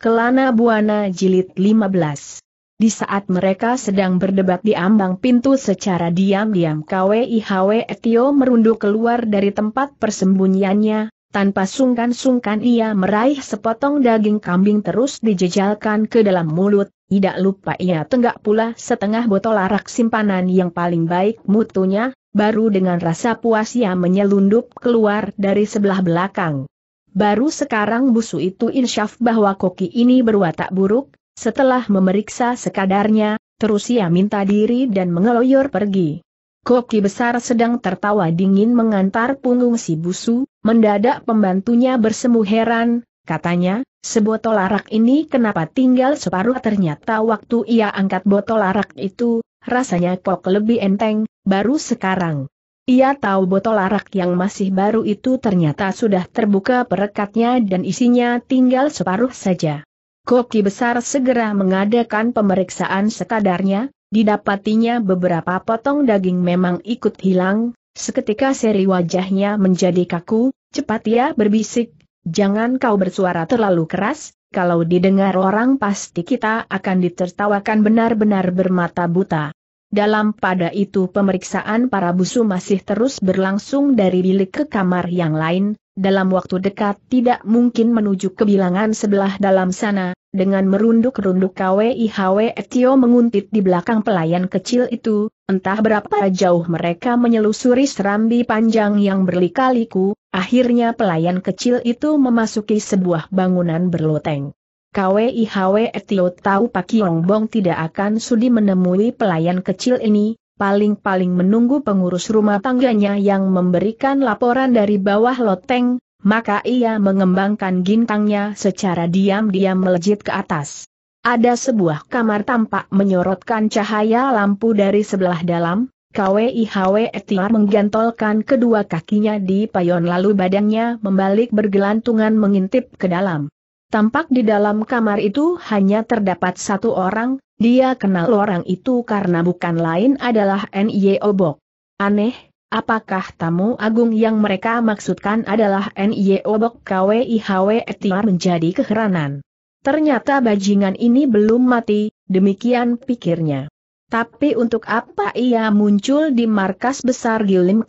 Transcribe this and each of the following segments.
Kelana Buana Jilid 15 di saat mereka sedang berdebat di ambang pintu secara diam-diam KWIHW Etio merunduk keluar dari tempat persembunyiannya, tanpa sungkan-sungkan ia meraih sepotong daging kambing terus dijejalkan ke dalam mulut, tidak lupa ia tenggak pula setengah botol arak simpanan yang paling baik mutunya, baru dengan rasa puas ia menyelundup keluar dari sebelah belakang. Baru sekarang busu itu insyaf bahwa koki ini berwatak buruk, setelah memeriksa sekadarnya, terus ia minta diri dan mengeloyor pergi. Koki besar sedang tertawa dingin mengantar punggung si busu, mendadak pembantunya bersemu heran, katanya, sebotol arak ini kenapa tinggal separuh ternyata waktu ia angkat botol arak itu, rasanya kok lebih enteng, baru sekarang. Ia tahu botol arak yang masih baru itu ternyata sudah terbuka perekatnya dan isinya tinggal separuh saja. Koki besar segera mengadakan pemeriksaan sekadarnya, didapatinya beberapa potong daging memang ikut hilang, seketika seri wajahnya menjadi kaku, cepat ia berbisik, jangan kau bersuara terlalu keras, kalau didengar orang pasti kita akan ditertawakan benar-benar bermata buta. Dalam pada itu pemeriksaan para busu masih terus berlangsung dari bilik ke kamar yang lain, dalam waktu dekat tidak mungkin menuju ke bilangan sebelah dalam sana, dengan merunduk-runduk KWIHW Etio menguntit di belakang pelayan kecil itu, entah berapa jauh mereka menyelusuri serambi panjang yang berlikaliku. akhirnya pelayan kecil itu memasuki sebuah bangunan berloteng. KWIHW Etio tahu Pak Yong Bong tidak akan sudi menemui pelayan kecil ini, paling-paling menunggu pengurus rumah tangganya yang memberikan laporan dari bawah loteng, maka ia mengembangkan gintangnya secara diam-diam melejit ke atas. Ada sebuah kamar tampak menyorotkan cahaya lampu dari sebelah dalam, KWIHW Etiar menggantolkan kedua kakinya di payon lalu badannya membalik bergelantungan mengintip ke dalam. Tampak di dalam kamar itu hanya terdapat satu orang, dia kenal orang itu karena bukan lain adalah N.Y.O. Obok. Aneh, apakah tamu agung yang mereka maksudkan adalah N.Y.O. Obok KWIHW Etiar menjadi keheranan. Ternyata bajingan ini belum mati, demikian pikirnya. Tapi untuk apa ia muncul di markas besar Gilim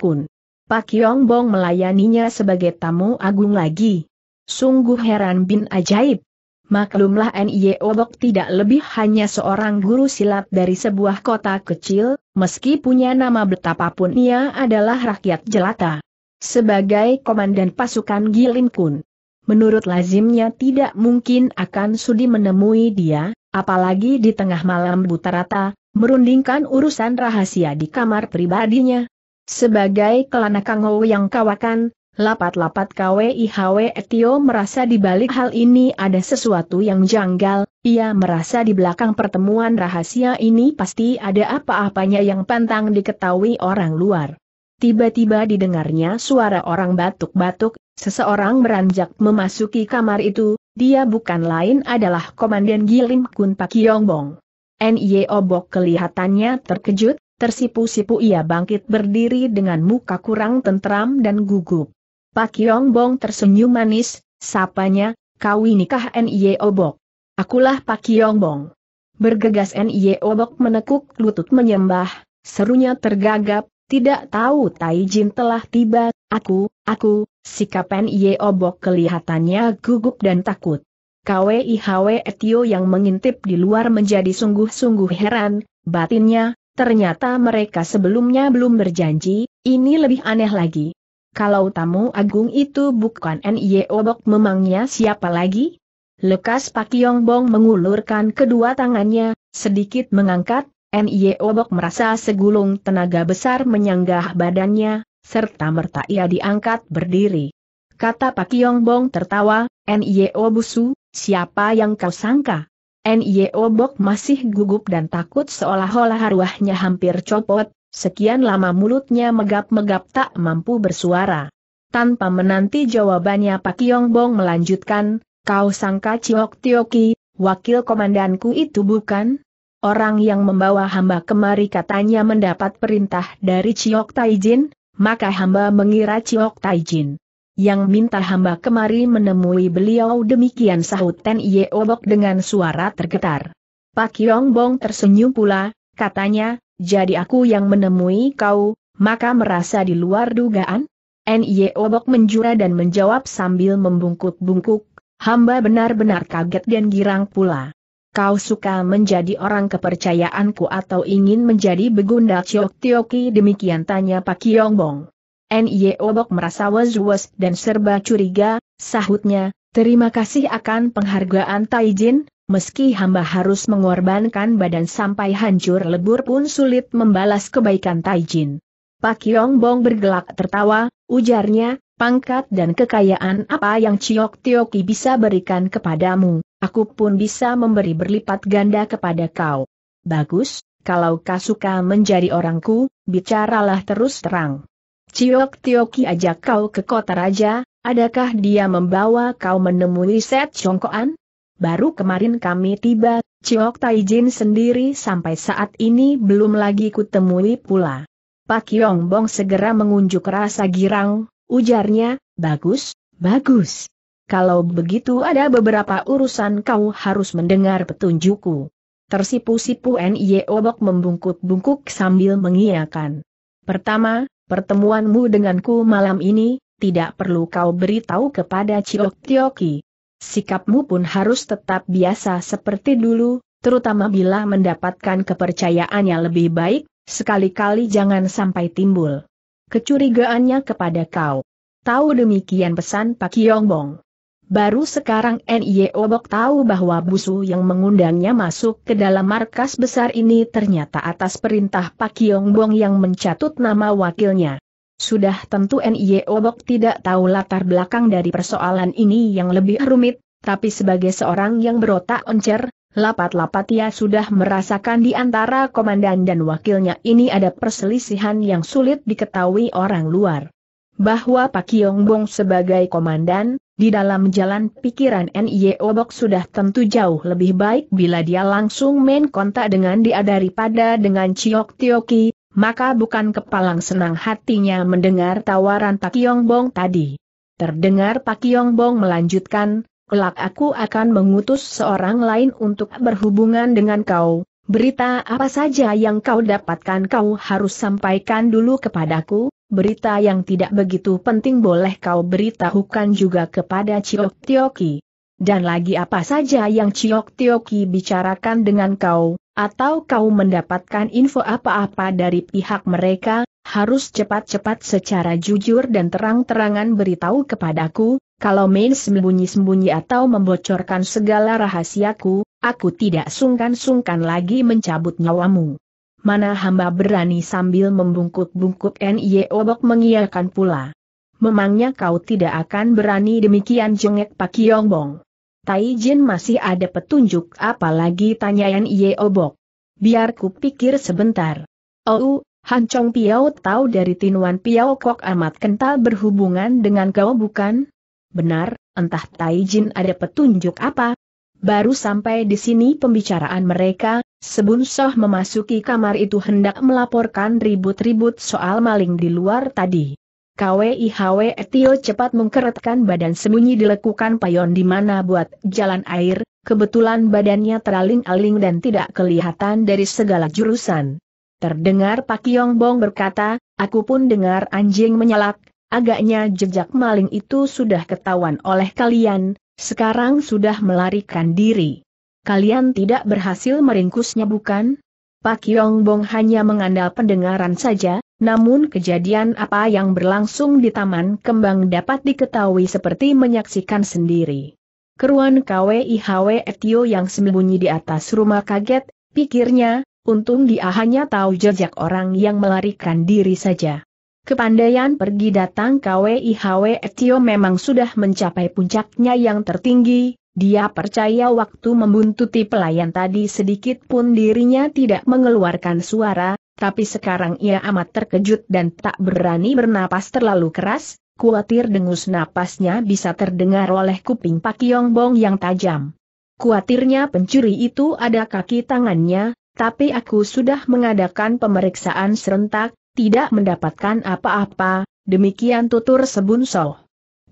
Pak Yong Bong melayaninya sebagai tamu agung lagi. Sungguh heran bin ajaib. Maklumlah Nie Obok tidak lebih hanya seorang guru silat dari sebuah kota kecil, meski punya nama betapapun ia adalah rakyat jelata. Sebagai komandan pasukan Giling Kun. Menurut lazimnya tidak mungkin akan sudi menemui dia, apalagi di tengah malam buta rata, merundingkan urusan rahasia di kamar pribadinya. Sebagai kelana kangau yang kawakan, Lapat-lapat KWIHW Etio merasa di balik hal ini ada sesuatu yang janggal, ia merasa di belakang pertemuan rahasia ini pasti ada apa-apanya yang pantang diketahui orang luar. Tiba-tiba didengarnya suara orang batuk-batuk, seseorang beranjak memasuki kamar itu, dia bukan lain adalah Komandan Gilim Kun pak yongbong. Nye Obok kelihatannya terkejut, tersipu-sipu ia bangkit berdiri dengan muka kurang tentram dan gugup. Pak Yong Bong tersenyum manis, sapanya, kau nikah N.I.O. Obok. Akulah Pak Yong Bong. Bergegas N.I.O. Obok menekuk lutut menyembah, serunya tergagap, tidak tahu Tai Jin telah tiba, aku, aku, sikap N.I.O. Obok kelihatannya gugup dan takut. KWIHW Etio yang mengintip di luar menjadi sungguh-sungguh heran, batinnya, ternyata mereka sebelumnya belum berjanji, ini lebih aneh lagi kalau tamu agung itu bukan N.Y. Obok memangnya siapa lagi? Lekas Pak Yongbong mengulurkan kedua tangannya, sedikit mengangkat, N.Y. Obok merasa segulung tenaga besar menyanggah badannya, serta merta ia diangkat berdiri. Kata Pak Yongbong tertawa, N.Y. Obusu, siapa yang kau sangka? N.Y. Obok masih gugup dan takut seolah-olah arwahnya hampir copot, Sekian lama mulutnya megap-megap tak mampu bersuara. Tanpa menanti jawabannya Pak Yong Bong melanjutkan, kau sangka Ciok Tioki, wakil komandanku itu bukan? Orang yang membawa hamba kemari katanya mendapat perintah dari Ciok Taijin, maka hamba mengira Ciok Taijin yang minta hamba kemari menemui beliau demikian sahut Ten Ye Obok dengan suara tergetar. Pak Yong Bong tersenyum pula, katanya, jadi aku yang menemui kau, maka merasa di luar dugaan? Nye Obok menjura dan menjawab sambil membungkuk-bungkuk, hamba benar-benar kaget dan girang pula. Kau suka menjadi orang kepercayaanku atau ingin menjadi begunda ciok Tioki demikian tanya Pak Kiong Bong. Obok merasa was-was dan serba curiga, sahutnya, terima kasih akan penghargaan Taijin, meski hamba harus mengorbankan badan sampai hancur lebur pun sulit membalas kebaikan Taijin. Pak Yong Bong bergelak tertawa, ujarnya, pangkat dan kekayaan apa yang Ciok Tioki bisa berikan kepadamu, aku pun bisa memberi berlipat ganda kepada kau. Bagus, kalau kau suka menjadi orangku, bicaralah terus terang. Ciok Tioki ajak kau ke kota raja, adakah dia membawa kau menemui Set Chongkoan? Baru kemarin kami tiba, Ciok Taijin sendiri sampai saat ini belum lagi kutemui pula. Pak Yong Bong segera mengunjuk rasa girang, ujarnya, bagus, bagus. Kalau begitu ada beberapa urusan kau harus mendengar petunjukku. Tersipu-sipu N.Y. E Obok membungkuk-bungkuk sambil mengiakan. Pertama, pertemuanmu denganku malam ini, tidak perlu kau beritahu kepada Ciok Tioki sikapmu pun harus tetap biasa seperti dulu, terutama bila mendapatkan kepercayaannya lebih baik, sekali-kali jangan sampai timbul kecurigaannya kepada kau. Tahu demikian pesan Pak Yongbong. Baru sekarang NIE Obok tahu bahwa busu yang mengundangnya masuk ke dalam markas besar ini ternyata atas perintah Pak Yongbong yang mencatut nama wakilnya. Sudah tentu NIE Obok tidak tahu latar belakang dari persoalan ini yang lebih rumit, tapi sebagai seorang yang berotak oncer, lapat-lapat ia sudah merasakan di antara komandan dan wakilnya ini ada perselisihan yang sulit diketahui orang luar. Bahwa Pak Yongbong sebagai komandan, di dalam jalan pikiran NIE Obok sudah tentu jauh lebih baik bila dia langsung main kontak dengan dia daripada dengan Ciok Tioki, maka bukan kepalang senang hatinya mendengar tawaran Pak Yong Bong tadi. Terdengar Pak Yong Bong melanjutkan, kelak aku akan mengutus seorang lain untuk berhubungan dengan kau, Berita apa saja yang kau dapatkan kau harus sampaikan dulu kepadaku, berita yang tidak begitu penting boleh kau beritahukan juga kepada Ciok Tioki. Dan lagi apa saja yang Ciok Tioki bicarakan dengan kau, atau kau mendapatkan info apa-apa dari pihak mereka, harus cepat-cepat secara jujur dan terang-terangan beritahu kepadaku, kalau Main sembunyi-sembunyi atau membocorkan segala rahasiaku, aku tidak sungkan-sungkan lagi mencabut nyawamu. Mana hamba berani sambil membungkuk-bungkuk N.Y. Obok mengiyakan pula. Memangnya kau tidak akan berani demikian jengek Pak Yongbong. Tai Jin masih ada petunjuk apalagi tanyaan Ye Obok. Biar pikir sebentar. Oh, Han Chong Piao tahu dari tinuan Piao Kok amat kental berhubungan dengan kau bukan? Benar, entah Tai Jin ada petunjuk apa. Baru sampai di sini pembicaraan mereka, Sebun Soh memasuki kamar itu hendak melaporkan ribut-ribut soal maling di luar tadi. KWIHW Etio cepat mengkeretkan badan sembunyi di lekukan payon di mana buat jalan air, kebetulan badannya teraling-aling dan tidak kelihatan dari segala jurusan. Terdengar Pak Yong Bong berkata, aku pun dengar anjing menyalak, agaknya jejak maling itu sudah ketahuan oleh kalian, sekarang sudah melarikan diri. Kalian tidak berhasil meringkusnya bukan? Pak Yong Bong hanya mengandalkan pendengaran saja, namun kejadian apa yang berlangsung di Taman Kembang dapat diketahui seperti menyaksikan sendiri. Keruan KWIHW Etio yang sembunyi di atas rumah kaget, pikirnya, untung dia hanya tahu jejak orang yang melarikan diri saja. Kepandaian pergi datang KWIHW Etio memang sudah mencapai puncaknya yang tertinggi, dia percaya waktu membuntuti pelayan tadi sedikit pun dirinya tidak mengeluarkan suara, tapi sekarang ia amat terkejut dan tak berani bernapas terlalu keras, kuatir dengus napasnya bisa terdengar oleh kuping Pak Yongbong yang tajam. Kuatirnya pencuri itu ada kaki tangannya, tapi aku sudah mengadakan pemeriksaan serentak, tidak mendapatkan apa-apa, demikian tutur sebunsoh.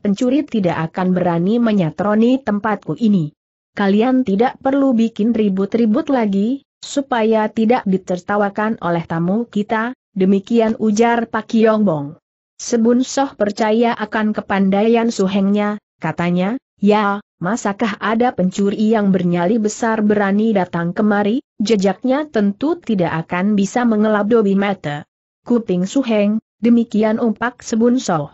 Pencuri tidak akan berani menyatroni tempatku ini. Kalian tidak perlu bikin ribut-ribut lagi, supaya tidak ditertawakan oleh tamu kita, demikian ujar Pak Yongbong. Sebun Soh percaya akan kepandaian suhengnya, katanya, ya, masakah ada pencuri yang bernyali besar berani datang kemari, jejaknya tentu tidak akan bisa mengelap dobi mata. Kuping suheng, demikian umpak sebun Soh.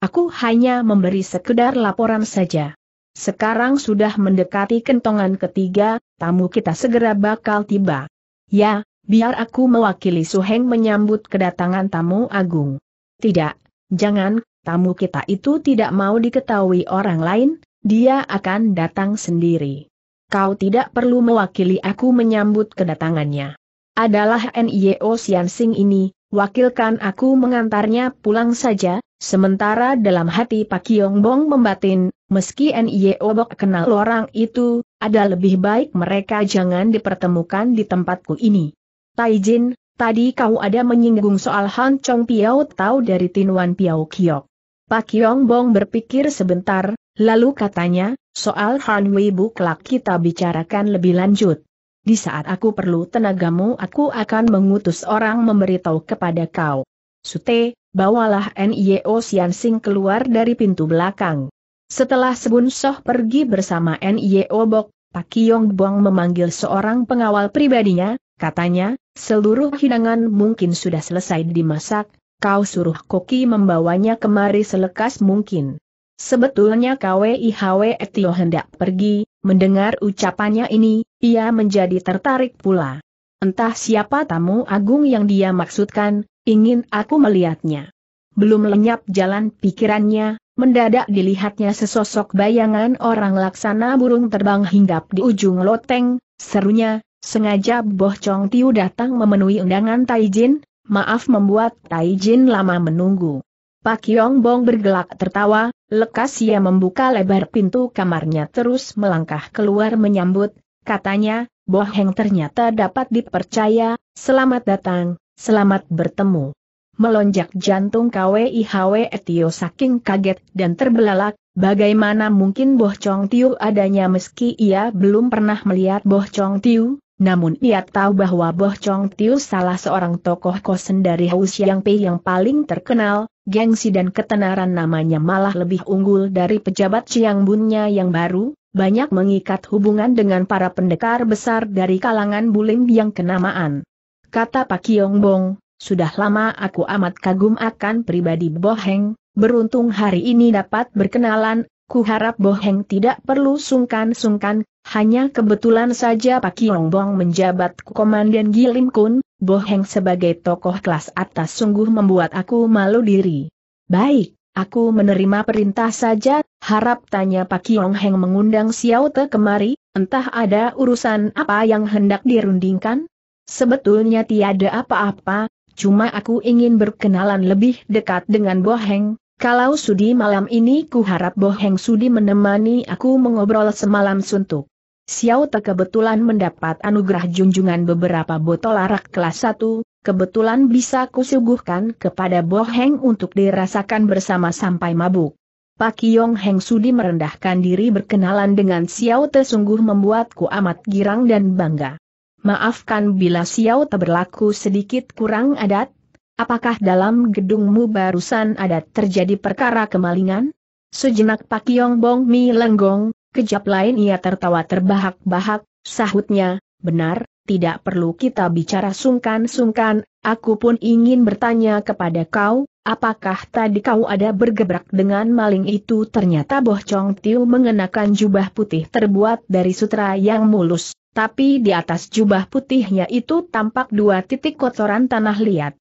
Aku hanya memberi sekedar laporan saja. Sekarang sudah mendekati kentongan ketiga, tamu kita segera bakal tiba. Ya, biar aku mewakili Suheng menyambut kedatangan tamu agung. Tidak, jangan, tamu kita itu tidak mau diketahui orang lain, dia akan datang sendiri. Kau tidak perlu mewakili aku menyambut kedatangannya. Adalah NIO Siansing ini, wakilkan aku mengantarnya pulang saja, Sementara dalam hati Pak Yong Bong membatin, meski Nye Obok kenal orang itu, ada lebih baik mereka jangan dipertemukan di tempatku ini. Taijin, tadi kau ada menyinggung soal Han Chong Piao tahu dari Tinuan Piao Kiok. Pak Yong Bong berpikir sebentar, lalu katanya, soal Han Wei kelak kita bicarakan lebih lanjut. Di saat aku perlu tenagamu aku akan mengutus orang memberitahu kepada kau. Sute, bawalah Nio Sing keluar dari pintu belakang. Setelah Sebun Soh pergi bersama Nio Bok, Pak Yong Buang memanggil seorang pengawal pribadinya, katanya, seluruh hidangan mungkin sudah selesai dimasak, kau suruh Koki membawanya kemari selekas mungkin. Sebetulnya KWIHW Etio hendak pergi, mendengar ucapannya ini, ia menjadi tertarik pula. Entah siapa tamu agung yang dia maksudkan, Ingin aku melihatnya. Belum lenyap jalan pikirannya, mendadak dilihatnya sesosok bayangan orang laksana burung terbang hinggap di ujung loteng, serunya, sengaja Boh Chong Tiu datang memenuhi undangan Taijin, maaf membuat Taijin lama menunggu. Pak Yong Bong bergelak tertawa, lekas ia membuka lebar pintu kamarnya terus melangkah keluar menyambut, katanya, Boh Heng ternyata dapat dipercaya, selamat datang, Selamat bertemu. Melonjak jantung HW Etio saking kaget dan terbelalak, bagaimana mungkin Boh Chong Tiu adanya meski ia belum pernah melihat Boh Chong Tiu, namun ia tahu bahwa Boh Chong Tiu salah seorang tokoh kosen dari Hou Yang Pei yang paling terkenal, gengsi dan ketenaran namanya malah lebih unggul dari pejabat Chiang Bunnya yang baru, banyak mengikat hubungan dengan para pendekar besar dari kalangan Bulim yang kenamaan kata Pak Kiong Bong, sudah lama aku amat kagum akan pribadi Boheng, beruntung hari ini dapat berkenalan, ku harap Boheng tidak perlu sungkan-sungkan, hanya kebetulan saja Pak Kiong Bong menjabat Komandan Gilim Kun, Boheng sebagai tokoh kelas atas sungguh membuat aku malu diri. Baik, aku menerima perintah saja, harap tanya Pak Kiong Heng mengundang Xiao Te kemari, entah ada urusan apa yang hendak dirundingkan? Sebetulnya tiada apa-apa, cuma aku ingin berkenalan lebih dekat dengan Boheng, kalau Sudi malam ini ku harap Boheng Sudi menemani aku mengobrol semalam suntuk. Xiao Te kebetulan mendapat anugerah junjungan beberapa botol arak kelas 1, kebetulan bisa kusuguhkan kepada Boheng untuk dirasakan bersama sampai mabuk. Pak Yong Heng Sudi merendahkan diri berkenalan dengan Xiao Te sungguh membuatku amat girang dan bangga. Maafkan bila Xiao Te berlaku sedikit kurang adat, apakah dalam gedungmu barusan ada terjadi perkara kemalingan? Sejenak Pak Yong Bong Mi lenggong, kejap lain ia tertawa terbahak-bahak, sahutnya, benar, tidak perlu kita bicara sungkan-sungkan, aku pun ingin bertanya kepada kau, apakah tadi kau ada bergebrak dengan maling itu? Ternyata Boh Chong Tiu mengenakan jubah putih terbuat dari sutra yang mulus, tapi di atas jubah putihnya itu tampak dua titik kotoran tanah liat.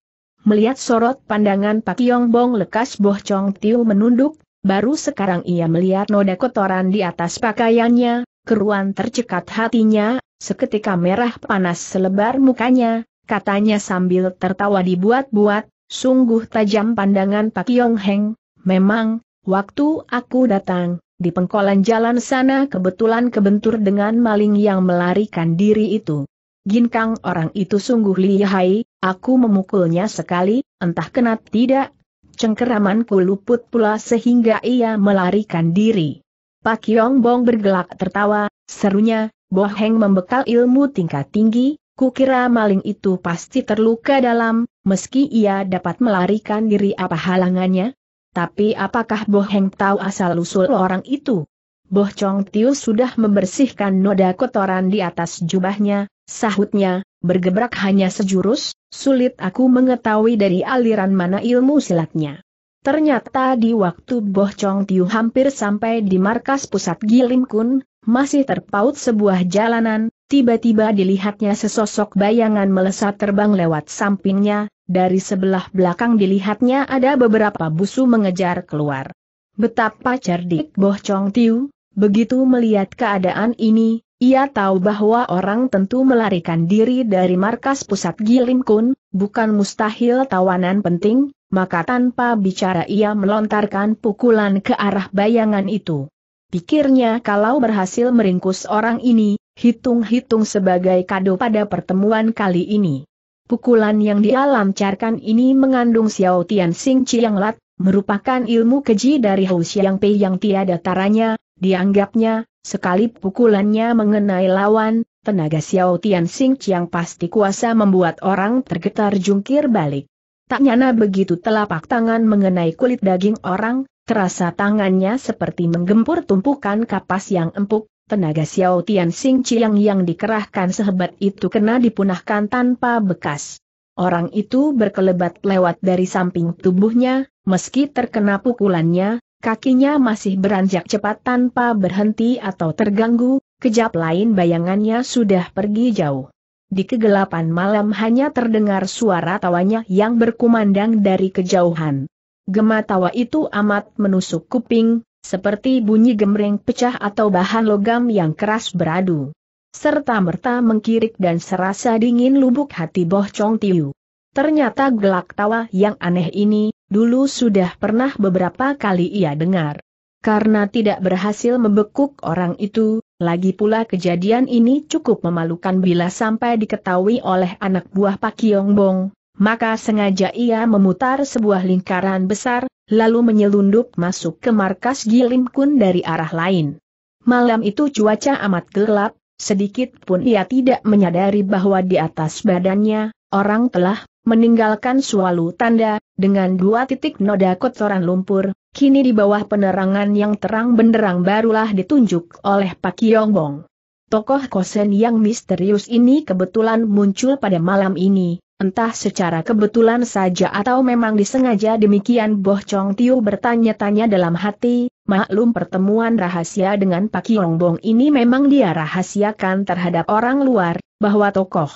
Melihat sorot pandangan Pak Yong Bong lekas Boh Chong Tiu menunduk, baru sekarang ia melihat noda kotoran di atas pakaiannya, keruan tercekat hatinya, seketika merah panas selebar mukanya, katanya sambil tertawa dibuat-buat, sungguh tajam pandangan Pak Yong Heng, memang, waktu aku datang, di pengkolan jalan sana kebetulan kebentur dengan maling yang melarikan diri itu. Ginkang orang itu sungguh lihai, aku memukulnya sekali, entah kena tidak. Cengkeramanku luput pula sehingga ia melarikan diri. Pak Yong Bong bergelak tertawa, serunya, Boheng membekal ilmu tingkat tinggi, kukira maling itu pasti terluka dalam, meski ia dapat melarikan diri apa halangannya? Tapi apakah Boheng tahu asal-usul orang itu? Boh Chong Tiu sudah membersihkan noda kotoran di atas jubahnya, sahutnya, bergebrak hanya sejurus, sulit aku mengetahui dari aliran mana ilmu silatnya. Ternyata di waktu Boh Chong Tiu hampir sampai di markas pusat Gilim Kun, masih terpaut sebuah jalanan, tiba-tiba dilihatnya sesosok bayangan melesat terbang lewat sampingnya, dari sebelah belakang dilihatnya ada beberapa busu mengejar keluar. Betapa cerdik Boh Chong Tiu, begitu melihat keadaan ini, ia tahu bahwa orang tentu melarikan diri dari markas pusat Gilim Kun, bukan mustahil tawanan penting, maka tanpa bicara ia melontarkan pukulan ke arah bayangan itu. Pikirnya kalau berhasil meringkus orang ini, hitung-hitung sebagai kado pada pertemuan kali ini. Pukulan yang dia lancarkan ini mengandung Xiao Tian Sing Chiang Lat, merupakan ilmu keji dari Hou Xiang Pei yang tiada taranya, dianggapnya, sekali pukulannya mengenai lawan, tenaga Xiao Tian Sing Chiang pasti kuasa membuat orang tergetar jungkir balik. Tak nyana begitu telapak tangan mengenai kulit daging orang, terasa tangannya seperti menggempur tumpukan kapas yang empuk, tenaga Xiao Tian Sing Chiang yang dikerahkan sehebat itu kena dipunahkan tanpa bekas. Orang itu berkelebat lewat dari samping tubuhnya, meski terkena pukulannya, kakinya masih beranjak cepat tanpa berhenti atau terganggu, kejap lain bayangannya sudah pergi jauh. Di kegelapan malam hanya terdengar suara tawanya yang berkumandang dari kejauhan. Gema tawa itu amat menusuk kuping, seperti bunyi gemreng pecah atau bahan logam yang keras beradu. Serta merta mengkirik dan serasa dingin lubuk hati Boh Chong Tiu. Ternyata gelak tawa yang aneh ini, dulu sudah pernah beberapa kali ia dengar. Karena tidak berhasil membekuk orang itu, lagi pula kejadian ini cukup memalukan bila sampai diketahui oleh anak buah Pak Kiong Bong, maka sengaja ia memutar sebuah lingkaran besar, lalu menyelundup masuk ke markas Gilim Kun dari arah lain. Malam itu cuaca amat gelap, sedikit pun ia tidak menyadari bahwa di atas badannya, orang telah meninggalkan sualu tanda, dengan dua titik noda kotoran lumpur, kini di bawah penerangan yang terang benderang barulah ditunjuk oleh Pak Yongbong. Tokoh kosen yang misterius ini kebetulan muncul pada malam ini, Entah secara kebetulan saja atau memang disengaja demikian Boh Chong Tiu bertanya-tanya dalam hati, maklum pertemuan rahasia dengan Pak Yong Bong ini memang dia rahasiakan terhadap orang luar, bahwa tokoh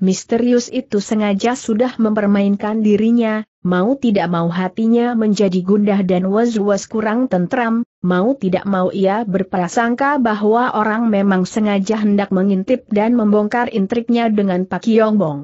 misterius itu sengaja sudah mempermainkan dirinya, mau tidak mau hatinya menjadi gundah dan was-was kurang tentram, mau tidak mau ia berprasangka bahwa orang memang sengaja hendak mengintip dan membongkar intriknya dengan Pak Yong Bong.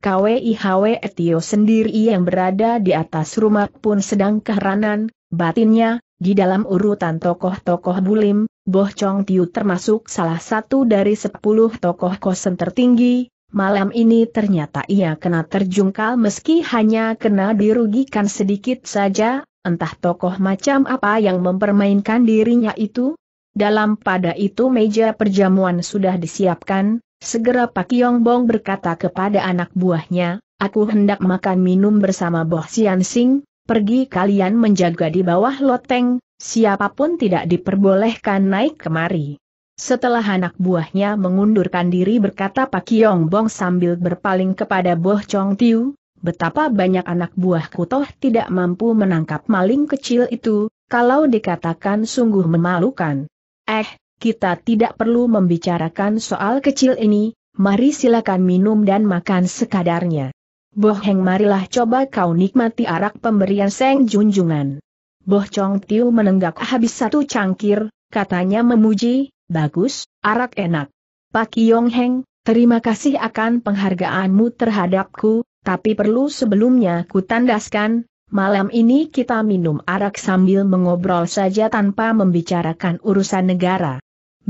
KWIHW Etio sendiri yang berada di atas rumah pun sedang keheranan, batinnya, di dalam urutan tokoh-tokoh bulim, Boh Chong Tiu termasuk salah satu dari sepuluh tokoh kosen tertinggi, malam ini ternyata ia kena terjungkal meski hanya kena dirugikan sedikit saja, entah tokoh macam apa yang mempermainkan dirinya itu. Dalam pada itu meja perjamuan sudah disiapkan, Segera Pak Yong Bong berkata kepada anak buahnya, aku hendak makan minum bersama Boh Sian Sing, pergi kalian menjaga di bawah loteng, siapapun tidak diperbolehkan naik kemari. Setelah anak buahnya mengundurkan diri berkata Pak Yong Bong sambil berpaling kepada Boh Chong Tiu, betapa banyak anak buahku toh tidak mampu menangkap maling kecil itu, kalau dikatakan sungguh memalukan. Eh, kita tidak perlu membicarakan soal kecil ini, mari silakan minum dan makan sekadarnya. Boheng marilah coba kau nikmati arak pemberian Seng Junjungan. Boh Chong Tiu menenggak habis satu cangkir, katanya memuji, bagus, arak enak. Pak Yong Heng, terima kasih akan penghargaanmu terhadapku, tapi perlu sebelumnya kutandaskan, malam ini kita minum arak sambil mengobrol saja tanpa membicarakan urusan negara.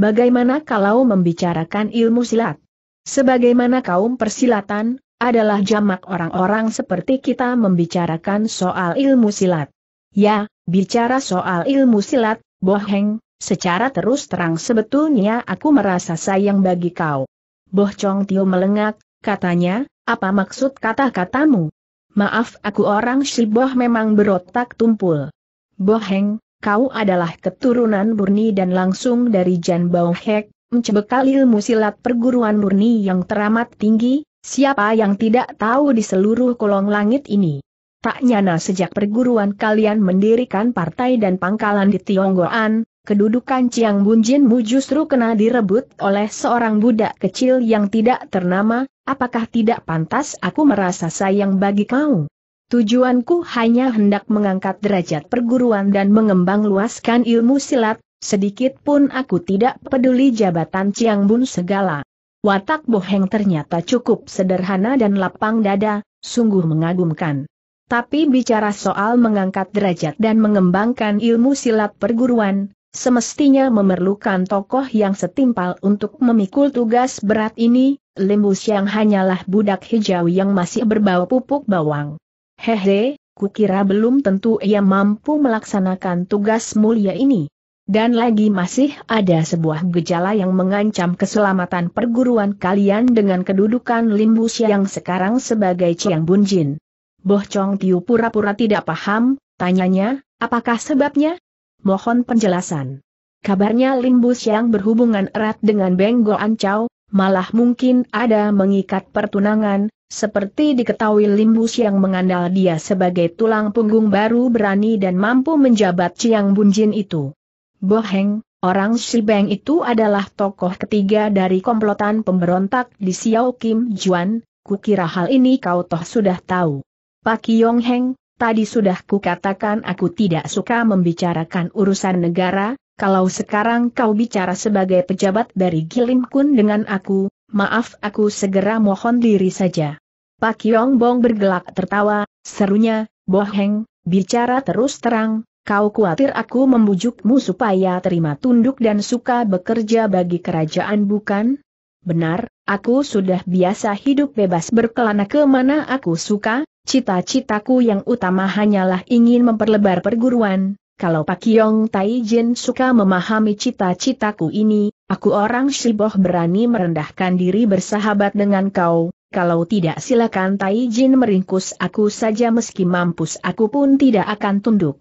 Bagaimana kalau membicarakan ilmu silat? Sebagaimana kaum persilatan, adalah jamak orang-orang seperti kita membicarakan soal ilmu silat. Ya, bicara soal ilmu silat, boheng, secara terus terang sebetulnya aku merasa sayang bagi kau. Boh Chong Tio melengak, katanya, apa maksud kata-katamu? Maaf aku orang Boh memang berotak tumpul. Boheng, kau adalah keturunan murni dan langsung dari Jan Bao Hek, mencebekal ilmu silat perguruan murni yang teramat tinggi, siapa yang tidak tahu di seluruh kolong langit ini. Tak nyana sejak perguruan kalian mendirikan partai dan pangkalan di Tionggoan, kedudukan Chiang Bunjinmu justru kena direbut oleh seorang budak kecil yang tidak ternama, apakah tidak pantas aku merasa sayang bagi kau? Tujuanku hanya hendak mengangkat derajat perguruan dan mengembang luaskan ilmu silat, sedikit pun aku tidak peduli jabatan Ciang Bun segala. Watak Boheng ternyata cukup sederhana dan lapang dada, sungguh mengagumkan. Tapi bicara soal mengangkat derajat dan mengembangkan ilmu silat perguruan, semestinya memerlukan tokoh yang setimpal untuk memikul tugas berat ini, Limbus yang hanyalah budak hijau yang masih berbau pupuk bawang. Hehe, kukira belum tentu ia mampu melaksanakan tugas mulia ini. Dan lagi masih ada sebuah gejala yang mengancam keselamatan perguruan kalian dengan kedudukan Limbu yang sekarang sebagai Chiang Bunjin. Boh Chong Tiu pura-pura tidak paham, tanyanya, apakah sebabnya? Mohon penjelasan. Kabarnya Limbu yang berhubungan erat dengan Beng Goan malah mungkin ada mengikat pertunangan, seperti diketahui Limbus yang mengandal dia sebagai tulang punggung baru berani dan mampu menjabat Ciang Bunjin itu. Boheng, orang Shibeng itu adalah tokoh ketiga dari komplotan pemberontak di Xiao Kim Juan, kukira hal ini kau toh sudah tahu. Pak Yong Heng, tadi sudah kukatakan aku tidak suka membicarakan urusan negara, kalau sekarang kau bicara sebagai pejabat dari Gilim Kun dengan aku, maaf aku segera mohon diri saja. Pak Yong Bong bergelak tertawa, serunya, Boheng, bicara terus terang, kau khawatir aku membujukmu supaya terima tunduk dan suka bekerja bagi kerajaan bukan? Benar, aku sudah biasa hidup bebas berkelana kemana aku suka, cita-citaku yang utama hanyalah ingin memperlebar perguruan. Kalau Pak Yong Tai Jin suka memahami cita-citaku ini, aku orang Shiboh berani merendahkan diri bersahabat dengan kau, kalau tidak silakan Tai Jin meringkus aku saja meski mampus aku pun tidak akan tunduk.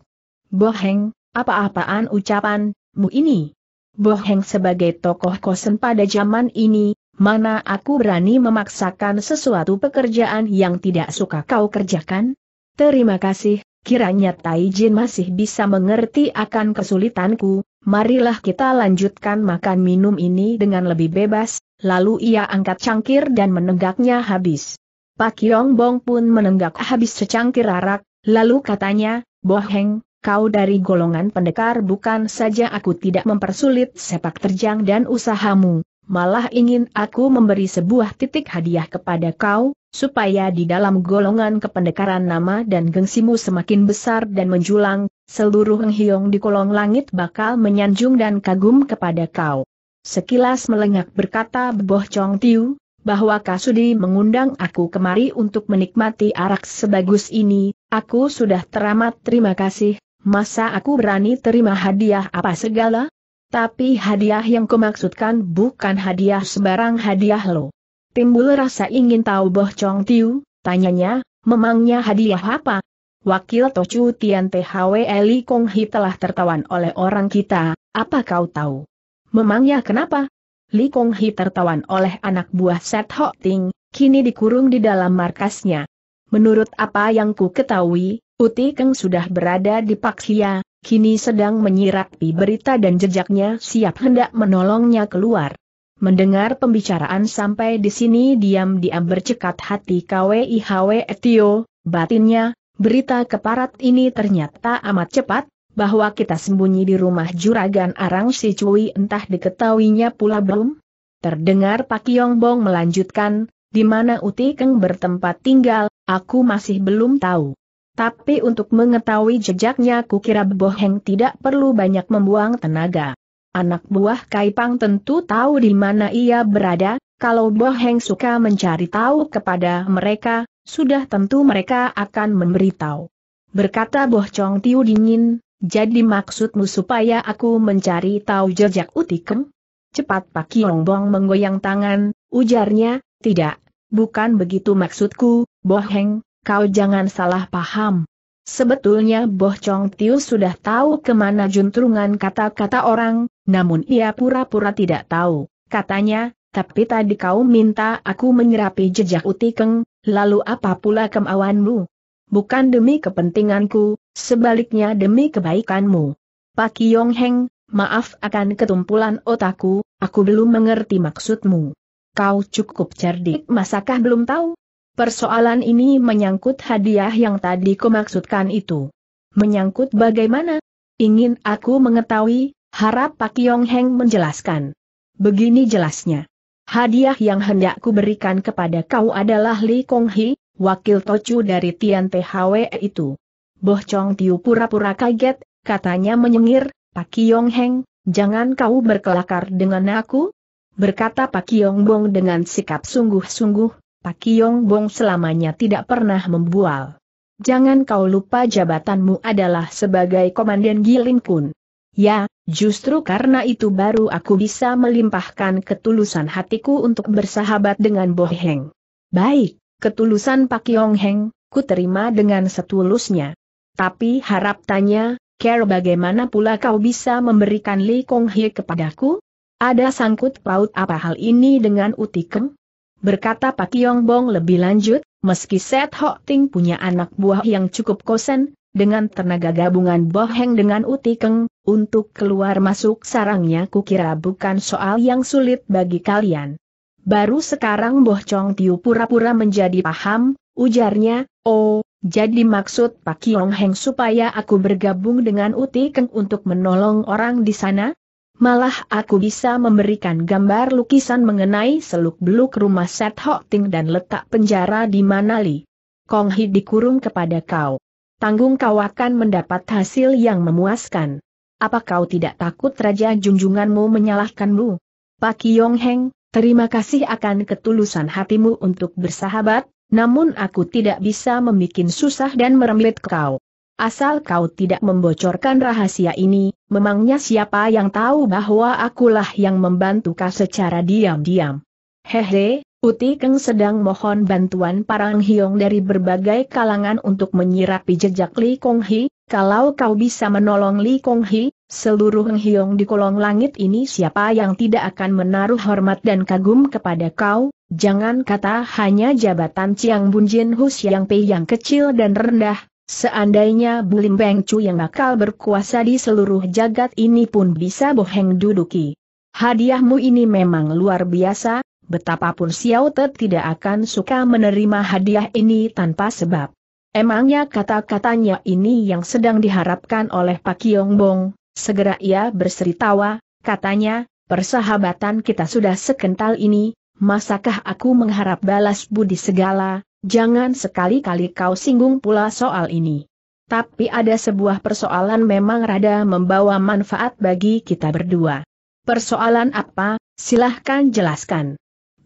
Boheng, apa-apaan ucapanmu ini? Boheng sebagai tokoh kosen pada zaman ini, mana aku berani memaksakan sesuatu pekerjaan yang tidak suka kau kerjakan? Terima kasih, kiranya Tai Jin masih bisa mengerti akan kesulitanku, marilah kita lanjutkan makan minum ini dengan lebih bebas, lalu ia angkat cangkir dan menenggaknya habis. Pak Yong Bong pun menenggak habis secangkir arak, lalu katanya, Boheng, kau dari golongan pendekar bukan saja aku tidak mempersulit sepak terjang dan usahamu, malah ingin aku memberi sebuah titik hadiah kepada kau, supaya di dalam golongan kependekaran nama dan gengsimu semakin besar dan menjulang, seluruh Hyong di kolong langit bakal menyanjung dan kagum kepada kau. Sekilas melengak berkata Boh Chong Tiu, bahwa Kasudi mengundang aku kemari untuk menikmati arak sebagus ini, aku sudah teramat terima kasih, masa aku berani terima hadiah apa segala? Tapi hadiah yang kumaksudkan bukan hadiah sebarang hadiah lo. Timbul rasa ingin tahu Boh Chong Tiu, tanyanya, memangnya hadiah apa? Wakil Tochu Tian PHW Eli Kong Hi telah tertawan oleh orang kita, apa kau tahu? Memangnya kenapa? Li Kong Hi tertawan oleh anak buah Set Ho Ting, kini dikurung di dalam markasnya. Menurut apa yang ku ketahui, Uti Keng sudah berada di Paksia, kini sedang menyirapi berita dan jejaknya siap hendak menolongnya keluar. Mendengar pembicaraan sampai di sini diam-diam bercekat hati KWIHW Etio, batinnya, Berita keparat ini ternyata amat cepat, bahwa kita sembunyi di rumah juragan Arang Si Cui entah diketahuinya pula belum? Terdengar Pak Yong Bong melanjutkan, di mana Uti Keng bertempat tinggal, aku masih belum tahu. Tapi untuk mengetahui jejaknya kukira Boheng tidak perlu banyak membuang tenaga. Anak buah Kaipang tentu tahu di mana ia berada, kalau Boheng suka mencari tahu kepada mereka, sudah tentu mereka akan memberitahu. Berkata Boh Chong Tiu dingin, jadi maksudmu supaya aku mencari tahu jejak Utikem? Cepat Pak Kiong Bong menggoyang tangan, ujarnya, tidak, bukan begitu maksudku, Boh Heng, kau jangan salah paham. Sebetulnya Boh Chong Tiu sudah tahu kemana juntrungan kata-kata orang, namun ia pura-pura tidak tahu. Katanya, tapi tadi kau minta aku menyerapi jejak utikeng, lalu apa pula kemauanmu? Bukan demi kepentinganku, sebaliknya demi kebaikanmu. Pak Yong Heng, maaf akan ketumpulan otakku, aku belum mengerti maksudmu. Kau cukup cerdik masakah belum tahu? Persoalan ini menyangkut hadiah yang tadi kumaksudkan itu. Menyangkut bagaimana? Ingin aku mengetahui, harap Pak Yong Heng menjelaskan. Begini jelasnya. Hadiah yang hendak berikan kepada kau adalah Li Kong Hi, wakil Tocu dari Tian THW itu. Boh Chong Tiu pura-pura kaget, katanya menyengir, Pak Yong Heng, jangan kau berkelakar dengan aku? Berkata Pak Yong Bong dengan sikap sungguh-sungguh, Pak Yong Bong selamanya tidak pernah membual. Jangan kau lupa jabatanmu adalah sebagai Komandan Gilin Kun. Ya, Justru karena itu baru aku bisa melimpahkan ketulusan hatiku untuk bersahabat dengan Boheng. Baik, ketulusan Pak Yong Heng, ku terima dengan setulusnya. Tapi harap tanya, Care bagaimana pula kau bisa memberikan Li Kong Hye kepadaku? Ada sangkut paut apa hal ini dengan Utikem? Berkata Pak Yongbong lebih lanjut, meski Set Ho Ting punya anak buah yang cukup kosen, dengan tenaga gabungan Boheng dengan Utikeng, untuk keluar masuk sarangnya kukira bukan soal yang sulit bagi kalian. Baru sekarang Boh Chong Tiu pura-pura menjadi paham, ujarnya, oh, jadi maksud Pak Kiong Heng supaya aku bergabung dengan Utikeng untuk menolong orang di sana? Malah aku bisa memberikan gambar lukisan mengenai seluk-beluk rumah Set Hok Ting dan letak penjara di Manali. Kong Hi dikurung kepada kau tanggung kau akan mendapat hasil yang memuaskan. Apa kau tidak takut Raja Junjunganmu menyalahkanmu? Pak Yong Heng, terima kasih akan ketulusan hatimu untuk bersahabat, namun aku tidak bisa membuat susah dan merembet kau. Asal kau tidak membocorkan rahasia ini, memangnya siapa yang tahu bahwa akulah yang membantu kau secara diam-diam. Hehe, Uti Keng sedang mohon bantuan Parang Hiong dari berbagai kalangan untuk menyirapi jejak Li Kong Hi, kalau kau bisa menolong Li Kong Hi, seluruh Heng Hiong di kolong langit ini siapa yang tidak akan menaruh hormat dan kagum kepada kau, jangan kata hanya jabatan Chiang Bun Jin Hu Siang Pei yang kecil dan rendah, seandainya Bulim Beng Chu yang bakal berkuasa di seluruh jagat ini pun bisa boheng duduki. Hadiahmu ini memang luar biasa, betapapun Xiao Te tidak akan suka menerima hadiah ini tanpa sebab. Emangnya kata-katanya ini yang sedang diharapkan oleh Pak Yong Bong, segera ia berseritawa, katanya, persahabatan kita sudah sekental ini, masakah aku mengharap balas budi segala, jangan sekali-kali kau singgung pula soal ini. Tapi ada sebuah persoalan memang rada membawa manfaat bagi kita berdua. Persoalan apa, silahkan jelaskan.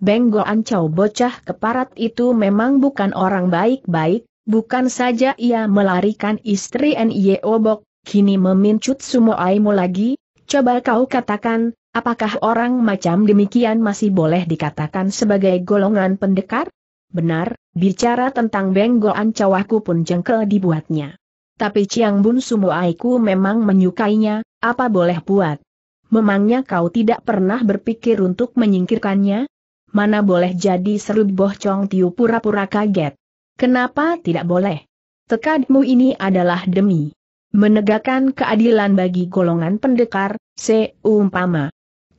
Benggo Ancau bocah keparat itu memang bukan orang baik-baik, bukan saja ia melarikan istri N.Y. Obok, kini memincut semua aimu lagi, coba kau katakan, apakah orang macam demikian masih boleh dikatakan sebagai golongan pendekar? Benar, bicara tentang Benggo Ancau aku pun jengkel dibuatnya. Tapi Ciang Bun aiku memang menyukainya, apa boleh buat? Memangnya kau tidak pernah berpikir untuk menyingkirkannya? Mana boleh jadi seru Boh Chong Tiu pura-pura kaget. Kenapa tidak boleh? Tekadmu ini adalah demi menegakkan keadilan bagi golongan pendekar, seumpama.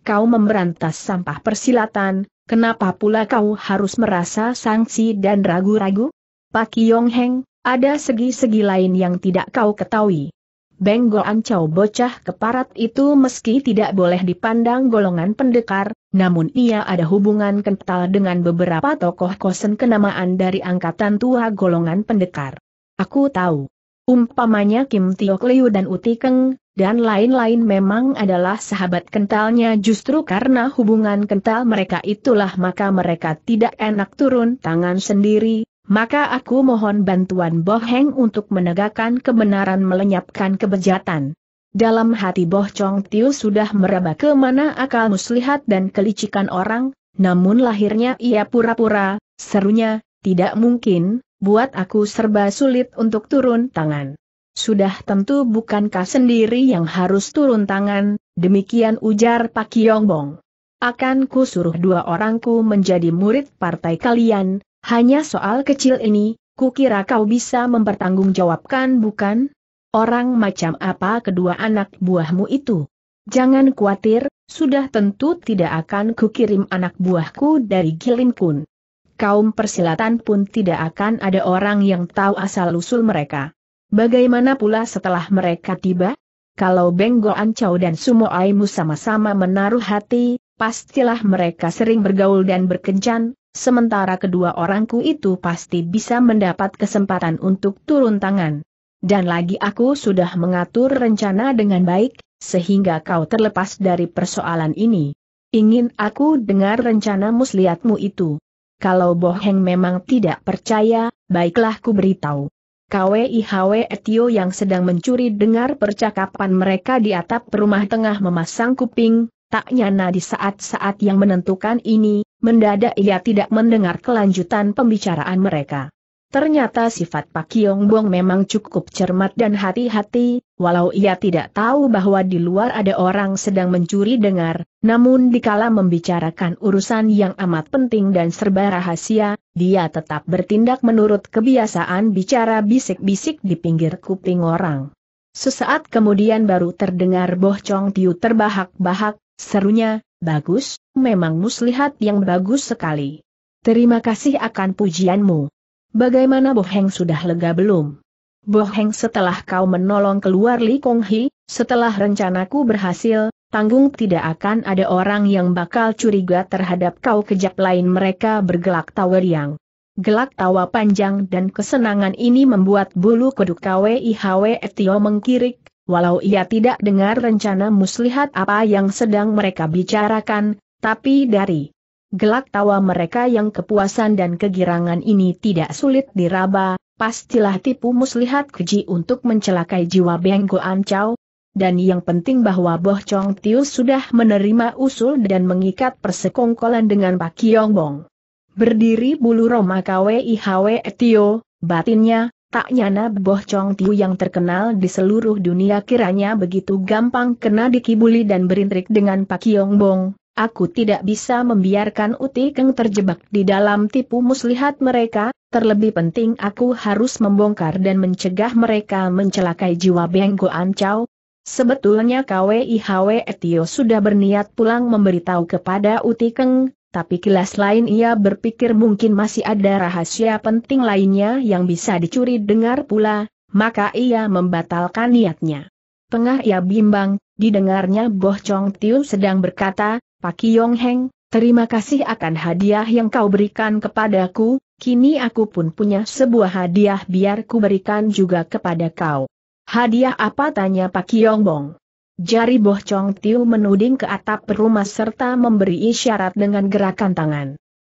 Kau memberantas sampah persilatan, kenapa pula kau harus merasa sangsi dan ragu-ragu? Pak Yong Heng, ada segi-segi lain yang tidak kau ketahui. Benggolan Ancau bocah keparat itu meski tidak boleh dipandang golongan pendekar, namun ia ada hubungan kental dengan beberapa tokoh kosen kenamaan dari angkatan tua golongan pendekar. Aku tahu. Umpamanya Kim Tiok Liu dan Uti Keng, dan lain-lain memang adalah sahabat kentalnya justru karena hubungan kental mereka itulah maka mereka tidak enak turun tangan sendiri, maka aku mohon bantuan Boheng untuk menegakkan kebenaran melenyapkan kebejatan. Dalam hati Boh Chong Tiu sudah meraba ke mana akal muslihat dan kelicikan orang, namun lahirnya ia pura-pura, serunya, tidak mungkin, buat aku serba sulit untuk turun tangan. Sudah tentu bukankah sendiri yang harus turun tangan, demikian ujar Pak Bong. Akan ku suruh dua orangku menjadi murid partai kalian, hanya soal kecil ini, kukira kau bisa mempertanggungjawabkan bukan? Orang macam apa kedua anak buahmu itu? Jangan khawatir, sudah tentu tidak akan kukirim anak buahku dari Gilin Kun. Kaum persilatan pun tidak akan ada orang yang tahu asal-usul mereka. Bagaimana pula setelah mereka tiba? Kalau Benggo Ancau dan Sumo Aimu sama-sama menaruh hati, pastilah mereka sering bergaul dan berkencan, sementara kedua orangku itu pasti bisa mendapat kesempatan untuk turun tangan. Dan lagi aku sudah mengatur rencana dengan baik, sehingga kau terlepas dari persoalan ini. Ingin aku dengar rencana muslihatmu itu. Kalau Boheng memang tidak percaya, baiklah ku beritahu. KWIHW Etio yang sedang mencuri dengar percakapan mereka di atap rumah tengah memasang kuping, Taknya Nah di saat-saat yang menentukan ini, mendadak ia tidak mendengar kelanjutan pembicaraan mereka. Ternyata sifat Pak Kiong Bong memang cukup cermat dan hati-hati, walau ia tidak tahu bahwa di luar ada orang sedang mencuri dengar, namun dikala membicarakan urusan yang amat penting dan serba rahasia, dia tetap bertindak menurut kebiasaan bicara bisik-bisik di pinggir kuping orang. Sesaat kemudian baru terdengar Boh Chong Tiu terbahak-bahak, Serunya, bagus, memang muslihat yang bagus sekali. Terima kasih akan pujianmu. Bagaimana Boheng sudah lega belum? Boheng setelah kau menolong keluar Li Kong Hi, setelah rencanaku berhasil, tanggung tidak akan ada orang yang bakal curiga terhadap kau kejap lain mereka bergelak tawa riang. Gelak tawa panjang dan kesenangan ini membuat bulu kuduk KWIHW Etio mengkirik walau ia tidak dengar rencana muslihat apa yang sedang mereka bicarakan, tapi dari gelak tawa mereka yang kepuasan dan kegirangan ini tidak sulit diraba, pastilah tipu muslihat keji untuk mencelakai jiwa Beng Ancau. dan yang penting bahwa Boh Chong Tiu sudah menerima usul dan mengikat persekongkolan dengan Pak Kiong Bong. Berdiri bulu Roma KWIHW tio, batinnya, Tak nyana Boh Chong Tiu yang terkenal di seluruh dunia kiranya begitu gampang kena dikibuli dan berintrik dengan Pak Yong Bong. Aku tidak bisa membiarkan Uti Keng terjebak di dalam tipu muslihat mereka, terlebih penting aku harus membongkar dan mencegah mereka mencelakai jiwa Beng Ancau. Chow. Sebetulnya KWIHW Etio sudah berniat pulang memberitahu kepada Uti Keng, tapi kelas lain ia berpikir mungkin masih ada rahasia penting lainnya yang bisa dicuri dengar pula, maka ia membatalkan niatnya. Tengah ia bimbang, didengarnya Boh Chong Tiu sedang berkata, Pak Yong Heng, terima kasih akan hadiah yang kau berikan kepadaku, kini aku pun punya sebuah hadiah biar ku berikan juga kepada kau. Hadiah apa tanya Pak Yong Bong? Jari Boh Chong Tiu menuding ke atap rumah serta memberi isyarat dengan gerakan tangan.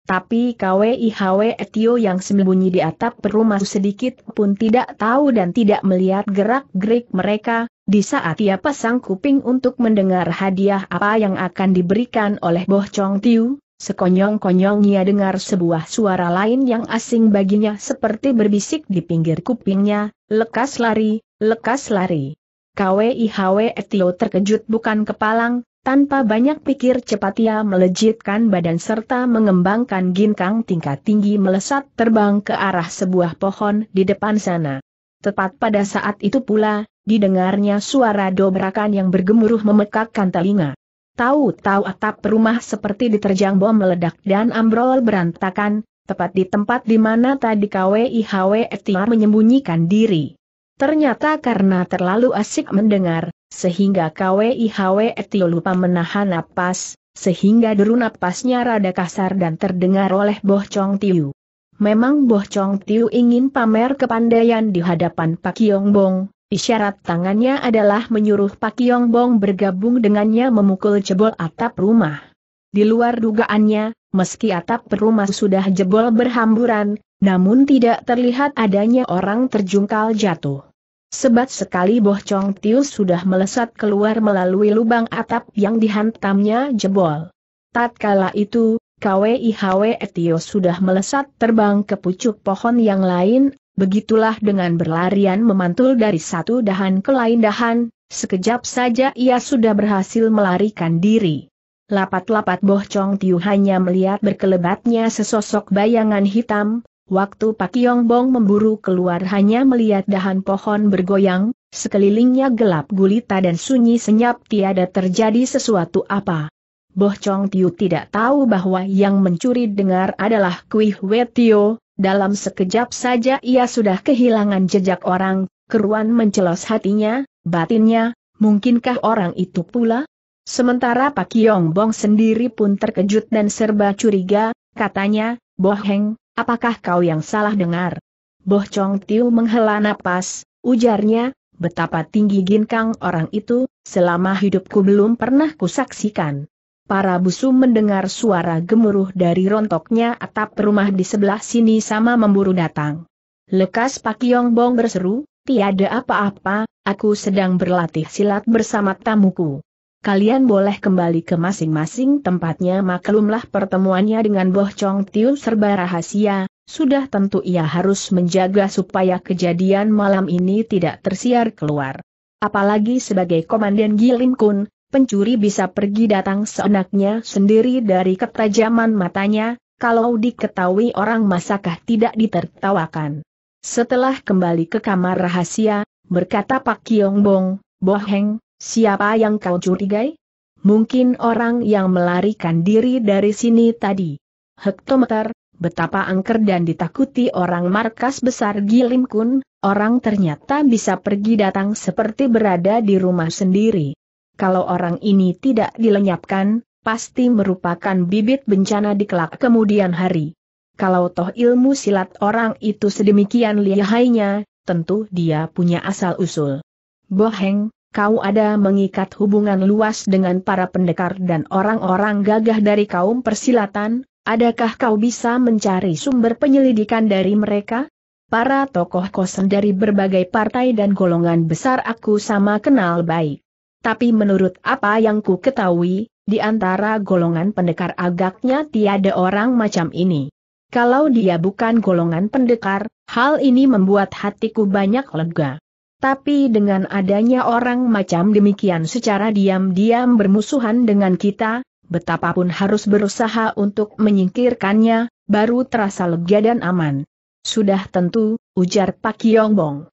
Tapi HWE Etio yang sembunyi di atap rumah sedikit pun tidak tahu dan tidak melihat gerak-gerik mereka, di saat ia pasang kuping untuk mendengar hadiah apa yang akan diberikan oleh Boh Chong Tiu, sekonyong-konyong ia dengar sebuah suara lain yang asing baginya seperti berbisik di pinggir kupingnya, lekas lari, lekas lari. KWIHW Etio terkejut bukan kepalang, tanpa banyak pikir cepat ia melejitkan badan serta mengembangkan ginkang tingkat tinggi melesat terbang ke arah sebuah pohon di depan sana. Tepat pada saat itu pula, didengarnya suara dobrakan yang bergemuruh memekakkan telinga. Tahu-tahu atap rumah seperti diterjang bom meledak dan ambrol berantakan, tepat di tempat di mana tadi KWIHW menyembunyikan diri. Ternyata karena terlalu asik mendengar, sehingga KWIHW Etio lupa menahan napas, sehingga deru napasnya rada kasar dan terdengar oleh Boh Chong Tiu. Memang Boh Chong Tiu ingin pamer kepandaian di hadapan Pak Yong Bong, Isyarat tangannya adalah menyuruh Pak Yong Bong bergabung dengannya memukul jebol atap rumah. Di luar dugaannya, meski atap rumah sudah jebol berhamburan, namun tidak terlihat adanya orang terjungkal jatuh. Sebat sekali Boh Bohcong Tiu sudah melesat keluar melalui lubang atap yang dihantamnya jebol. Tatkala itu, KWIHW Etios sudah melesat terbang ke pucuk pohon yang lain, begitulah dengan berlarian memantul dari satu dahan ke lain dahan, sekejap saja ia sudah berhasil melarikan diri. Lapat-lapat Boh Bohcong Tiu hanya melihat berkelebatnya sesosok bayangan hitam, Waktu Pak Yong Bong memburu keluar hanya melihat dahan pohon bergoyang, sekelilingnya gelap gulita dan sunyi senyap tiada terjadi sesuatu apa. Boh Chong Tiu tidak tahu bahwa yang mencuri dengar adalah Kui Hwe Tio, dalam sekejap saja ia sudah kehilangan jejak orang, keruan mencelos hatinya, batinnya, mungkinkah orang itu pula? Sementara Pak Yong Bong sendiri pun terkejut dan serba curiga, katanya, Boheng, Apakah kau yang salah dengar? Boh Chong Tiu menghela napas, ujarnya, betapa tinggi ginkang orang itu, selama hidupku belum pernah kusaksikan. Para busu mendengar suara gemuruh dari rontoknya atap rumah di sebelah sini sama memburu datang. Lekas Pak Yong Bong berseru, tiada apa-apa, aku sedang berlatih silat bersama tamuku kalian boleh kembali ke masing-masing tempatnya maklumlah pertemuannya dengan Boh Chong Tiu serba rahasia, sudah tentu ia harus menjaga supaya kejadian malam ini tidak tersiar keluar. Apalagi sebagai Komandan Gilim Kun, pencuri bisa pergi datang seenaknya sendiri dari ketajaman matanya, kalau diketahui orang masakah tidak ditertawakan. Setelah kembali ke kamar rahasia, berkata Pak Kiong Bong, Boheng, Siapa yang kau curigai? Mungkin orang yang melarikan diri dari sini tadi. Hektometer, betapa angker dan ditakuti orang markas besar Gilim Kun, orang ternyata bisa pergi datang seperti berada di rumah sendiri. Kalau orang ini tidak dilenyapkan, pasti merupakan bibit bencana di kelak kemudian hari. Kalau toh ilmu silat orang itu sedemikian lihainya, tentu dia punya asal-usul. Boheng, kau ada mengikat hubungan luas dengan para pendekar dan orang-orang gagah dari kaum persilatan, adakah kau bisa mencari sumber penyelidikan dari mereka? Para tokoh kosen dari berbagai partai dan golongan besar aku sama kenal baik. Tapi menurut apa yang ku ketahui, di antara golongan pendekar agaknya tiada orang macam ini. Kalau dia bukan golongan pendekar, hal ini membuat hatiku banyak lega. Tapi dengan adanya orang macam demikian secara diam-diam bermusuhan dengan kita, betapapun harus berusaha untuk menyingkirkannya, baru terasa lega dan aman. Sudah tentu, ujar Pak Yongbong.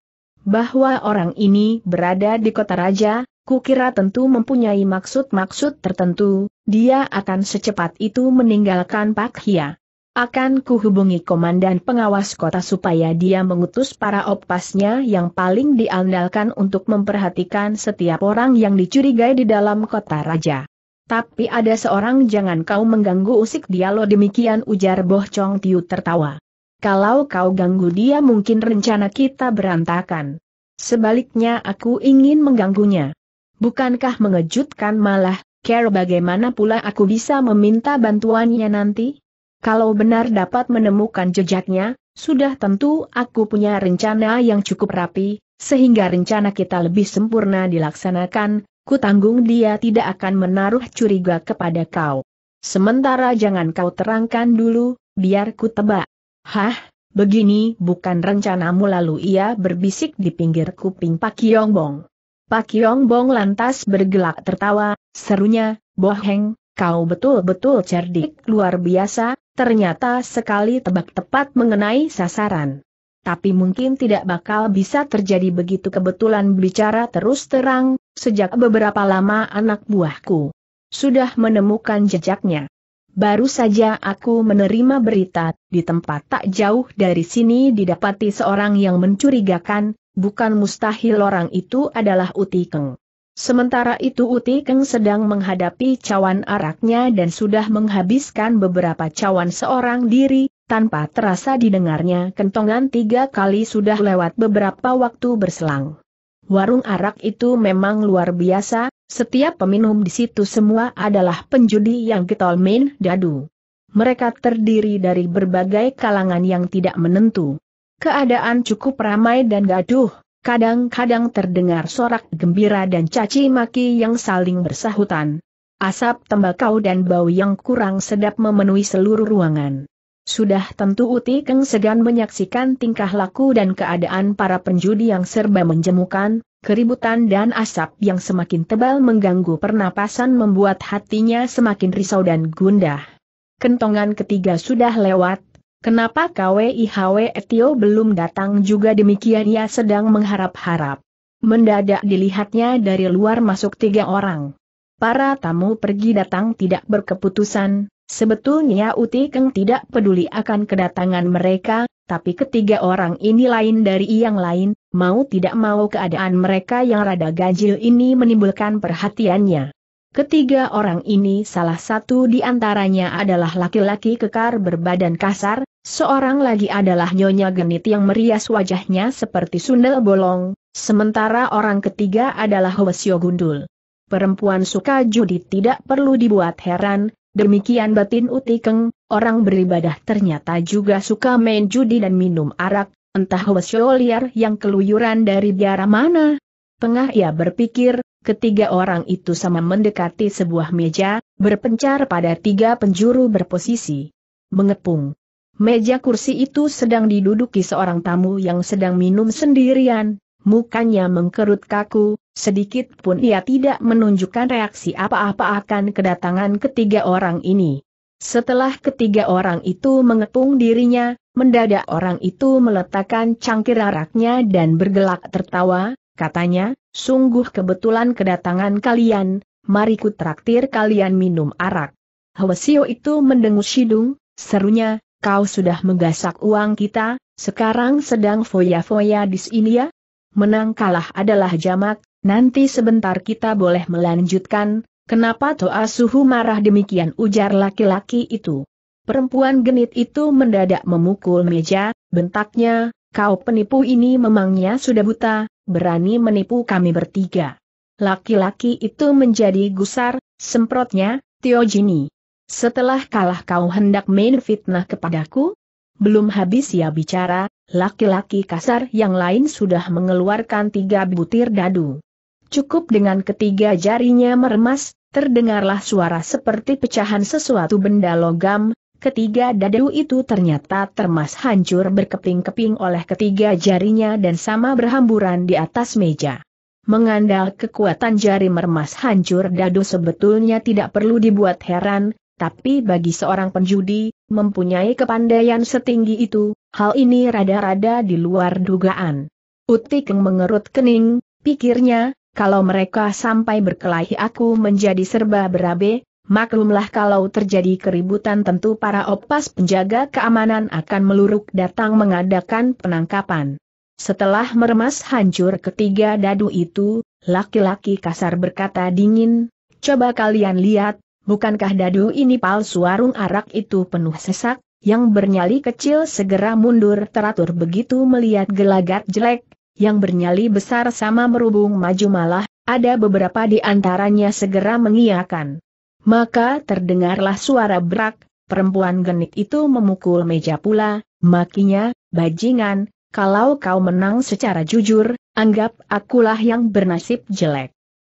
Bahwa orang ini berada di kota raja, kukira tentu mempunyai maksud-maksud tertentu, dia akan secepat itu meninggalkan Pak Hia. Akan kuhubungi komandan pengawas kota supaya dia mengutus para opasnya yang paling diandalkan untuk memperhatikan setiap orang yang dicurigai di dalam kota raja. Tapi ada seorang jangan kau mengganggu usik dialog demikian ujar Boh Chong Tiu tertawa. Kalau kau ganggu dia mungkin rencana kita berantakan. Sebaliknya aku ingin mengganggunya. Bukankah mengejutkan malah, care bagaimana pula aku bisa meminta bantuannya nanti? Kalau benar dapat menemukan jejaknya, sudah tentu aku punya rencana yang cukup rapi, sehingga rencana kita lebih sempurna dilaksanakan, ku tanggung dia tidak akan menaruh curiga kepada kau. Sementara jangan kau terangkan dulu, biar ku tebak. Hah, begini bukan rencanamu lalu ia berbisik di pinggir kuping Pak Yongbong. Pak Yongbong lantas bergelak tertawa, serunya, boheng, kau betul-betul cerdik luar biasa, ternyata sekali tebak tepat mengenai sasaran. Tapi mungkin tidak bakal bisa terjadi begitu kebetulan bicara terus terang, sejak beberapa lama anak buahku sudah menemukan jejaknya. Baru saja aku menerima berita, di tempat tak jauh dari sini didapati seorang yang mencurigakan, bukan mustahil orang itu adalah Utikeng. Sementara itu Uti Keng sedang menghadapi cawan araknya dan sudah menghabiskan beberapa cawan seorang diri, tanpa terasa didengarnya kentongan tiga kali sudah lewat beberapa waktu berselang. Warung arak itu memang luar biasa, setiap peminum di situ semua adalah penjudi yang getol main dadu. Mereka terdiri dari berbagai kalangan yang tidak menentu. Keadaan cukup ramai dan gaduh, Kadang-kadang terdengar sorak gembira dan caci maki yang saling bersahutan. Asap tembakau dan bau yang kurang sedap memenuhi seluruh ruangan. Sudah tentu Uti Keng segan menyaksikan tingkah laku dan keadaan para penjudi yang serba menjemukan, keributan dan asap yang semakin tebal mengganggu pernapasan membuat hatinya semakin risau dan gundah. Kentongan ketiga sudah lewat, Kenapa KWIHW Etio belum datang juga demikian ia sedang mengharap-harap. Mendadak dilihatnya dari luar masuk tiga orang. Para tamu pergi datang tidak berkeputusan, sebetulnya Uti Keng tidak peduli akan kedatangan mereka, tapi ketiga orang ini lain dari yang lain, mau tidak mau keadaan mereka yang rada ganjil ini menimbulkan perhatiannya. Ketiga orang ini salah satu di antaranya adalah laki-laki kekar berbadan kasar, Seorang lagi adalah Nyonya Genit yang merias wajahnya seperti sundel bolong, sementara orang ketiga adalah Hwasyo Gundul. Perempuan suka judi tidak perlu dibuat heran, demikian batin Utikeng, orang beribadah ternyata juga suka main judi dan minum arak, entah Hwasyo liar yang keluyuran dari biara mana. Tengah ia berpikir, Ketiga orang itu sama mendekati sebuah meja, berpencar pada tiga penjuru berposisi. Mengepung. Meja kursi itu sedang diduduki seorang tamu yang sedang minum sendirian, mukanya mengkerut kaku, sedikit pun ia tidak menunjukkan reaksi apa-apa akan kedatangan ketiga orang ini. Setelah ketiga orang itu mengepung dirinya, mendadak orang itu meletakkan cangkir araknya dan bergelak tertawa, katanya, sungguh kebetulan kedatangan kalian, mari ku traktir kalian minum arak. Hwasio itu mendengus hidung, serunya, kau sudah menggasak uang kita, sekarang sedang foya-foya di sini ya? Menang kalah adalah jamak, nanti sebentar kita boleh melanjutkan, kenapa Toa Suhu marah demikian ujar laki-laki itu. Perempuan genit itu mendadak memukul meja, bentaknya, kau penipu ini memangnya sudah buta, berani menipu kami bertiga. Laki-laki itu menjadi gusar, semprotnya, Tio Jini. Setelah kalah kau hendak main fitnah kepadaku? Belum habis ya bicara, laki-laki kasar yang lain sudah mengeluarkan tiga butir dadu. Cukup dengan ketiga jarinya meremas, terdengarlah suara seperti pecahan sesuatu benda logam, ketiga dadu itu ternyata termas hancur berkeping-keping oleh ketiga jarinya dan sama berhamburan di atas meja. Mengandal kekuatan jari meremas hancur dadu sebetulnya tidak perlu dibuat heran, tapi bagi seorang penjudi, mempunyai kepandaian setinggi itu, hal ini rada-rada di luar dugaan. Utikeng mengerut kening, pikirnya, kalau mereka sampai berkelahi aku menjadi serba berabe, maklumlah kalau terjadi keributan tentu para opas penjaga keamanan akan meluruk datang mengadakan penangkapan. Setelah meremas hancur ketiga dadu itu, laki-laki kasar berkata dingin, coba kalian lihat, Bukankah dadu ini palsu warung arak itu penuh sesak, yang bernyali kecil segera mundur teratur begitu melihat gelagat jelek, yang bernyali besar sama merubung maju malah, ada beberapa di antaranya segera mengiakan. Maka terdengarlah suara berak, perempuan genit itu memukul meja pula, makinya, bajingan, kalau kau menang secara jujur, anggap akulah yang bernasib jelek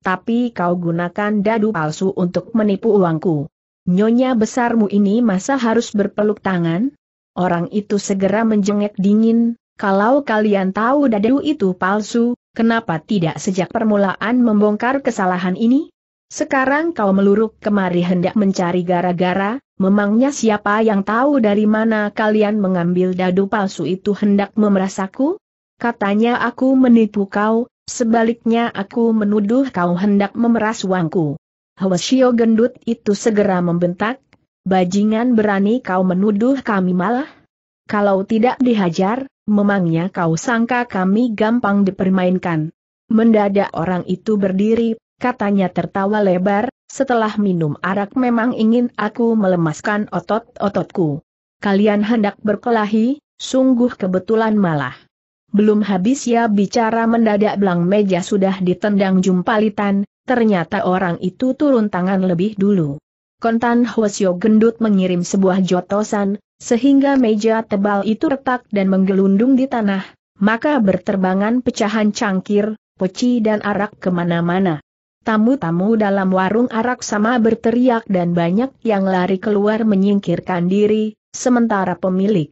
tapi kau gunakan dadu palsu untuk menipu uangku. Nyonya besarmu ini masa harus berpeluk tangan? Orang itu segera menjengek dingin, kalau kalian tahu dadu itu palsu, kenapa tidak sejak permulaan membongkar kesalahan ini? Sekarang kau meluruk kemari hendak mencari gara-gara, memangnya siapa yang tahu dari mana kalian mengambil dadu palsu itu hendak memerasaku? Katanya aku menipu kau, Sebaliknya aku menuduh kau hendak memeras uangku. Hwasio gendut itu segera membentak, bajingan berani kau menuduh kami malah? Kalau tidak dihajar, memangnya kau sangka kami gampang dipermainkan. Mendadak orang itu berdiri, katanya tertawa lebar, setelah minum arak memang ingin aku melemaskan otot-ototku. Kalian hendak berkelahi, sungguh kebetulan malah belum habis ya bicara mendadak belang meja sudah ditendang jumpalitan, ternyata orang itu turun tangan lebih dulu. Kontan Hwasyo gendut mengirim sebuah jotosan, sehingga meja tebal itu retak dan menggelundung di tanah, maka berterbangan pecahan cangkir, poci dan arak kemana-mana. Tamu-tamu dalam warung arak sama berteriak dan banyak yang lari keluar menyingkirkan diri, sementara pemilik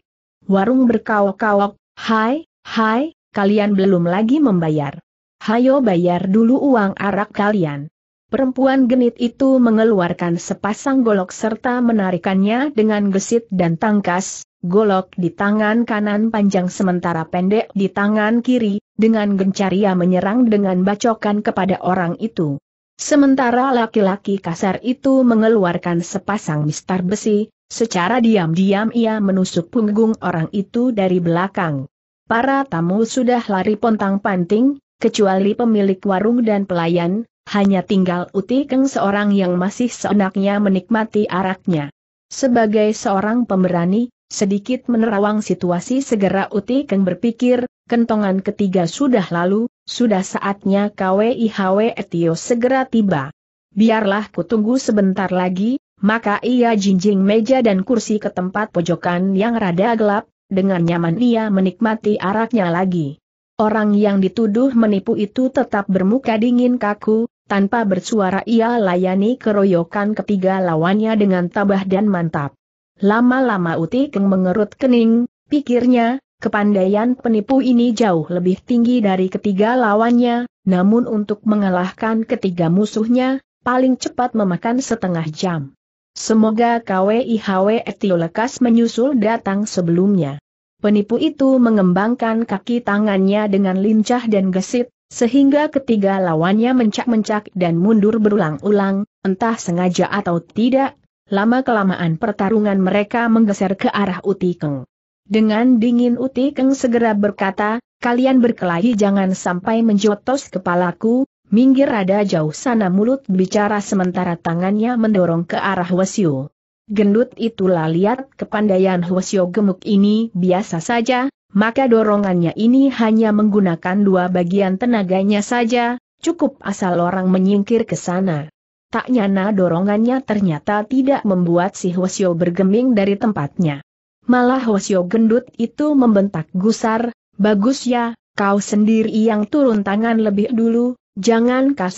warung berkawok-kawok, Hai, Hai, kalian belum lagi membayar. Hayo bayar dulu uang arak kalian. Perempuan genit itu mengeluarkan sepasang golok serta menarikannya dengan gesit dan tangkas, golok di tangan kanan panjang sementara pendek di tangan kiri, dengan gencar ia menyerang dengan bacokan kepada orang itu. Sementara laki-laki kasar itu mengeluarkan sepasang mistar besi, secara diam-diam ia menusuk punggung orang itu dari belakang. Para tamu sudah lari pontang-panting, kecuali pemilik warung dan pelayan, hanya tinggal Uti Keng seorang yang masih seenaknya menikmati araknya. Sebagai seorang pemberani, sedikit menerawang situasi segera Uti Keng berpikir, kentongan ketiga sudah lalu, sudah saatnya KWIHW Etio segera tiba. Biarlah kutunggu sebentar lagi, maka ia jinjing meja dan kursi ke tempat pojokan yang rada gelap, dengan nyaman ia menikmati araknya lagi. Orang yang dituduh menipu itu tetap bermuka dingin kaku, tanpa bersuara ia layani keroyokan ketiga lawannya dengan tabah dan mantap. Lama-lama Keng mengerut kening, pikirnya, kepandaian penipu ini jauh lebih tinggi dari ketiga lawannya, namun untuk mengalahkan ketiga musuhnya, paling cepat memakan setengah jam. Semoga KWIHW Etio lekas menyusul datang sebelumnya. Penipu itu mengembangkan kaki tangannya dengan lincah dan gesit, sehingga ketiga lawannya mencak-mencak dan mundur berulang-ulang, entah sengaja atau tidak, lama-kelamaan pertarungan mereka menggeser ke arah Uti Keng. Dengan dingin Uti Keng segera berkata, kalian berkelahi jangan sampai menjotos kepalaku, Minggir ada jauh sana mulut bicara sementara tangannya mendorong ke arah Wesio. Gendut itulah lihat kepandaian Wesio gemuk ini biasa saja, maka dorongannya ini hanya menggunakan dua bagian tenaganya saja, cukup asal orang menyingkir ke sana. Tak nyana dorongannya ternyata tidak membuat si Hwasyo bergeming dari tempatnya. Malah Hwasyo gendut itu membentak gusar, bagus ya, kau sendiri yang turun tangan lebih dulu, Jangan kau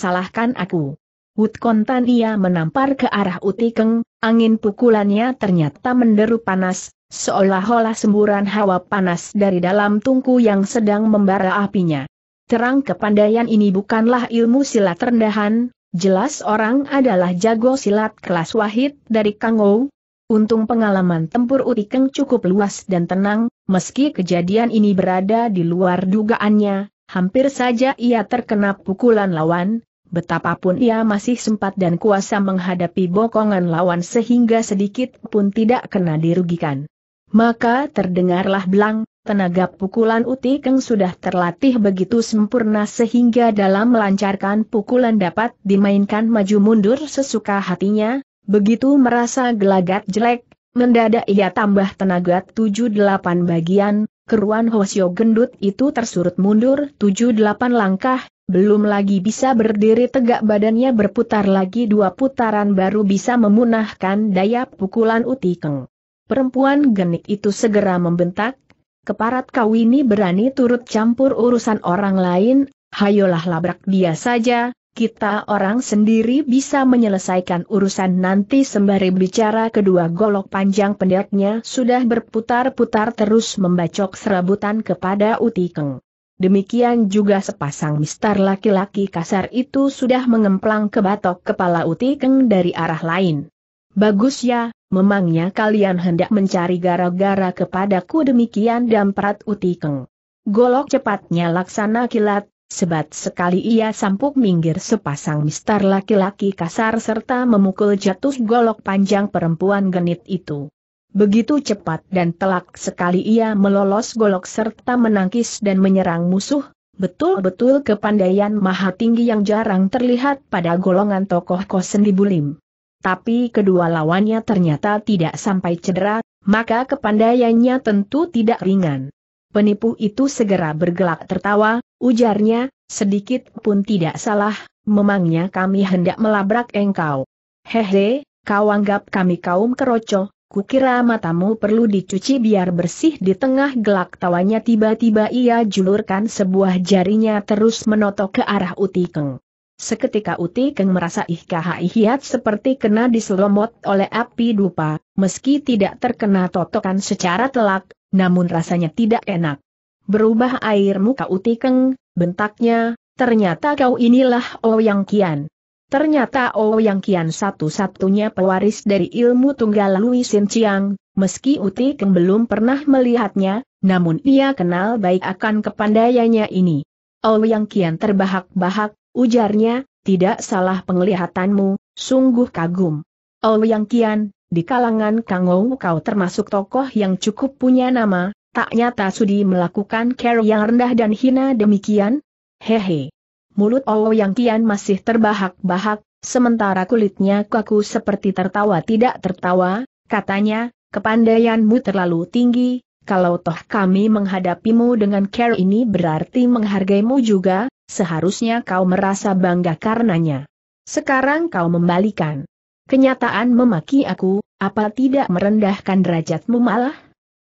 aku. Wut kontan ia menampar ke arah Utikeng, angin pukulannya ternyata menderu panas, seolah-olah semburan hawa panas dari dalam tungku yang sedang membara apinya. Terang kepandaian ini bukanlah ilmu silat rendahan, jelas orang adalah jago silat kelas wahid dari Kangou, Untung pengalaman tempur Utikeng cukup luas dan tenang, meski kejadian ini berada di luar dugaannya, Hampir saja ia terkena pukulan lawan, betapapun ia masih sempat dan kuasa menghadapi bokongan lawan sehingga sedikit pun tidak kena dirugikan. Maka terdengarlah belang, tenaga pukulan Uti Keng sudah terlatih begitu sempurna sehingga dalam melancarkan pukulan dapat dimainkan maju mundur sesuka hatinya, begitu merasa gelagat jelek, mendadak ia tambah tenaga 7-8 bagian, keruan Hosio gendut itu tersurut mundur 7-8 langkah, belum lagi bisa berdiri tegak badannya berputar lagi dua putaran baru bisa memunahkan daya pukulan Utikeng. Perempuan genik itu segera membentak, keparat kau ini berani turut campur urusan orang lain, hayolah labrak dia saja, kita orang sendiri bisa menyelesaikan urusan nanti sembari bicara kedua golok panjang pendeknya sudah berputar-putar terus membacok serabutan kepada Utikeng. Demikian juga sepasang mistar laki-laki kasar itu sudah mengemplang ke batok kepala Utikeng dari arah lain. Bagus ya, memangnya kalian hendak mencari gara-gara kepadaku demikian damprat Utikeng. Golok cepatnya laksana kilat, Sebat sekali ia sampuk minggir sepasang mistar laki-laki kasar serta memukul jatuh golok panjang perempuan genit itu. Begitu cepat dan telak sekali ia melolos golok serta menangkis dan menyerang musuh, betul-betul kepandaian maha tinggi yang jarang terlihat pada golongan tokoh kosen di Bulim. Tapi kedua lawannya ternyata tidak sampai cedera, maka kepandaiannya tentu tidak ringan. Penipu itu segera bergelak tertawa, ujarnya, sedikit pun tidak salah, memangnya kami hendak melabrak engkau. Hehe, kau anggap kami kaum keroco, kukira matamu perlu dicuci biar bersih di tengah gelak tawanya tiba-tiba ia julurkan sebuah jarinya terus menotok ke arah Uti Seketika Uti Keng merasa ihkahihiyat seperti kena diselomot oleh api dupa, meski tidak terkena totokan secara telak, namun rasanya tidak enak. Berubah air muka utikeng, bentaknya, ternyata kau inilah Ouyang oh Kian. Ternyata Ouyang oh Kian satu-satunya pewaris dari ilmu tunggal Lui Sin Chiang, meski utikeng belum pernah melihatnya, namun ia kenal baik akan kepandaiannya ini. Ouyang oh Kian terbahak-bahak, ujarnya, tidak salah penglihatanmu, sungguh kagum. Ouyang Kian, di kalangan Kangou kau termasuk tokoh yang cukup punya nama, tak nyata sudi melakukan care yang rendah dan hina demikian? Hehe. Mulut Owo yang kian masih terbahak-bahak, sementara kulitnya kaku seperti tertawa tidak tertawa, katanya, kepandaianmu terlalu tinggi, kalau toh kami menghadapimu dengan care ini berarti menghargaimu juga, seharusnya kau merasa bangga karenanya. Sekarang kau membalikan. Kenyataan memaki aku, apa tidak merendahkan derajatmu malah?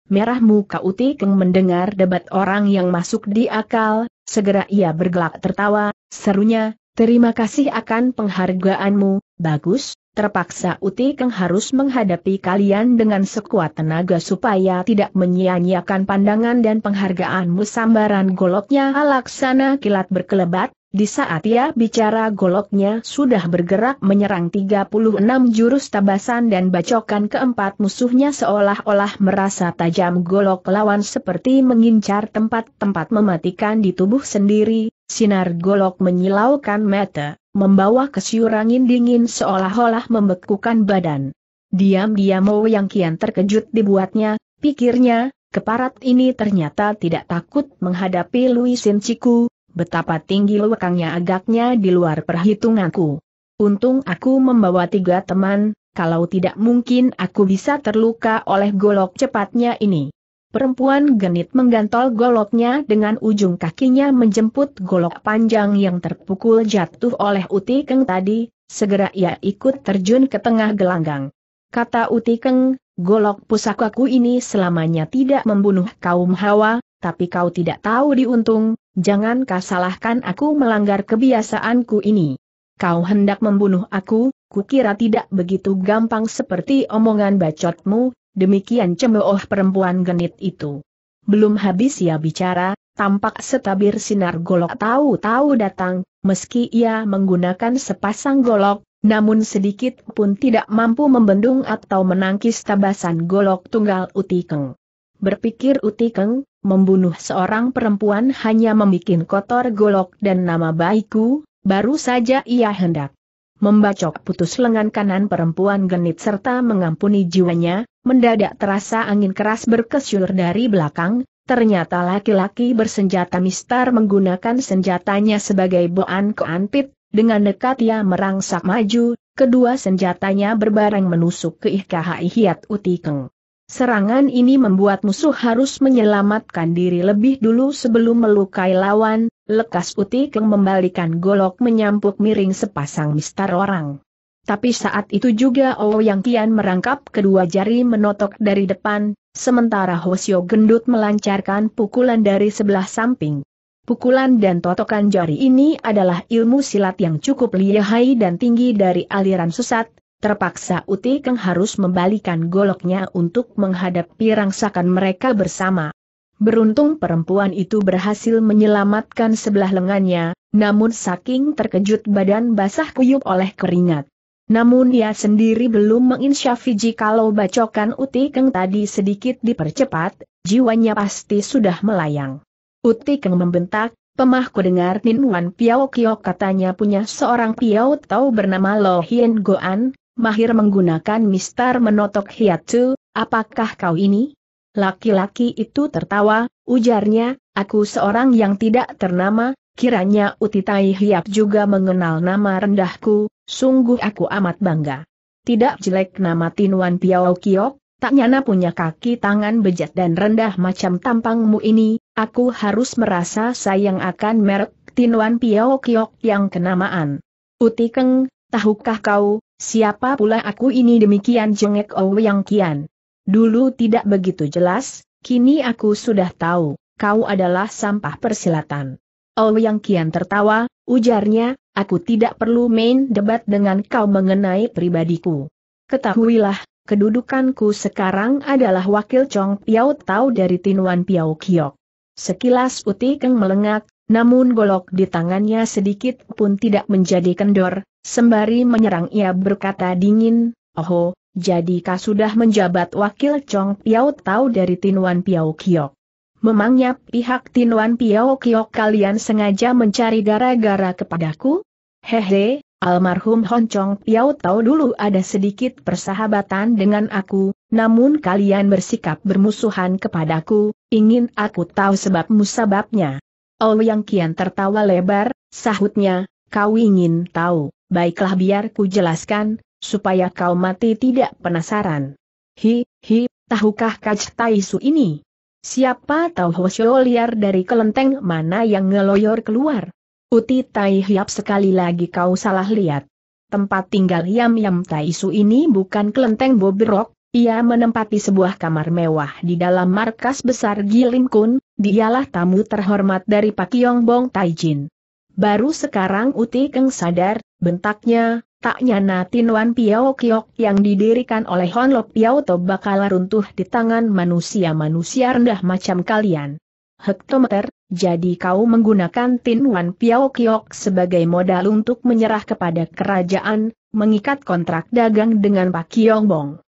Merah muka Utikeng mendengar debat orang yang masuk di akal, segera ia bergelak tertawa, serunya, terima kasih akan penghargaanmu, bagus, terpaksa Utikeng harus menghadapi kalian dengan sekuat tenaga supaya tidak menyia-nyiakan pandangan dan penghargaanmu sambaran goloknya alaksana kilat berkelebat, di saat ia bicara goloknya sudah bergerak menyerang 36 jurus tabasan dan bacokan keempat musuhnya seolah-olah merasa tajam golok lawan seperti mengincar tempat-tempat mematikan di tubuh sendiri, sinar golok menyilaukan mata, membawa kesiurangin dingin seolah-olah membekukan badan. Diam-diam mau yang kian terkejut dibuatnya, pikirnya, keparat ini ternyata tidak takut menghadapi Louis Ciku, Betapa tinggi lekangnya agaknya di luar perhitunganku. Untung aku membawa tiga teman, kalau tidak mungkin aku bisa terluka oleh golok cepatnya ini. Perempuan genit menggantol goloknya dengan ujung kakinya menjemput golok panjang yang terpukul jatuh oleh Uti Keng tadi, segera ia ikut terjun ke tengah gelanggang. Kata Uti Keng, golok pusakaku ini selamanya tidak membunuh kaum hawa, tapi kau tidak tahu diuntung, jangan kau salahkan aku melanggar kebiasaanku ini. Kau hendak membunuh aku, kukira tidak begitu gampang seperti omongan bacotmu, demikian cemooh perempuan genit itu. Belum habis ia bicara, tampak setabir sinar golok tahu-tahu datang, meski ia menggunakan sepasang golok, namun sedikit pun tidak mampu membendung atau menangkis tabasan golok tunggal utikeng. Berpikir utikeng, membunuh seorang perempuan hanya membuat kotor golok dan nama baikku, baru saja ia hendak membacok putus lengan kanan perempuan genit serta mengampuni jiwanya, mendadak terasa angin keras berkesyur dari belakang, ternyata laki-laki bersenjata mistar menggunakan senjatanya sebagai boan keanpit, dengan dekat ia merangsak maju, kedua senjatanya berbareng menusuk ke Ihkahai Hiat Utikeng. Serangan ini membuat musuh harus menyelamatkan diri lebih dulu sebelum melukai lawan, lekas uti yang membalikan golok menyampuk miring sepasang mister orang. Tapi saat itu juga oh yang Kian merangkap kedua jari menotok dari depan, sementara Hosio gendut melancarkan pukulan dari sebelah samping. Pukulan dan totokan jari ini adalah ilmu silat yang cukup lihai dan tinggi dari aliran sesat, Terpaksa Uti Keng harus membalikan goloknya untuk menghadapi rangsakan mereka bersama. Beruntung perempuan itu berhasil menyelamatkan sebelah lengannya, namun saking terkejut badan basah kuyup oleh keringat. Namun ia sendiri belum menginsyafi kalau bacokan Uti Keng tadi sedikit dipercepat, jiwanya pasti sudah melayang. Uti Keng membentak, pemahku dengar Nin Wan Piao Kio katanya punya seorang Piao tahu bernama Lo Hien Goan, mahir menggunakan mistar menotok hiatu, apakah kau ini? Laki-laki itu tertawa, ujarnya, aku seorang yang tidak ternama, kiranya Utitai Hiap juga mengenal nama rendahku, sungguh aku amat bangga. Tidak jelek nama Tinuan Piao Kiok, tak nyana punya kaki tangan bejat dan rendah macam tampangmu ini, aku harus merasa sayang akan merek Tinuan Piao Kiok yang kenamaan. Utikeng, tahukah kau, Siapa pula aku ini demikian jengek yang Kian. Dulu tidak begitu jelas, kini aku sudah tahu, kau adalah sampah persilatan. yang Kian tertawa, ujarnya, aku tidak perlu main debat dengan kau mengenai pribadiku. Ketahuilah, kedudukanku sekarang adalah wakil Chong Piao Tau dari Tinuan Piao Kiok. Sekilas Uti Keng melengak, namun golok di tangannya sedikit pun tidak menjadi kendor, sembari menyerang ia berkata dingin, Oho, jadikah sudah menjabat wakil Chong Piao tahu dari Tinuan Piao Kiok? Memangnya pihak Tinuan Piao Kiok kalian sengaja mencari gara-gara kepadaku? Hehe, almarhum Hon Chong Piao tahu dulu ada sedikit persahabatan dengan aku, namun kalian bersikap bermusuhan kepadaku, ingin aku tahu sebab musababnya yang Kian tertawa lebar, sahutnya, kau ingin tahu, baiklah biar ku jelaskan, supaya kau mati tidak penasaran. Hi, hi, tahukah Kaj Taisu ini? Siapa tahu Hosyo liar dari kelenteng mana yang ngeloyor keluar? Uti Tai Hiap sekali lagi kau salah lihat. Tempat tinggal Yam Yam Taisu ini bukan kelenteng bobrok. Ia menempati sebuah kamar mewah di dalam markas besar Gilim Kun, dialah tamu terhormat dari Pak Yong Bong Taijin. Baru sekarang Uti Keng sadar, bentaknya, tak nyana Tinwan Piao Kiok yang didirikan oleh Hon Lop Piao To bakal runtuh di tangan manusia-manusia rendah macam kalian. Hektometer, jadi kau menggunakan Tinwan Piao Kiok sebagai modal untuk menyerah kepada kerajaan, mengikat kontrak dagang dengan Pak Yong Bong.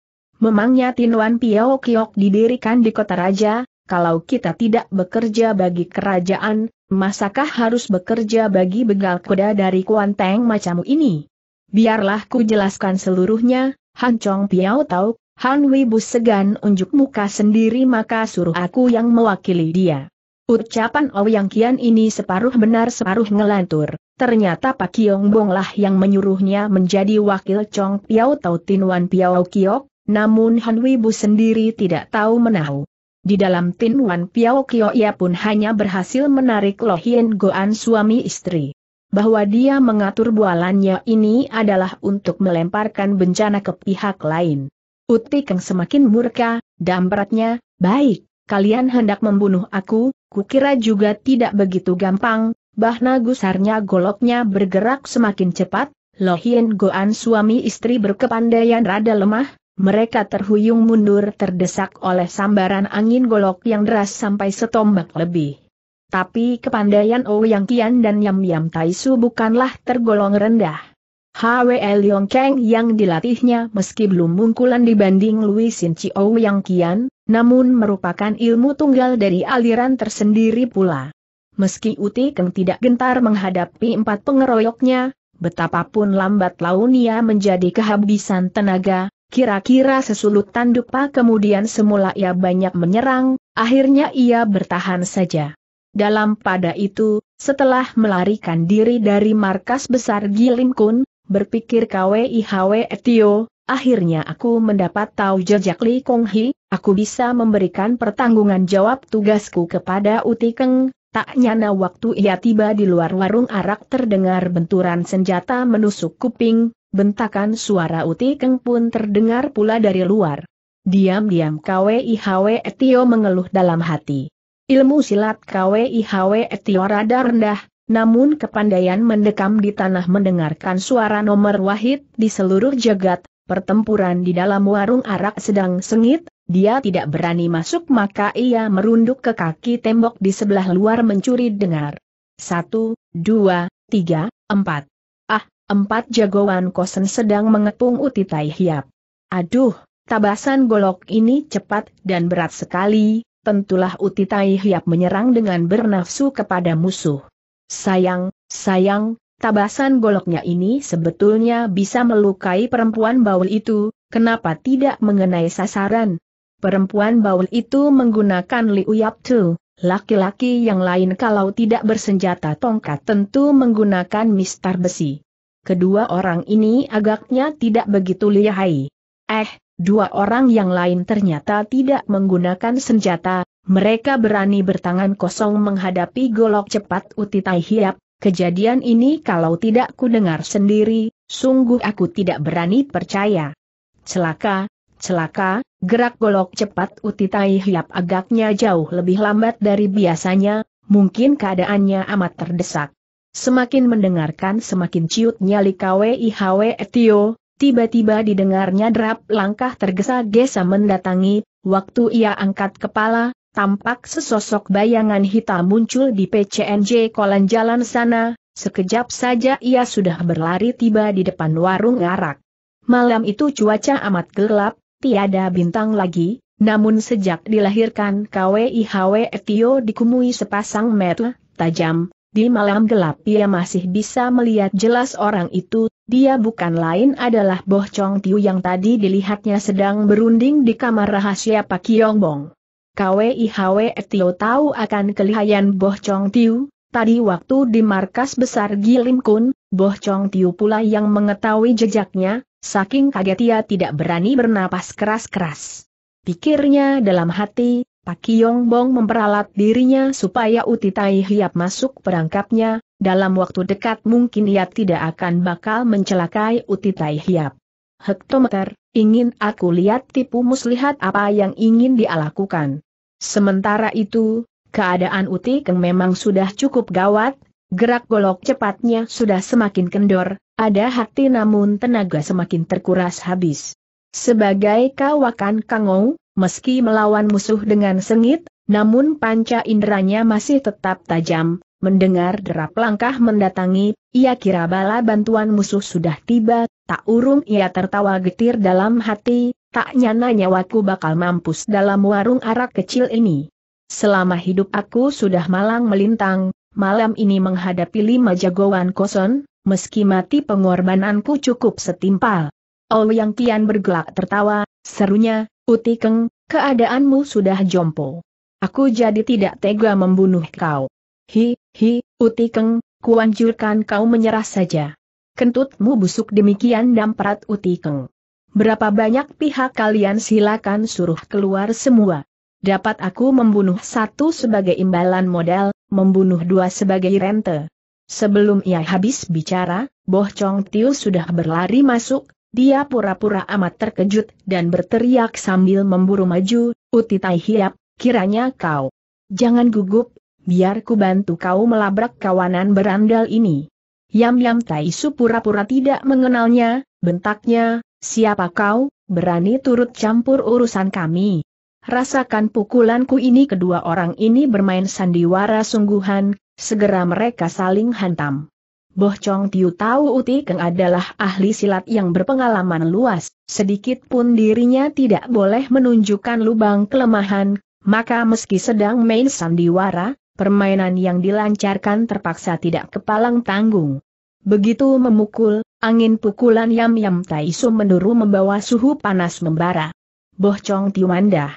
Memangnya Tinuan Piao Kiok didirikan di kota raja, kalau kita tidak bekerja bagi kerajaan, masakah harus bekerja bagi begal kuda dari kuanteng macammu ini? Biarlah ku jelaskan seluruhnya, Han Chong Piao Tau, Han Wibu segan unjuk muka sendiri maka suruh aku yang mewakili dia. Ucapan Ouyang Kian ini separuh benar separuh ngelantur. Ternyata Pak Kiong Bonglah yang menyuruhnya menjadi wakil Chong Piao Tau Tin Wan Piao Kiok, namun Han Wibu sendiri tidak tahu menahu. Di dalam Tin Wan Piao Kio ia pun hanya berhasil menarik Lo Hien Goan suami istri. Bahwa dia mengatur bualannya ini adalah untuk melemparkan bencana ke pihak lain. Keng semakin murka, dampratnya, baik, kalian hendak membunuh aku, kukira juga tidak begitu gampang, bahna gusarnya goloknya bergerak semakin cepat, Lo Hien Goan suami istri berkepandaian rada lemah, mereka terhuyung mundur terdesak oleh sambaran angin golok yang deras sampai setombak lebih. Tapi kepandaian Ouyang Kian dan Yam Yam Taisu bukanlah tergolong rendah. Hwe Yong Kang yang dilatihnya meski belum mungkulan dibanding Louis Sin Chi Ouyang Kian, namun merupakan ilmu tunggal dari aliran tersendiri pula. Meski Uti Keng tidak gentar menghadapi empat pengeroyoknya, betapapun lambat laun ia menjadi kehabisan tenaga, Kira-kira sesulut tanduk tandupa kemudian semula ia banyak menyerang, akhirnya ia bertahan saja. Dalam pada itu, setelah melarikan diri dari markas besar Gilim Kun, berpikir KWIHW Etio, akhirnya aku mendapat tahu jejak Li Kong aku bisa memberikan pertanggungan jawab tugasku kepada Utikeng. tak nyana waktu ia tiba di luar warung arak terdengar benturan senjata menusuk kuping, Bentakan suara Uti Keng pun terdengar pula dari luar. Diam-diam KWIHW Etio mengeluh dalam hati. Ilmu silat KWIHW Etio rada rendah, namun kepandaian mendekam di tanah mendengarkan suara nomor wahid di seluruh jagat, pertempuran di dalam warung arak sedang sengit, dia tidak berani masuk maka ia merunduk ke kaki tembok di sebelah luar mencuri dengar. Satu, dua, tiga, empat empat jagoan kosen sedang mengepung Uti Tai Hiap. Aduh, tabasan golok ini cepat dan berat sekali, tentulah Uti Tai Hiap menyerang dengan bernafsu kepada musuh. Sayang, sayang, tabasan goloknya ini sebetulnya bisa melukai perempuan baul itu, kenapa tidak mengenai sasaran? Perempuan baul itu menggunakan Liu Yap Tu, laki-laki yang lain kalau tidak bersenjata tongkat tentu menggunakan mistar besi kedua orang ini agaknya tidak begitu lihai. Eh, dua orang yang lain ternyata tidak menggunakan senjata, mereka berani bertangan kosong menghadapi golok cepat Uti Tai Hiap, kejadian ini kalau tidak ku dengar sendiri, sungguh aku tidak berani percaya. Celaka, celaka, gerak golok cepat Uti Tai Hiap agaknya jauh lebih lambat dari biasanya, mungkin keadaannya amat terdesak. Semakin mendengarkan semakin ciut nyali KWIHW Etio, tiba-tiba didengarnya derap langkah tergesa-gesa mendatangi, waktu ia angkat kepala, tampak sesosok bayangan hitam muncul di PCNJ kolan jalan sana, sekejap saja ia sudah berlari tiba di depan warung arak. Malam itu cuaca amat gelap, tiada bintang lagi, namun sejak dilahirkan KWIHW Etio dikumui sepasang mata tajam, di malam gelap ia masih bisa melihat jelas orang itu, dia bukan lain adalah Boh Chong Tiu yang tadi dilihatnya sedang berunding di kamar rahasia Pak Bong. Yongbong. KWIHW Tio tahu akan kelihayan Boh Chong Tiu, tadi waktu di markas besar Gilim Kun, Boh Chong Tiu pula yang mengetahui jejaknya, saking kaget ia tidak berani bernapas keras-keras. Pikirnya dalam hati, Pak Yong Bong memperalat dirinya supaya Uti Tai Hiap masuk perangkapnya, dalam waktu dekat mungkin ia tidak akan bakal mencelakai Uti Tai Hiap. Hektometer, ingin aku lihat tipu muslihat apa yang ingin dia lakukan. Sementara itu, keadaan Uti Keng memang sudah cukup gawat, gerak golok cepatnya sudah semakin kendor, ada hati namun tenaga semakin terkuras habis. Sebagai kawakan Kangou, Meski melawan musuh dengan sengit, namun panca inderanya masih tetap tajam, mendengar derap langkah mendatangi, ia kira bala bantuan musuh sudah tiba, tak urung ia tertawa getir dalam hati, tak nyana nyawaku bakal mampus dalam warung arak kecil ini. Selama hidup aku sudah malang melintang, malam ini menghadapi lima jagoan kosong. meski mati pengorbananku cukup setimpal. Oh yang kian bergelak tertawa, serunya, Utikeng, keadaanmu sudah jompo. Aku jadi tidak tega membunuh kau. Hi, hi, Utikeng, kuanjurkan kau menyerah saja. Kentutmu busuk demikian damprat Utikeng. Berapa banyak pihak kalian silakan suruh keluar semua. Dapat aku membunuh satu sebagai imbalan modal, membunuh dua sebagai rente. Sebelum ia habis bicara, Boh Chong Tiu sudah berlari masuk, dia pura-pura amat terkejut dan berteriak sambil memburu maju, Uti Tai Hiap, kiranya kau. Jangan gugup, biar ku bantu kau melabrak kawanan berandal ini. Yam Yam Tai Su pura-pura tidak mengenalnya, bentaknya, siapa kau, berani turut campur urusan kami. Rasakan pukulanku ini kedua orang ini bermain sandiwara sungguhan, segera mereka saling hantam. Boh Chong Tiu tahu Uti Keng adalah ahli silat yang berpengalaman luas, sedikit pun dirinya tidak boleh menunjukkan lubang kelemahan, maka meski sedang main sandiwara, permainan yang dilancarkan terpaksa tidak kepalang tanggung. Begitu memukul, angin pukulan Yam-Yam Taisu menduru membawa suhu panas membara. Boh Chong Tiu mandah.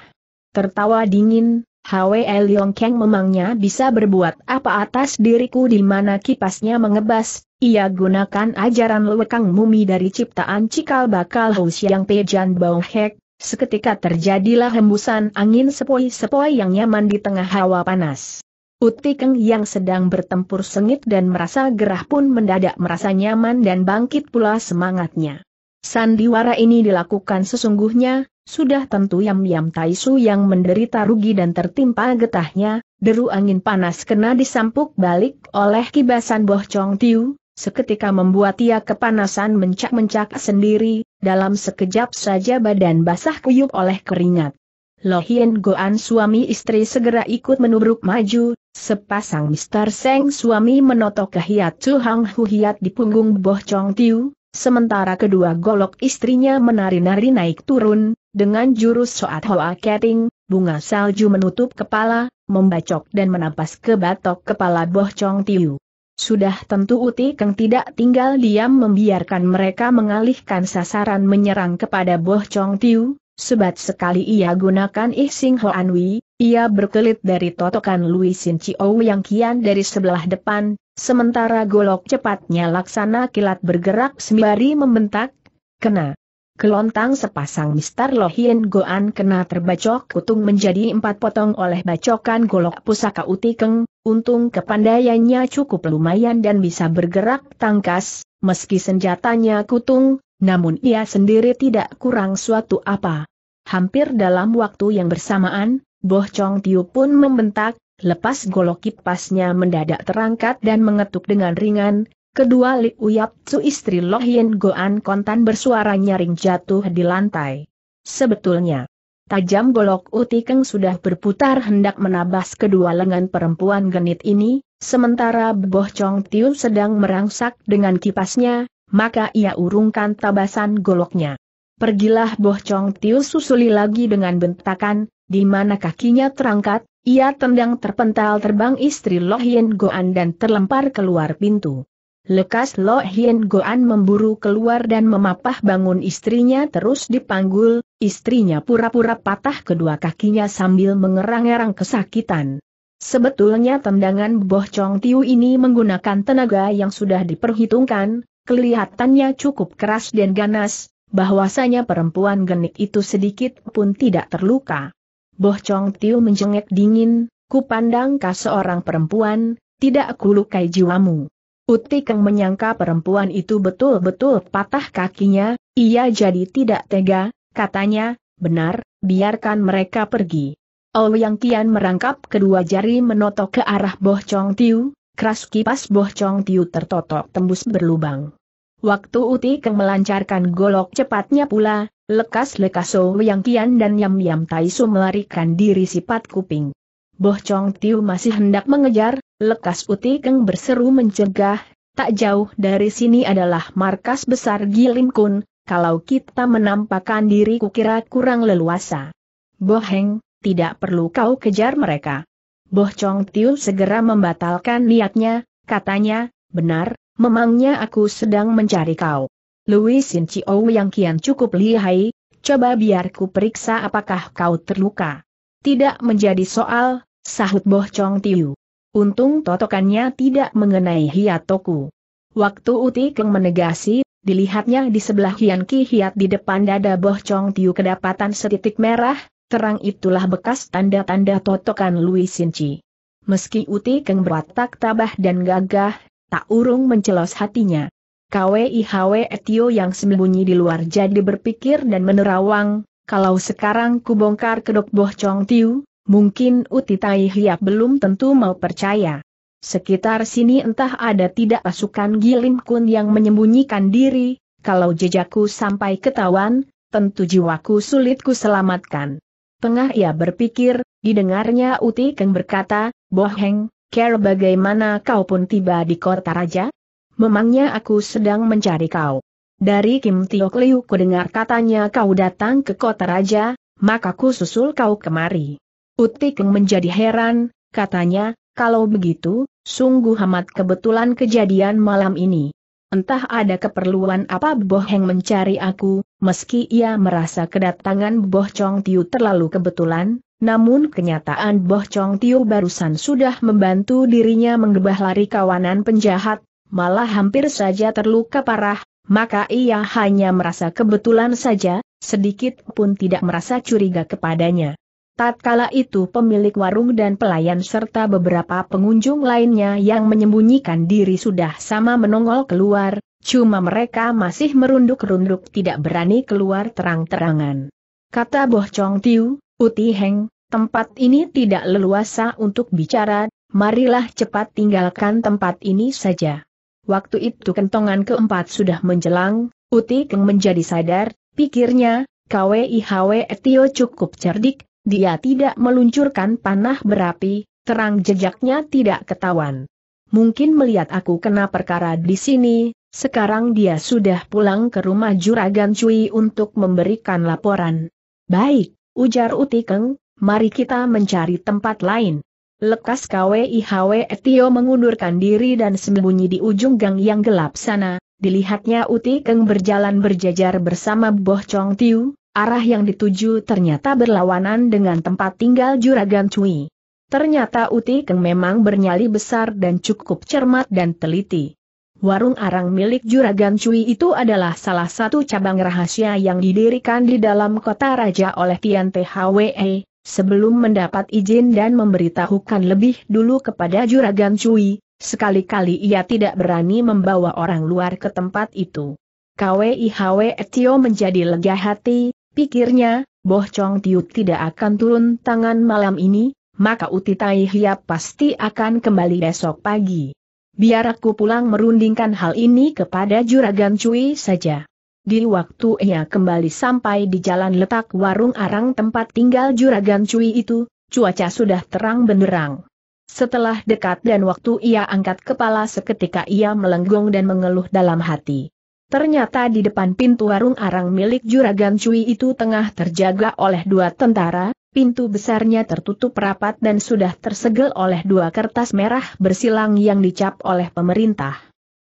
Tertawa dingin, Hwe Leong Kang memangnya bisa berbuat apa atas diriku di mana kipasnya mengebas, ia gunakan ajaran lewekang mumi dari ciptaan cikal bakal Hou yang Pejan Bao Hek, seketika terjadilah hembusan angin sepoi-sepoi yang nyaman di tengah hawa panas. Utikeng yang sedang bertempur sengit dan merasa gerah pun mendadak merasa nyaman dan bangkit pula semangatnya. Sandiwara ini dilakukan sesungguhnya, sudah tentu Yam-Yam Taisu yang menderita rugi dan tertimpa getahnya, deru angin panas kena disampuk balik oleh kibasan Boh Chong Tiu, seketika membuat ia kepanasan mencak-mencak sendiri, dalam sekejap saja badan basah kuyup oleh keringat. Lo Hien Goan suami istri segera ikut menubruk maju, sepasang Mister Seng suami menotok ke Hiat Chu Hang Hu Hiat di punggung Boh Chong Tiu, sementara kedua golok istrinya menari-nari naik turun, dengan jurus Soat Hoa Keting, bunga salju menutup kepala, membacok dan menampas ke batok kepala Boh Chong Tiu. Sudah tentu Uti Keng tidak tinggal diam membiarkan mereka mengalihkan sasaran menyerang kepada Boh Chong Tiu, sebat sekali ia gunakan Ih Sing Hoan ia berkelit dari totokan Lui Sin Chiu yang kian dari sebelah depan, sementara golok cepatnya laksana kilat bergerak sembari membentak, kena. Kelontang sepasang Mister Lohien Goan kena terbacok kutung menjadi empat potong oleh bacokan golok pusaka Utikeng, untung kepandaiannya cukup lumayan dan bisa bergerak tangkas, meski senjatanya kutung, namun ia sendiri tidak kurang suatu apa. Hampir dalam waktu yang bersamaan, Boh Chong Tiu pun membentak, lepas golok kipasnya mendadak terangkat dan mengetuk dengan ringan, Kedua Liu Yap su istri Loh Goan kontan bersuara nyaring jatuh di lantai. Sebetulnya, tajam golok Utikeng sudah berputar hendak menabas kedua lengan perempuan genit ini, sementara Boh Chong Tiun sedang merangsak dengan kipasnya, maka ia urungkan tabasan goloknya. Pergilah Boh Chong Tiun susuli lagi dengan bentakan, di mana kakinya terangkat, ia tendang terpental terbang istri Loh Goan dan terlempar keluar pintu. Lekas Lo Hien Goan memburu keluar dan memapah bangun istrinya terus dipanggul, istrinya pura-pura patah kedua kakinya sambil mengerang-erang kesakitan. Sebetulnya tendangan Boh Chong Tiu ini menggunakan tenaga yang sudah diperhitungkan, kelihatannya cukup keras dan ganas, bahwasanya perempuan genik itu sedikit pun tidak terluka. Boh Chong Tiu menjengek dingin, ku ke seorang perempuan, tidak kulukai jiwamu. Utikeng menyangka perempuan itu betul-betul patah kakinya, ia jadi tidak tega, katanya, benar, biarkan mereka pergi. Ouyang Kian merangkap kedua jari menotok ke arah Boh Chong Tiu, keras kipas Boh Chong Tiu tertotok tembus berlubang. Waktu Keng melancarkan golok cepatnya pula, lekas-lekas Ouyang Kian dan Yam Yam Taisu melarikan diri sifat kuping. Boh Chong Tiu masih hendak mengejar, Lekas uti keng berseru mencegah, tak jauh dari sini adalah markas besar Gilim Kun, kalau kita menampakkan diri kukira kurang leluasa. Boheng, tidak perlu kau kejar mereka. Boh Chong Tiu segera membatalkan niatnya, katanya, benar, memangnya aku sedang mencari kau. Louis Sin Chiu yang kian cukup lihai, coba biarku periksa apakah kau terluka. Tidak menjadi soal, sahut Boh Chong Tiu. Untung totokannya tidak mengenai Hiatoku. Waktu Uti Keng menegasi, dilihatnya di sebelah Hian Ki Hiat di depan dada Boh Chong Tiu kedapatan setitik merah, terang itulah bekas tanda-tanda totokan Lui Chi. Meski Uti Keng berwatak tabah dan gagah, tak urung mencelos hatinya. KWIHW Etio yang sembunyi di luar jadi berpikir dan menerawang, kalau sekarang kubongkar kedok Boh Chong Tiu, mungkin Uti Tai Hiap belum tentu mau percaya. Sekitar sini entah ada tidak pasukan Gilim Kun yang menyembunyikan diri, kalau jejakku sampai ketahuan, tentu jiwaku sulit ku selamatkan. Tengah ia berpikir, didengarnya Uti Keng berkata, Boheng, care bagaimana kau pun tiba di kota raja? Memangnya aku sedang mencari kau. Dari Kim Tiok Liu ku katanya kau datang ke kota raja, maka ku susul kau kemari. Utikeng menjadi heran, katanya, kalau begitu, sungguh amat kebetulan kejadian malam ini. Entah ada keperluan apa Boheng mencari aku, meski ia merasa kedatangan Boh Chong Tiu terlalu kebetulan, namun kenyataan Boh Chong Tiu barusan sudah membantu dirinya menggebah lari kawanan penjahat, malah hampir saja terluka parah, maka ia hanya merasa kebetulan saja, sedikit pun tidak merasa curiga kepadanya. Tatkala itu pemilik warung dan pelayan serta beberapa pengunjung lainnya yang menyembunyikan diri sudah sama menongol keluar, cuma mereka masih merunduk-runduk tidak berani keluar terang-terangan. Kata Boh Chong Tiu, Uti Heng, tempat ini tidak leluasa untuk bicara, marilah cepat tinggalkan tempat ini saja. Waktu itu kentongan keempat sudah menjelang, Uti Keng menjadi sadar, pikirnya, KWIHW Etio cukup cerdik, dia tidak meluncurkan panah berapi, terang jejaknya tidak ketahuan. Mungkin melihat aku kena perkara di sini, sekarang dia sudah pulang ke rumah Juragan Cui untuk memberikan laporan. Baik, ujar Utikeng, mari kita mencari tempat lain. Lekas KWIHW Etio mengundurkan diri dan sembunyi di ujung gang yang gelap sana, dilihatnya Utikeng berjalan berjajar bersama Boh Chong Tiu, Arah yang dituju ternyata berlawanan dengan tempat tinggal Juragan Cui. Ternyata Uti Keng memang bernyali besar dan cukup cermat dan teliti. Warung arang milik Juragan Cui itu adalah salah satu cabang rahasia yang didirikan di dalam kota raja oleh Tian THWE, sebelum mendapat izin dan memberitahukan lebih dulu kepada Juragan Cui, sekali-kali ia tidak berani membawa orang luar ke tempat itu. KWIHW e Tio menjadi lega hati, Pikirnya, Boh Chong Tiu tidak akan turun tangan malam ini, maka Uti Tai Hiap pasti akan kembali besok pagi. Biar aku pulang merundingkan hal ini kepada Juragan Cui saja. Di waktu ia kembali sampai di jalan letak warung arang tempat tinggal Juragan Cui itu, cuaca sudah terang benderang. Setelah dekat dan waktu ia angkat kepala seketika ia melenggong dan mengeluh dalam hati. Ternyata di depan pintu warung arang milik Juragan Cui itu tengah terjaga oleh dua tentara, pintu besarnya tertutup rapat dan sudah tersegel oleh dua kertas merah bersilang yang dicap oleh pemerintah.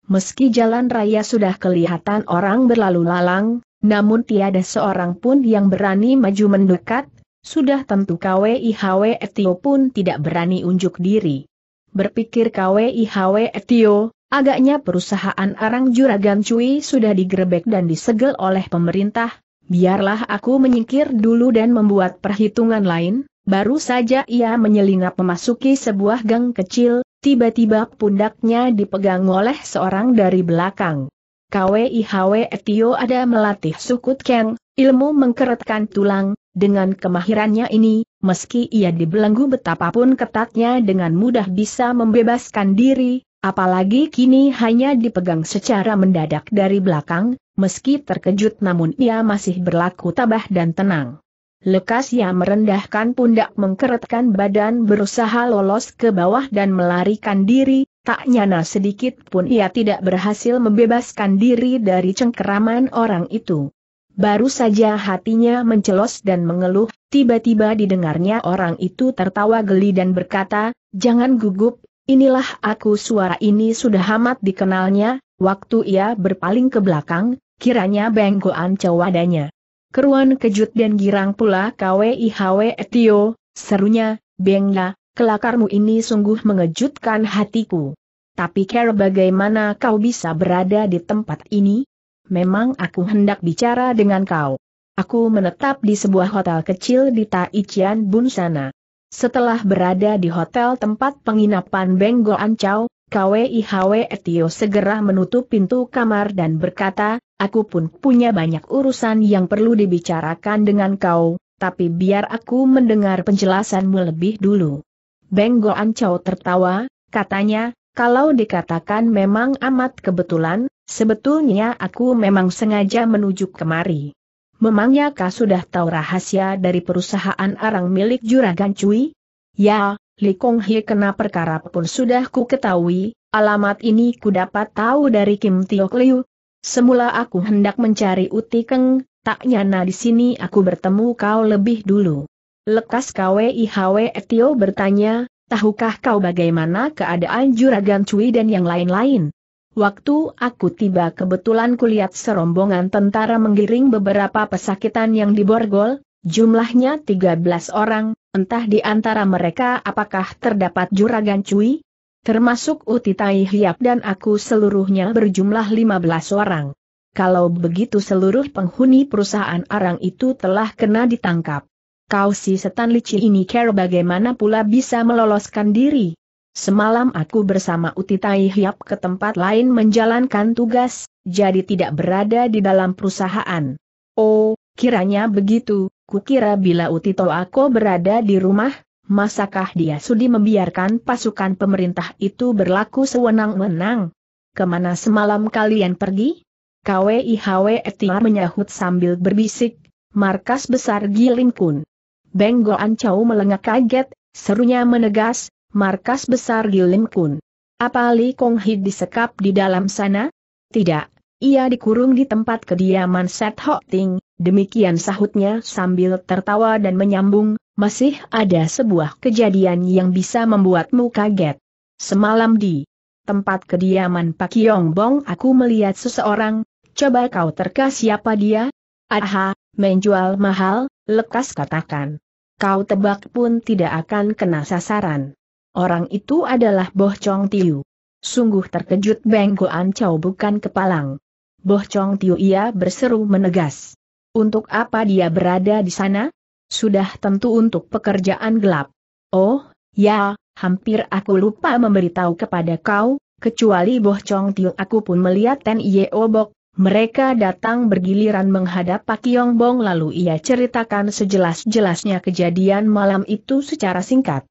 Meski jalan raya sudah kelihatan orang berlalu lalang, namun tiada seorang pun yang berani maju mendekat, sudah tentu KWIHW Etio pun tidak berani unjuk diri. Berpikir KWIHW Etio, Agaknya perusahaan arang juragan Cui sudah digerebek dan disegel oleh pemerintah, biarlah aku menyingkir dulu dan membuat perhitungan lain, baru saja ia menyelinap memasuki sebuah gang kecil, tiba-tiba pundaknya dipegang oleh seorang dari belakang. KWIHW Etio ada melatih sukut keng, ilmu mengkeretkan tulang, dengan kemahirannya ini, meski ia dibelenggu betapapun ketatnya dengan mudah bisa membebaskan diri, apalagi kini hanya dipegang secara mendadak dari belakang, meski terkejut namun ia masih berlaku tabah dan tenang. Lekas ia merendahkan pundak mengkeretkan badan berusaha lolos ke bawah dan melarikan diri, tak nyana sedikit pun ia tidak berhasil membebaskan diri dari cengkeraman orang itu. Baru saja hatinya mencelos dan mengeluh, tiba-tiba didengarnya orang itu tertawa geli dan berkata, Jangan gugup, Inilah aku suara ini sudah amat dikenalnya, waktu ia berpaling ke belakang, kiranya bengkoan cawadanya. Keruan kejut dan girang pula KWIHW Etio, serunya, Bengla, kelakarmu ini sungguh mengejutkan hatiku. Tapi kira bagaimana kau bisa berada di tempat ini? Memang aku hendak bicara dengan kau. Aku menetap di sebuah hotel kecil di Taichian Bun sana. Setelah berada di hotel tempat penginapan Benggo Ancau, KWIHW Etio segera menutup pintu kamar dan berkata, aku pun punya banyak urusan yang perlu dibicarakan dengan kau, tapi biar aku mendengar penjelasanmu lebih dulu. Benggo Ancau tertawa, katanya, kalau dikatakan memang amat kebetulan, sebetulnya aku memang sengaja menuju kemari memangnya kau sudah tahu rahasia dari perusahaan arang milik Juragan Cui? Ya, Li Kong Hie kena perkara pun sudah ku ketahui, alamat ini ku dapat tahu dari Kim Tio Liu. Semula aku hendak mencari Uti Keng, tak nyana di sini aku bertemu kau lebih dulu. Lekas KWIHW e Tio bertanya, tahukah kau bagaimana keadaan Juragan Cui dan yang lain-lain? Waktu aku tiba kebetulan kulihat serombongan tentara menggiring beberapa pesakitan yang diborgol, jumlahnya 13 orang, entah di antara mereka apakah terdapat juragan cuy? Termasuk Uti Tai Hiap dan aku seluruhnya berjumlah 15 orang. Kalau begitu seluruh penghuni perusahaan arang itu telah kena ditangkap. Kau si setan licin ini care bagaimana pula bisa meloloskan diri? Semalam aku bersama Uti Tai Hiap ke tempat lain menjalankan tugas, jadi tidak berada di dalam perusahaan. Oh, kiranya begitu, kukira bila Utito aku berada di rumah, masakah dia sudi membiarkan pasukan pemerintah itu berlaku sewenang-wenang? Kemana semalam kalian pergi? KWIHW Etiar menyahut sambil berbisik, markas besar Gilinkun. Kun. Benggoan Chow melengak kaget, serunya menegas, markas besar Gilim Kun. Apa Li Kong Hid disekap di dalam sana? Tidak, ia dikurung di tempat kediaman Set Ho Ting, demikian sahutnya sambil tertawa dan menyambung, masih ada sebuah kejadian yang bisa membuatmu kaget. Semalam di tempat kediaman Pak Yong Bong aku melihat seseorang, coba kau terka siapa dia? Aha, menjual mahal, lekas katakan. Kau tebak pun tidak akan kena sasaran. Orang itu adalah Boh Chong Tiu. Sungguh terkejut Beng Goan bukan kepalang. Boh Chong Tiu ia berseru menegas. Untuk apa dia berada di sana? Sudah tentu untuk pekerjaan gelap. Oh, ya, hampir aku lupa memberitahu kepada kau, kecuali Boh Chong Tiu aku pun melihat Ten Ye Obok, mereka datang bergiliran menghadap Pak Yong Bong lalu ia ceritakan sejelas-jelasnya kejadian malam itu secara singkat.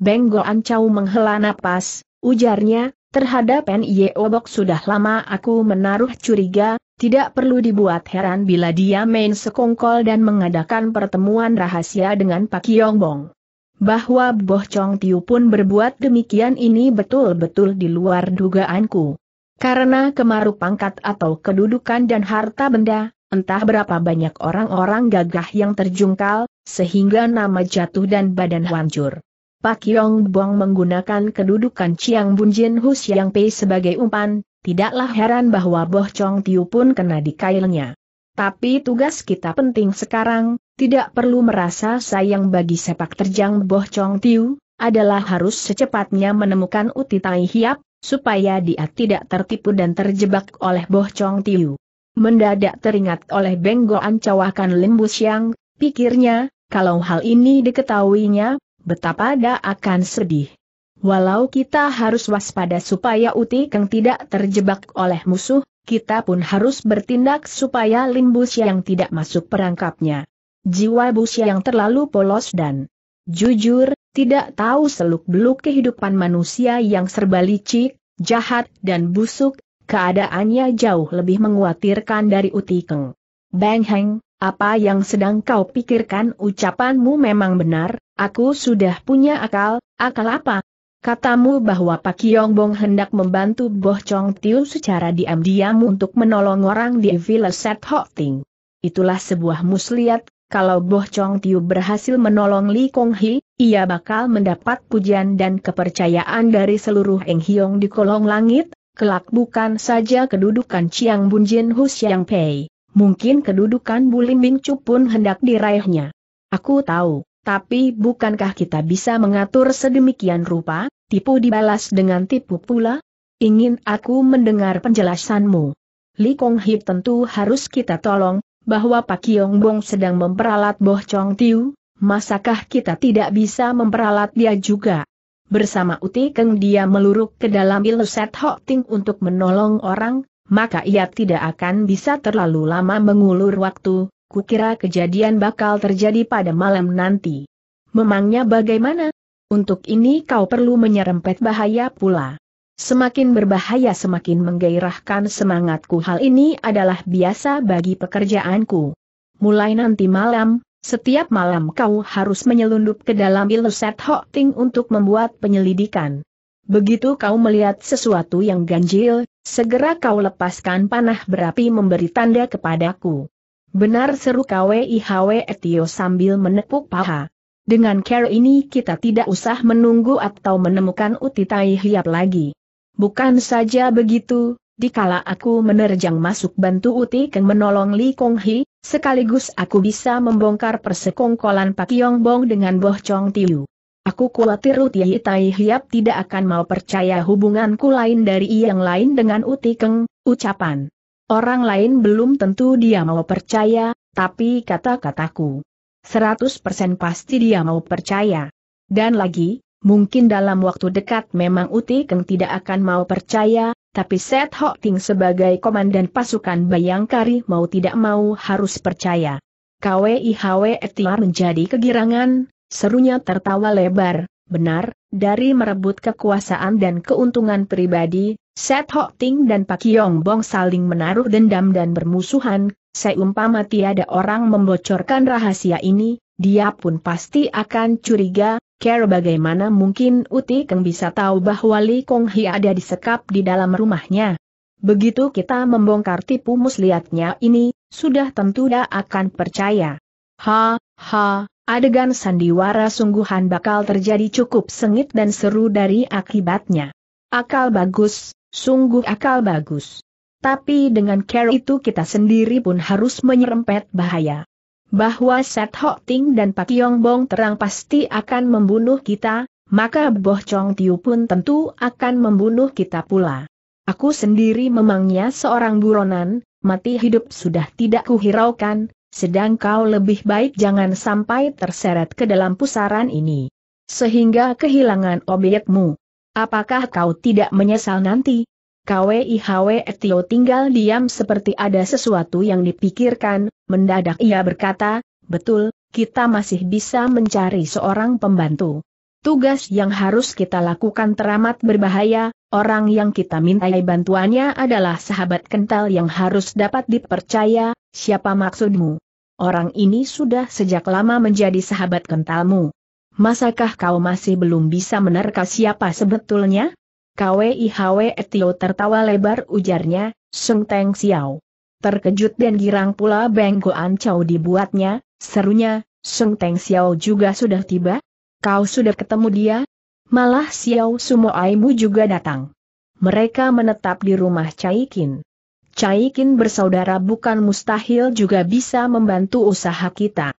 Benggo cau menghela napas, ujarnya, terhadap N.I.O. Obok sudah lama aku menaruh curiga, tidak perlu dibuat heran bila dia main sekongkol dan mengadakan pertemuan rahasia dengan Pak Yongbong. Bahwa Boh Chong Tiu pun berbuat demikian ini betul-betul di luar dugaanku. Karena kemaruk pangkat atau kedudukan dan harta benda, entah berapa banyak orang-orang gagah yang terjungkal, sehingga nama jatuh dan badan hancur. Pak Yong Bong menggunakan kedudukan Chiang Bun Jin Hu Xiang Pei sebagai umpan, tidaklah heran bahwa Boh Chong Tiu pun kena di kailnya. Tapi tugas kita penting sekarang, tidak perlu merasa sayang bagi sepak terjang Boh Chong Tiu, adalah harus secepatnya menemukan Uti Tai Hiap, supaya dia tidak tertipu dan terjebak oleh Boh Chong Tiu. Mendadak teringat oleh Benggo cawakan Lim Siang, pikirnya, kalau hal ini diketahuinya, betapa dia akan sedih. Walau kita harus waspada supaya Uti Keng tidak terjebak oleh musuh, kita pun harus bertindak supaya limbus yang tidak masuk perangkapnya. Jiwa bus yang terlalu polos dan jujur, tidak tahu seluk-beluk kehidupan manusia yang serba licik, jahat dan busuk, keadaannya jauh lebih menguatirkan dari Uti Keng. Bang Heng, apa yang sedang kau pikirkan ucapanmu memang benar, aku sudah punya akal, akal apa? Katamu bahwa Pak Yongbong hendak membantu Boh Chong Tiu secara diam-diam untuk menolong orang di Villa Set Ting. Itulah sebuah muslihat, kalau Boh Chong Tiu berhasil menolong Li Kong Hi, ia bakal mendapat pujian dan kepercayaan dari seluruh Eng Hiong di kolong langit, kelak bukan saja kedudukan Chiang Bunjin Hu Xiang Pei mungkin kedudukan Bulimbing Cu pun hendak diraihnya. Aku tahu, tapi bukankah kita bisa mengatur sedemikian rupa, tipu dibalas dengan tipu pula? Ingin aku mendengar penjelasanmu. Li Kong Hip tentu harus kita tolong, bahwa Pak Kiong Bong sedang memperalat Boh Chong Tiu, masakah kita tidak bisa memperalat dia juga? Bersama Uti Keng dia meluruk ke dalam Iluset Ho Ting untuk menolong orang, maka ia tidak akan bisa terlalu lama mengulur waktu, kukira kejadian bakal terjadi pada malam nanti. Memangnya bagaimana? Untuk ini kau perlu menyerempet bahaya pula. Semakin berbahaya semakin menggairahkan semangatku hal ini adalah biasa bagi pekerjaanku. Mulai nanti malam, setiap malam kau harus menyelundup ke dalam ilusat hokting untuk membuat penyelidikan. Begitu kau melihat sesuatu yang ganjil, segera kau lepaskan panah berapi memberi tanda kepadaku. Benar seru KWIHW Etio sambil menepuk paha. Dengan care ini kita tidak usah menunggu atau menemukan utitai hiap lagi. Bukan saja begitu, dikala aku menerjang masuk bantu Uti Keng menolong Li Kong Hi, sekaligus aku bisa membongkar persekongkolan Pak Yong Bong dengan Boh Chong Tiu. Aku khawatir Utiai Tai Hiap tidak akan mau percaya hubunganku lain dari yang lain dengan Uti Keng, ucapan. Orang lain belum tentu dia mau percaya, tapi kata-kataku. 100% pasti dia mau percaya. Dan lagi, mungkin dalam waktu dekat memang Uti Keng tidak akan mau percaya, tapi Set Hok Ting sebagai komandan pasukan Bayangkari mau tidak mau harus percaya. KWIHW Etiar menjadi kegirangan, Serunya tertawa lebar, benar, dari merebut kekuasaan dan keuntungan pribadi, Set Hok Ting dan Pak Yong Bong saling menaruh dendam dan bermusuhan, seumpama tiada orang membocorkan rahasia ini, dia pun pasti akan curiga, care bagaimana mungkin Uti Keng bisa tahu bahwa Li Kong Hi ada disekap di dalam rumahnya. Begitu kita membongkar tipu muslihatnya ini, sudah tentu dia akan percaya. Ha, ha, adegan sandiwara sungguhan bakal terjadi cukup sengit dan seru dari akibatnya. Akal bagus, sungguh akal bagus. Tapi dengan care itu kita sendiri pun harus menyerempet bahaya. Bahwa Set Hok Ting dan Pak Yong Bong terang pasti akan membunuh kita, maka Boh Chong Tiu pun tentu akan membunuh kita pula. Aku sendiri memangnya seorang buronan, mati hidup sudah tidak kuhiraukan, sedang kau lebih baik jangan sampai terseret ke dalam pusaran ini. Sehingga kehilangan obyekmu. Apakah kau tidak menyesal nanti? KWIHW Tio tinggal diam seperti ada sesuatu yang dipikirkan, mendadak ia berkata, betul, kita masih bisa mencari seorang pembantu. Tugas yang harus kita lakukan teramat berbahaya, orang yang kita mintai bantuannya adalah sahabat kental yang harus dapat dipercaya, siapa maksudmu? Orang ini sudah sejak lama menjadi sahabat kentalmu. Masakah kau masih belum bisa menerka siapa sebetulnya? KWIHW Etio tertawa lebar ujarnya, Sung Teng Xiao. Terkejut dan girang pula Beng Goan Chow dibuatnya, serunya, Sung Teng Xiao juga sudah tiba? Kau sudah ketemu dia? Malah Xiao Sumo Aimu juga datang. Mereka menetap di rumah Caikin. Caikin bersaudara bukan mustahil juga bisa membantu usaha kita.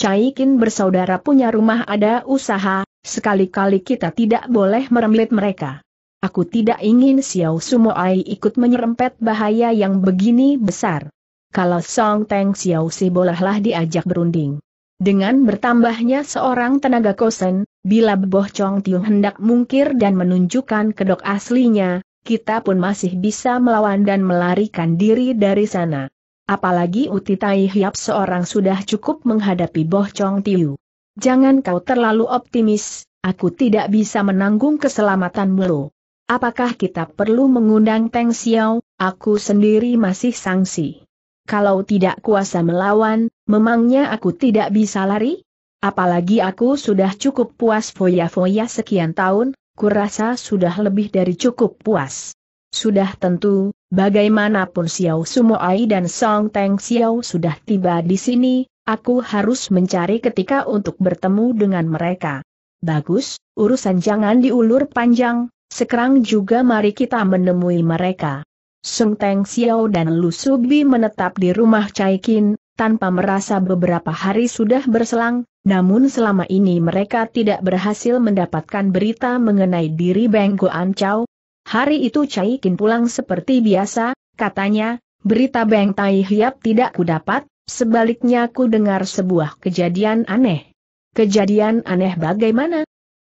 Caikin bersaudara punya rumah ada usaha, sekali-kali kita tidak boleh meremlit mereka. Aku tidak ingin Xiao Sumo Ai ikut menyerempet bahaya yang begini besar. Kalau Song Teng Xiao Si bolehlah diajak berunding. Dengan bertambahnya seorang tenaga kosen, bila Boh Chong Tiu hendak mungkir dan menunjukkan kedok aslinya, kita pun masih bisa melawan dan melarikan diri dari sana. Apalagi Uti Tai Hiap seorang sudah cukup menghadapi Boh Chong Tiu. Jangan kau terlalu optimis, aku tidak bisa menanggung keselamatanmu mulu. Apakah kita perlu mengundang Teng Xiao, aku sendiri masih sangsi kalau tidak kuasa melawan, memangnya aku tidak bisa lari? Apalagi aku sudah cukup puas foya-foya sekian tahun, kurasa sudah lebih dari cukup puas. Sudah tentu, bagaimanapun Xiao Ai dan Song Teng Xiao sudah tiba di sini, aku harus mencari ketika untuk bertemu dengan mereka. Bagus, urusan jangan diulur panjang, sekarang juga mari kita menemui mereka. Sung Teng Xiao dan Lu Subi menetap di rumah Chai Kin, tanpa merasa beberapa hari sudah berselang, namun selama ini mereka tidak berhasil mendapatkan berita mengenai diri Beng Goan Chow. Hari itu Chai Kin pulang seperti biasa, katanya, berita Beng Tai Hiap tidak kudapat, sebaliknya ku dengar sebuah kejadian aneh. Kejadian aneh bagaimana?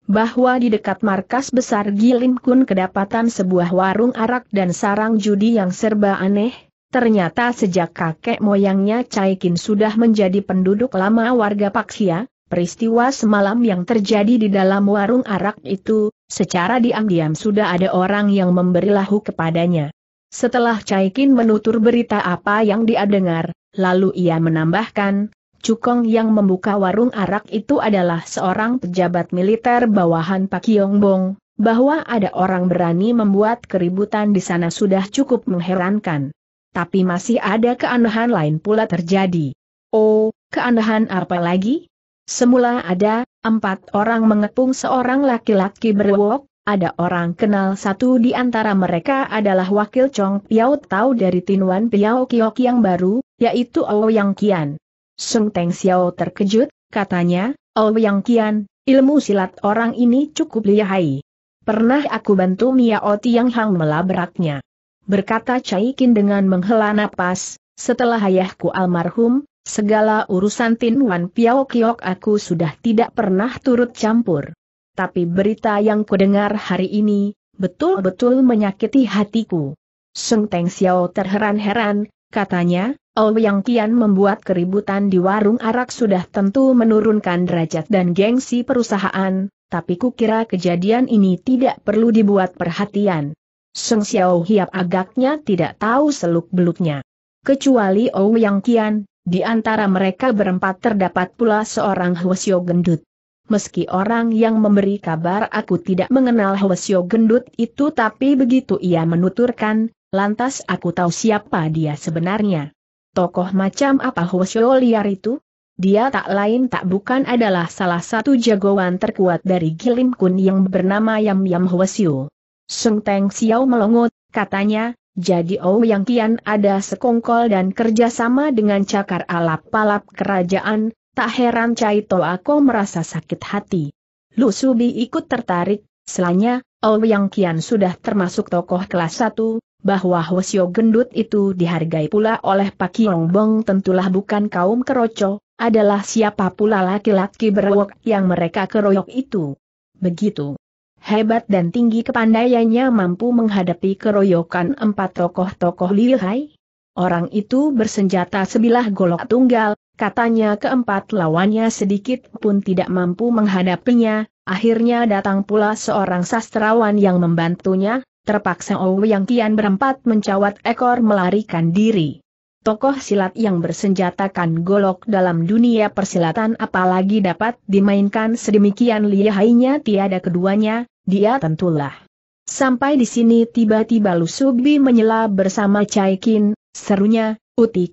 bahwa di dekat markas besar Gilim Kun kedapatan sebuah warung arak dan sarang judi yang serba aneh, ternyata sejak kakek moyangnya Kin sudah menjadi penduduk lama warga Paksia, peristiwa semalam yang terjadi di dalam warung arak itu, secara diam-diam sudah ada orang yang memberi lahu kepadanya. Setelah Kin menutur berita apa yang dia dengar, lalu ia menambahkan, Cukong yang membuka warung arak itu adalah seorang pejabat militer bawahan Pak Yongbong, bahwa ada orang berani membuat keributan di sana sudah cukup mengherankan. Tapi masih ada keanehan lain pula terjadi. Oh, keanehan apa lagi? Semula ada, empat orang mengepung seorang laki-laki berwok, ada orang kenal satu di antara mereka adalah wakil Chong Piao Tau dari Tinuan Piao Kiok yang baru, yaitu Ouyang Kian. Seng Teng Xiao terkejut, katanya, Oh Yang Kian, ilmu silat orang ini cukup lihai. Pernah aku bantu Mia Oti Yang Hang melabraknya. Berkata Caikin dengan menghela napas, setelah ayahku almarhum, segala urusan Tin Wan Piao Kiok aku sudah tidak pernah turut campur. Tapi berita yang kudengar hari ini, betul-betul menyakiti hatiku. Sung Teng Xiao terheran-heran, Katanya, Ouyang Kian membuat keributan di warung arak sudah tentu menurunkan derajat dan gengsi perusahaan, tapi kukira kejadian ini tidak perlu dibuat perhatian. Seng Xiao Hiap agaknya tidak tahu seluk-beluknya. Kecuali Ouyang Kian, di antara mereka berempat terdapat pula seorang Hwasyo gendut. Meski orang yang memberi kabar aku tidak mengenal Hwasyo gendut itu tapi begitu ia menuturkan, Lantas aku tahu siapa dia sebenarnya. Tokoh macam apa Hosyo liar itu? Dia tak lain tak bukan adalah salah satu jagoan terkuat dari Gilim Kun yang bernama Yam Yam Hosyo. Sung Teng Xiao melongot, katanya, jadi Oh yang kian ada sekongkol dan kerjasama dengan cakar alap Palap kerajaan, tak heran Cai aku merasa sakit hati. Lu Subi ikut tertarik, selanya, Oh yang kian sudah termasuk tokoh kelas 1, bahwa Hwasyo gendut itu dihargai pula oleh Pak Kiong tentulah bukan kaum keroco, adalah siapa pula laki-laki berwok yang mereka keroyok itu. Begitu. Hebat dan tinggi kepandaiannya mampu menghadapi keroyokan empat tokoh-tokoh lihai. Orang itu bersenjata sebilah golok tunggal, katanya keempat lawannya sedikit pun tidak mampu menghadapinya, akhirnya datang pula seorang sastrawan yang membantunya, terpaksa yang Kian berempat mencawat ekor melarikan diri. Tokoh silat yang bersenjatakan golok dalam dunia persilatan apalagi dapat dimainkan sedemikian lihainya tiada keduanya, dia tentulah. Sampai di sini tiba-tiba Lusubi menyela bersama Kin, serunya, Uti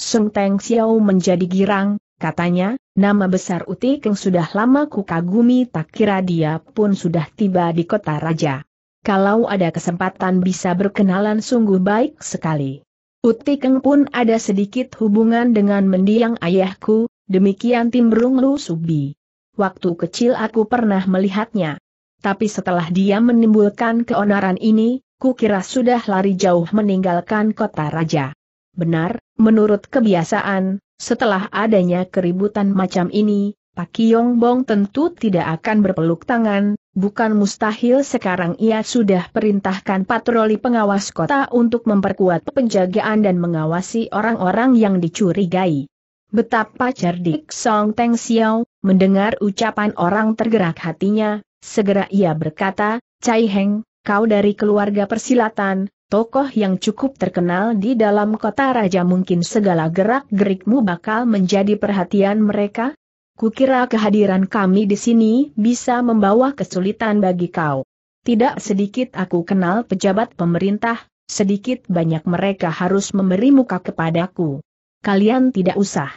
Sung Teng Xiao menjadi girang, katanya, nama besar Uti Keng sudah lama kukagumi tak kira dia pun sudah tiba di kota raja kalau ada kesempatan bisa berkenalan sungguh baik sekali. Utikeng pun ada sedikit hubungan dengan mendiang ayahku, demikian Timbrung Lu Subi. Waktu kecil aku pernah melihatnya. Tapi setelah dia menimbulkan keonaran ini, kukira sudah lari jauh meninggalkan kota raja. Benar, menurut kebiasaan, setelah adanya keributan macam ini, Pak Yongbong Bong tentu tidak akan berpeluk tangan, bukan mustahil sekarang ia sudah perintahkan patroli pengawas kota untuk memperkuat penjagaan dan mengawasi orang-orang yang dicurigai. Betapa cerdik Song Teng Xiao, mendengar ucapan orang tergerak hatinya, segera ia berkata, Cai Heng, kau dari keluarga persilatan, tokoh yang cukup terkenal di dalam kota raja mungkin segala gerak-gerikmu bakal menjadi perhatian mereka? Kukira kehadiran kami di sini bisa membawa kesulitan bagi kau. Tidak sedikit aku kenal pejabat pemerintah, sedikit banyak mereka harus memberi muka kepadaku. Kalian tidak usah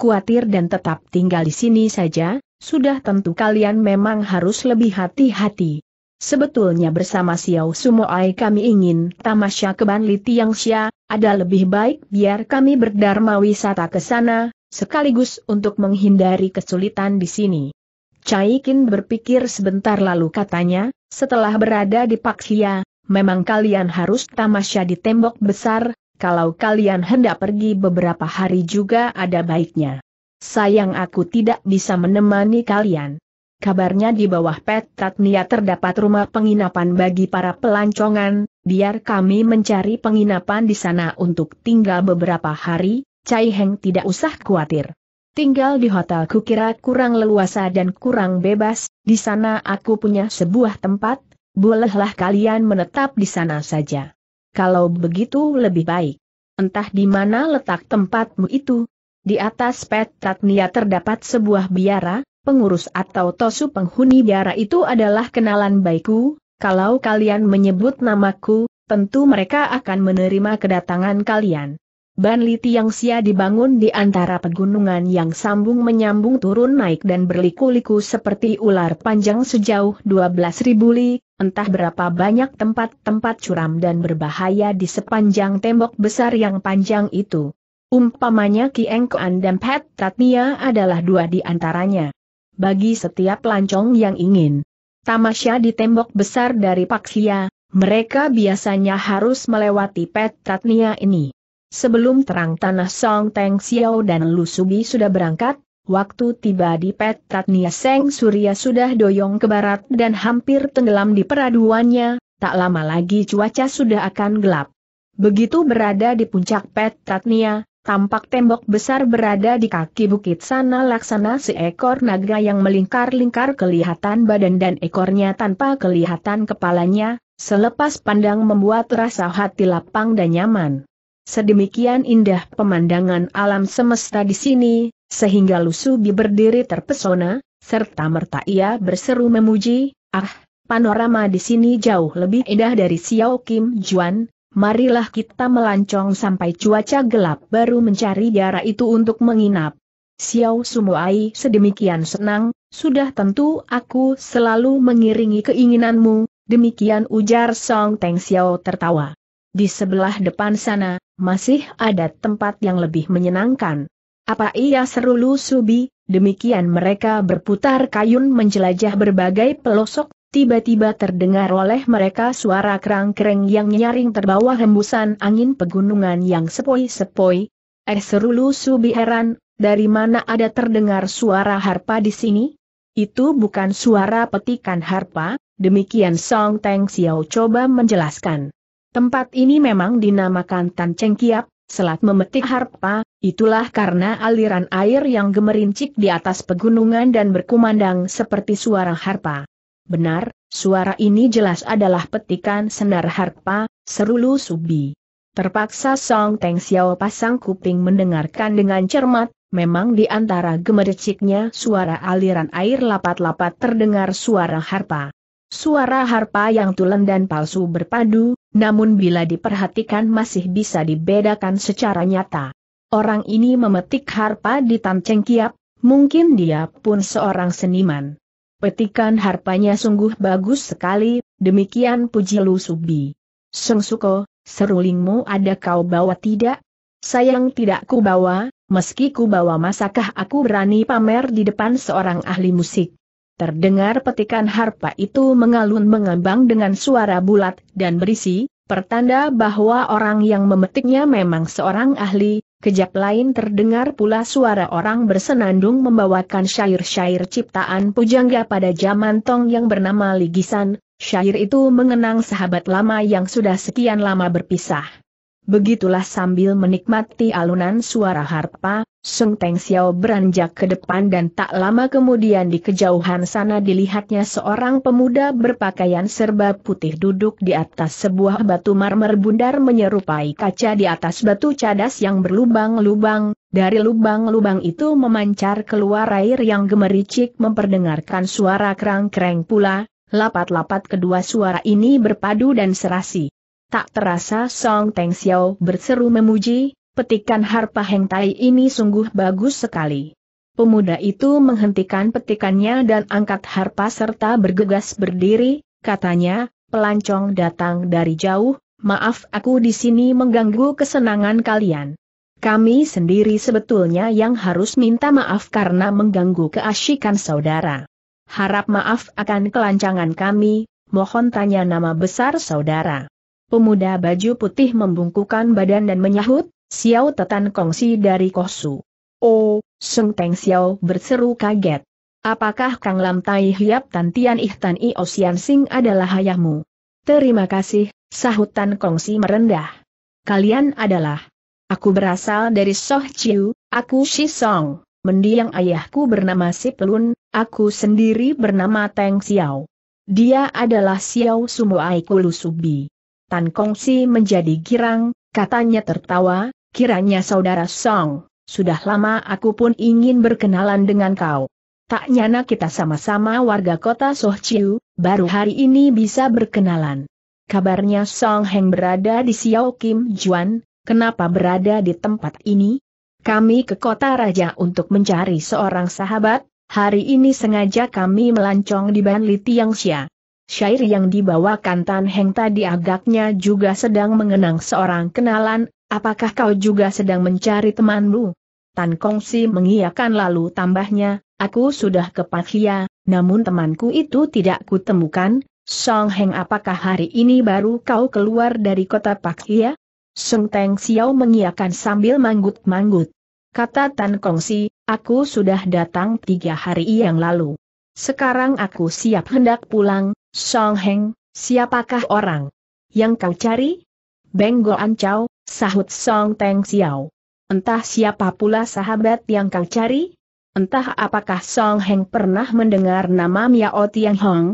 khawatir dan tetap tinggal di sini saja, sudah tentu kalian memang harus lebih hati-hati. Sebetulnya bersama Xiao Sumoai kami ingin tamasya ke Banli Li Tiangxia, ada lebih baik biar kami berdharma wisata ke sana, sekaligus untuk menghindari kesulitan di sini. Kin berpikir sebentar lalu katanya, setelah berada di Paksia, memang kalian harus tamasya di tembok besar, kalau kalian hendak pergi beberapa hari juga ada baiknya. Sayang aku tidak bisa menemani kalian. Kabarnya di bawah Pet Tatnia terdapat rumah penginapan bagi para pelancongan, biar kami mencari penginapan di sana untuk tinggal beberapa hari, Cai Heng tidak usah khawatir. Tinggal di hotel kukira kurang leluasa dan kurang bebas, di sana aku punya sebuah tempat, bolehlah kalian menetap di sana saja. Kalau begitu lebih baik. Entah di mana letak tempatmu itu. Di atas petat Nia terdapat sebuah biara, pengurus atau tosu penghuni biara itu adalah kenalan baikku, kalau kalian menyebut namaku, tentu mereka akan menerima kedatangan kalian. Ban Li sia dibangun di antara pegunungan yang sambung menyambung turun naik dan berliku-liku seperti ular panjang sejauh 12.000 li, entah berapa banyak tempat-tempat curam dan berbahaya di sepanjang tembok besar yang panjang itu. Umpamanya Kieng Kuan dan Pat Tatnia adalah dua di antaranya. Bagi setiap pelancong yang ingin tamasya di tembok besar dari Paksia, mereka biasanya harus melewati Pat Tatnia ini. Sebelum terang tanah Song Teng Xiao dan Lu Sugi sudah berangkat, waktu tiba di Petrat Seng Surya sudah doyong ke barat dan hampir tenggelam di peraduannya, tak lama lagi cuaca sudah akan gelap. Begitu berada di puncak Petratnia, tampak tembok besar berada di kaki bukit sana laksana seekor naga yang melingkar-lingkar kelihatan badan dan ekornya tanpa kelihatan kepalanya, selepas pandang membuat rasa hati lapang dan nyaman. Sedemikian indah pemandangan alam semesta di sini, sehingga Lusubi berdiri terpesona, serta merta ia berseru memuji, ah, panorama di sini jauh lebih indah dari Xiao Kim Juan, marilah kita melancong sampai cuaca gelap baru mencari jarak itu untuk menginap. Xiao Sumuai sedemikian senang, sudah tentu aku selalu mengiringi keinginanmu, demikian ujar Song Teng Xiao tertawa. Di sebelah depan sana, masih ada tempat yang lebih menyenangkan. Apa iya seru Lu Subi, demikian mereka berputar kayun menjelajah berbagai pelosok, tiba-tiba terdengar oleh mereka suara kerang-kereng yang nyaring terbawa hembusan angin pegunungan yang sepoi-sepoi. Eh seru Lu Subi heran, dari mana ada terdengar suara harpa di sini? Itu bukan suara petikan harpa, demikian Song Teng Xiao coba menjelaskan. Tempat ini memang dinamakan Tan Cheng Kiap, Selat Memetik Harpa, itulah karena aliran air yang gemerincik di atas pegunungan dan berkumandang seperti suara harpa. Benar, suara ini jelas adalah petikan senar harpa, serulu Subi. Terpaksa Song Teng Xiao pasang kuping mendengarkan dengan cermat, memang di antara gemericiknya suara aliran air lapat-lapat terdengar suara harpa. Suara harpa yang tulen dan palsu berpadu, namun bila diperhatikan masih bisa dibedakan secara nyata. Orang ini memetik harpa di Tan Kiap, mungkin dia pun seorang seniman. Petikan harpanya sungguh bagus sekali, demikian puji Lu Subi. Seng Suko, serulingmu ada kau bawa tidak? Sayang tidak ku bawa, meski ku bawa masakah aku berani pamer di depan seorang ahli musik. Terdengar petikan harpa itu mengalun mengambang dengan suara bulat dan berisi, pertanda bahwa orang yang memetiknya memang seorang ahli, kejap lain terdengar pula suara orang bersenandung membawakan syair-syair ciptaan pujangga pada zaman Tong yang bernama Ligisan, syair itu mengenang sahabat lama yang sudah sekian lama berpisah. Begitulah sambil menikmati alunan suara harpa, Sung Teng Xiao beranjak ke depan dan tak lama kemudian di kejauhan sana dilihatnya seorang pemuda berpakaian serba putih duduk di atas sebuah batu marmer bundar menyerupai kaca di atas batu cadas yang berlubang-lubang, dari lubang-lubang itu memancar keluar air yang gemericik memperdengarkan suara kerang kerang pula, lapat-lapat kedua suara ini berpadu dan serasi tak terasa Song Teng Xiao berseru memuji, petikan harpa hengtai ini sungguh bagus sekali. Pemuda itu menghentikan petikannya dan angkat harpa serta bergegas berdiri, katanya, pelancong datang dari jauh, maaf aku di sini mengganggu kesenangan kalian. Kami sendiri sebetulnya yang harus minta maaf karena mengganggu keasyikan saudara. Harap maaf akan kelancangan kami, mohon tanya nama besar saudara. Pemuda baju putih membungkukan badan dan menyahut, Xiao Tetan Kongsi dari Kosu. Oh, Sung Teng Xiao berseru kaget. Apakah Kang Lam Tai Hiap Tan Tian Ih Tan I Osian Sing adalah ayahmu? Terima kasih, sahut Tan Kongsi merendah. Kalian adalah. Aku berasal dari Soh Chiu, aku Shi Song, mendiang ayahku bernama Si Pelun, aku sendiri bernama Teng Xiao. Dia adalah Xiao Sumo Aikulu Subi. Tan Kongsi menjadi girang, katanya tertawa, kiranya saudara Song, sudah lama aku pun ingin berkenalan dengan kau. Tak nyana kita sama-sama warga kota Sohciu, baru hari ini bisa berkenalan. Kabarnya Song Heng berada di Xiao Kim Juan, kenapa berada di tempat ini? Kami ke kota raja untuk mencari seorang sahabat, hari ini sengaja kami melancong di Banli Tiangxia. Syair yang dibawakan Tan Heng tadi agaknya juga sedang mengenang seorang kenalan, apakah kau juga sedang mencari temanmu? Tan Kongsi mengiyakan lalu tambahnya, aku sudah ke Pakhia, namun temanku itu tidak kutemukan, Song Heng apakah hari ini baru kau keluar dari kota Pakhia? Sung Teng Xiao mengiyakan sambil manggut-manggut. Kata Tan Kongsi, aku sudah datang tiga hari yang lalu. Sekarang aku siap hendak pulang, Song Heng, siapakah orang yang kau cari? Beng Go Ancau, sahut Song Teng Xiao. Entah siapa pula sahabat yang kau cari? Entah apakah Song Heng pernah mendengar nama Miao Tiang Hong?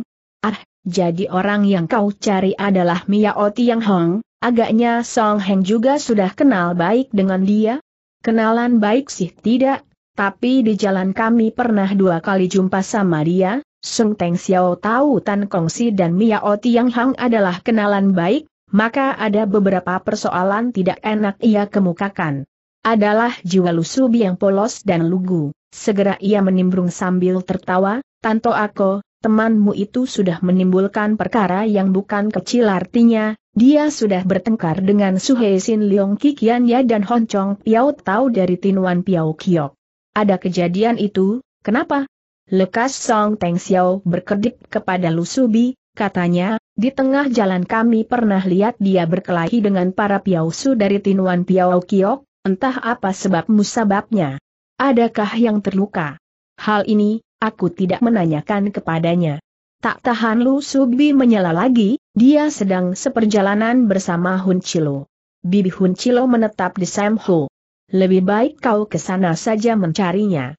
Ah, jadi orang yang kau cari adalah Miao Tiang Hong, agaknya Song Heng juga sudah kenal baik dengan dia? Kenalan baik sih tidak, tapi di jalan kami pernah dua kali jumpa sama dia, Sung Teng Xiao tahu Tan Kong Si dan Mia O Tiang Hang adalah kenalan baik, maka ada beberapa persoalan tidak enak ia kemukakan. Adalah jiwa Lusubi yang polos dan lugu. Segera ia menimbrung sambil tertawa, Tanto Ako, temanmu itu sudah menimbulkan perkara yang bukan kecil artinya, dia sudah bertengkar dengan Suhe Sin Leong Ya dan Chong Piao Tau dari Tinuan Piao Kiok. Ada kejadian itu, kenapa? Lekas Song Teng Xiao berkedip kepada Lu Subi, katanya, di tengah jalan kami pernah lihat dia berkelahi dengan para piausu dari Tinuan Piao Kiok, entah apa sebab musababnya. Adakah yang terluka? Hal ini, aku tidak menanyakan kepadanya. Tak tahan Lu Subi menyela lagi, dia sedang seperjalanan bersama Hun Chilo. Bibi Hun Chilo menetap di Sam Ho. Lebih baik kau ke sana saja mencarinya.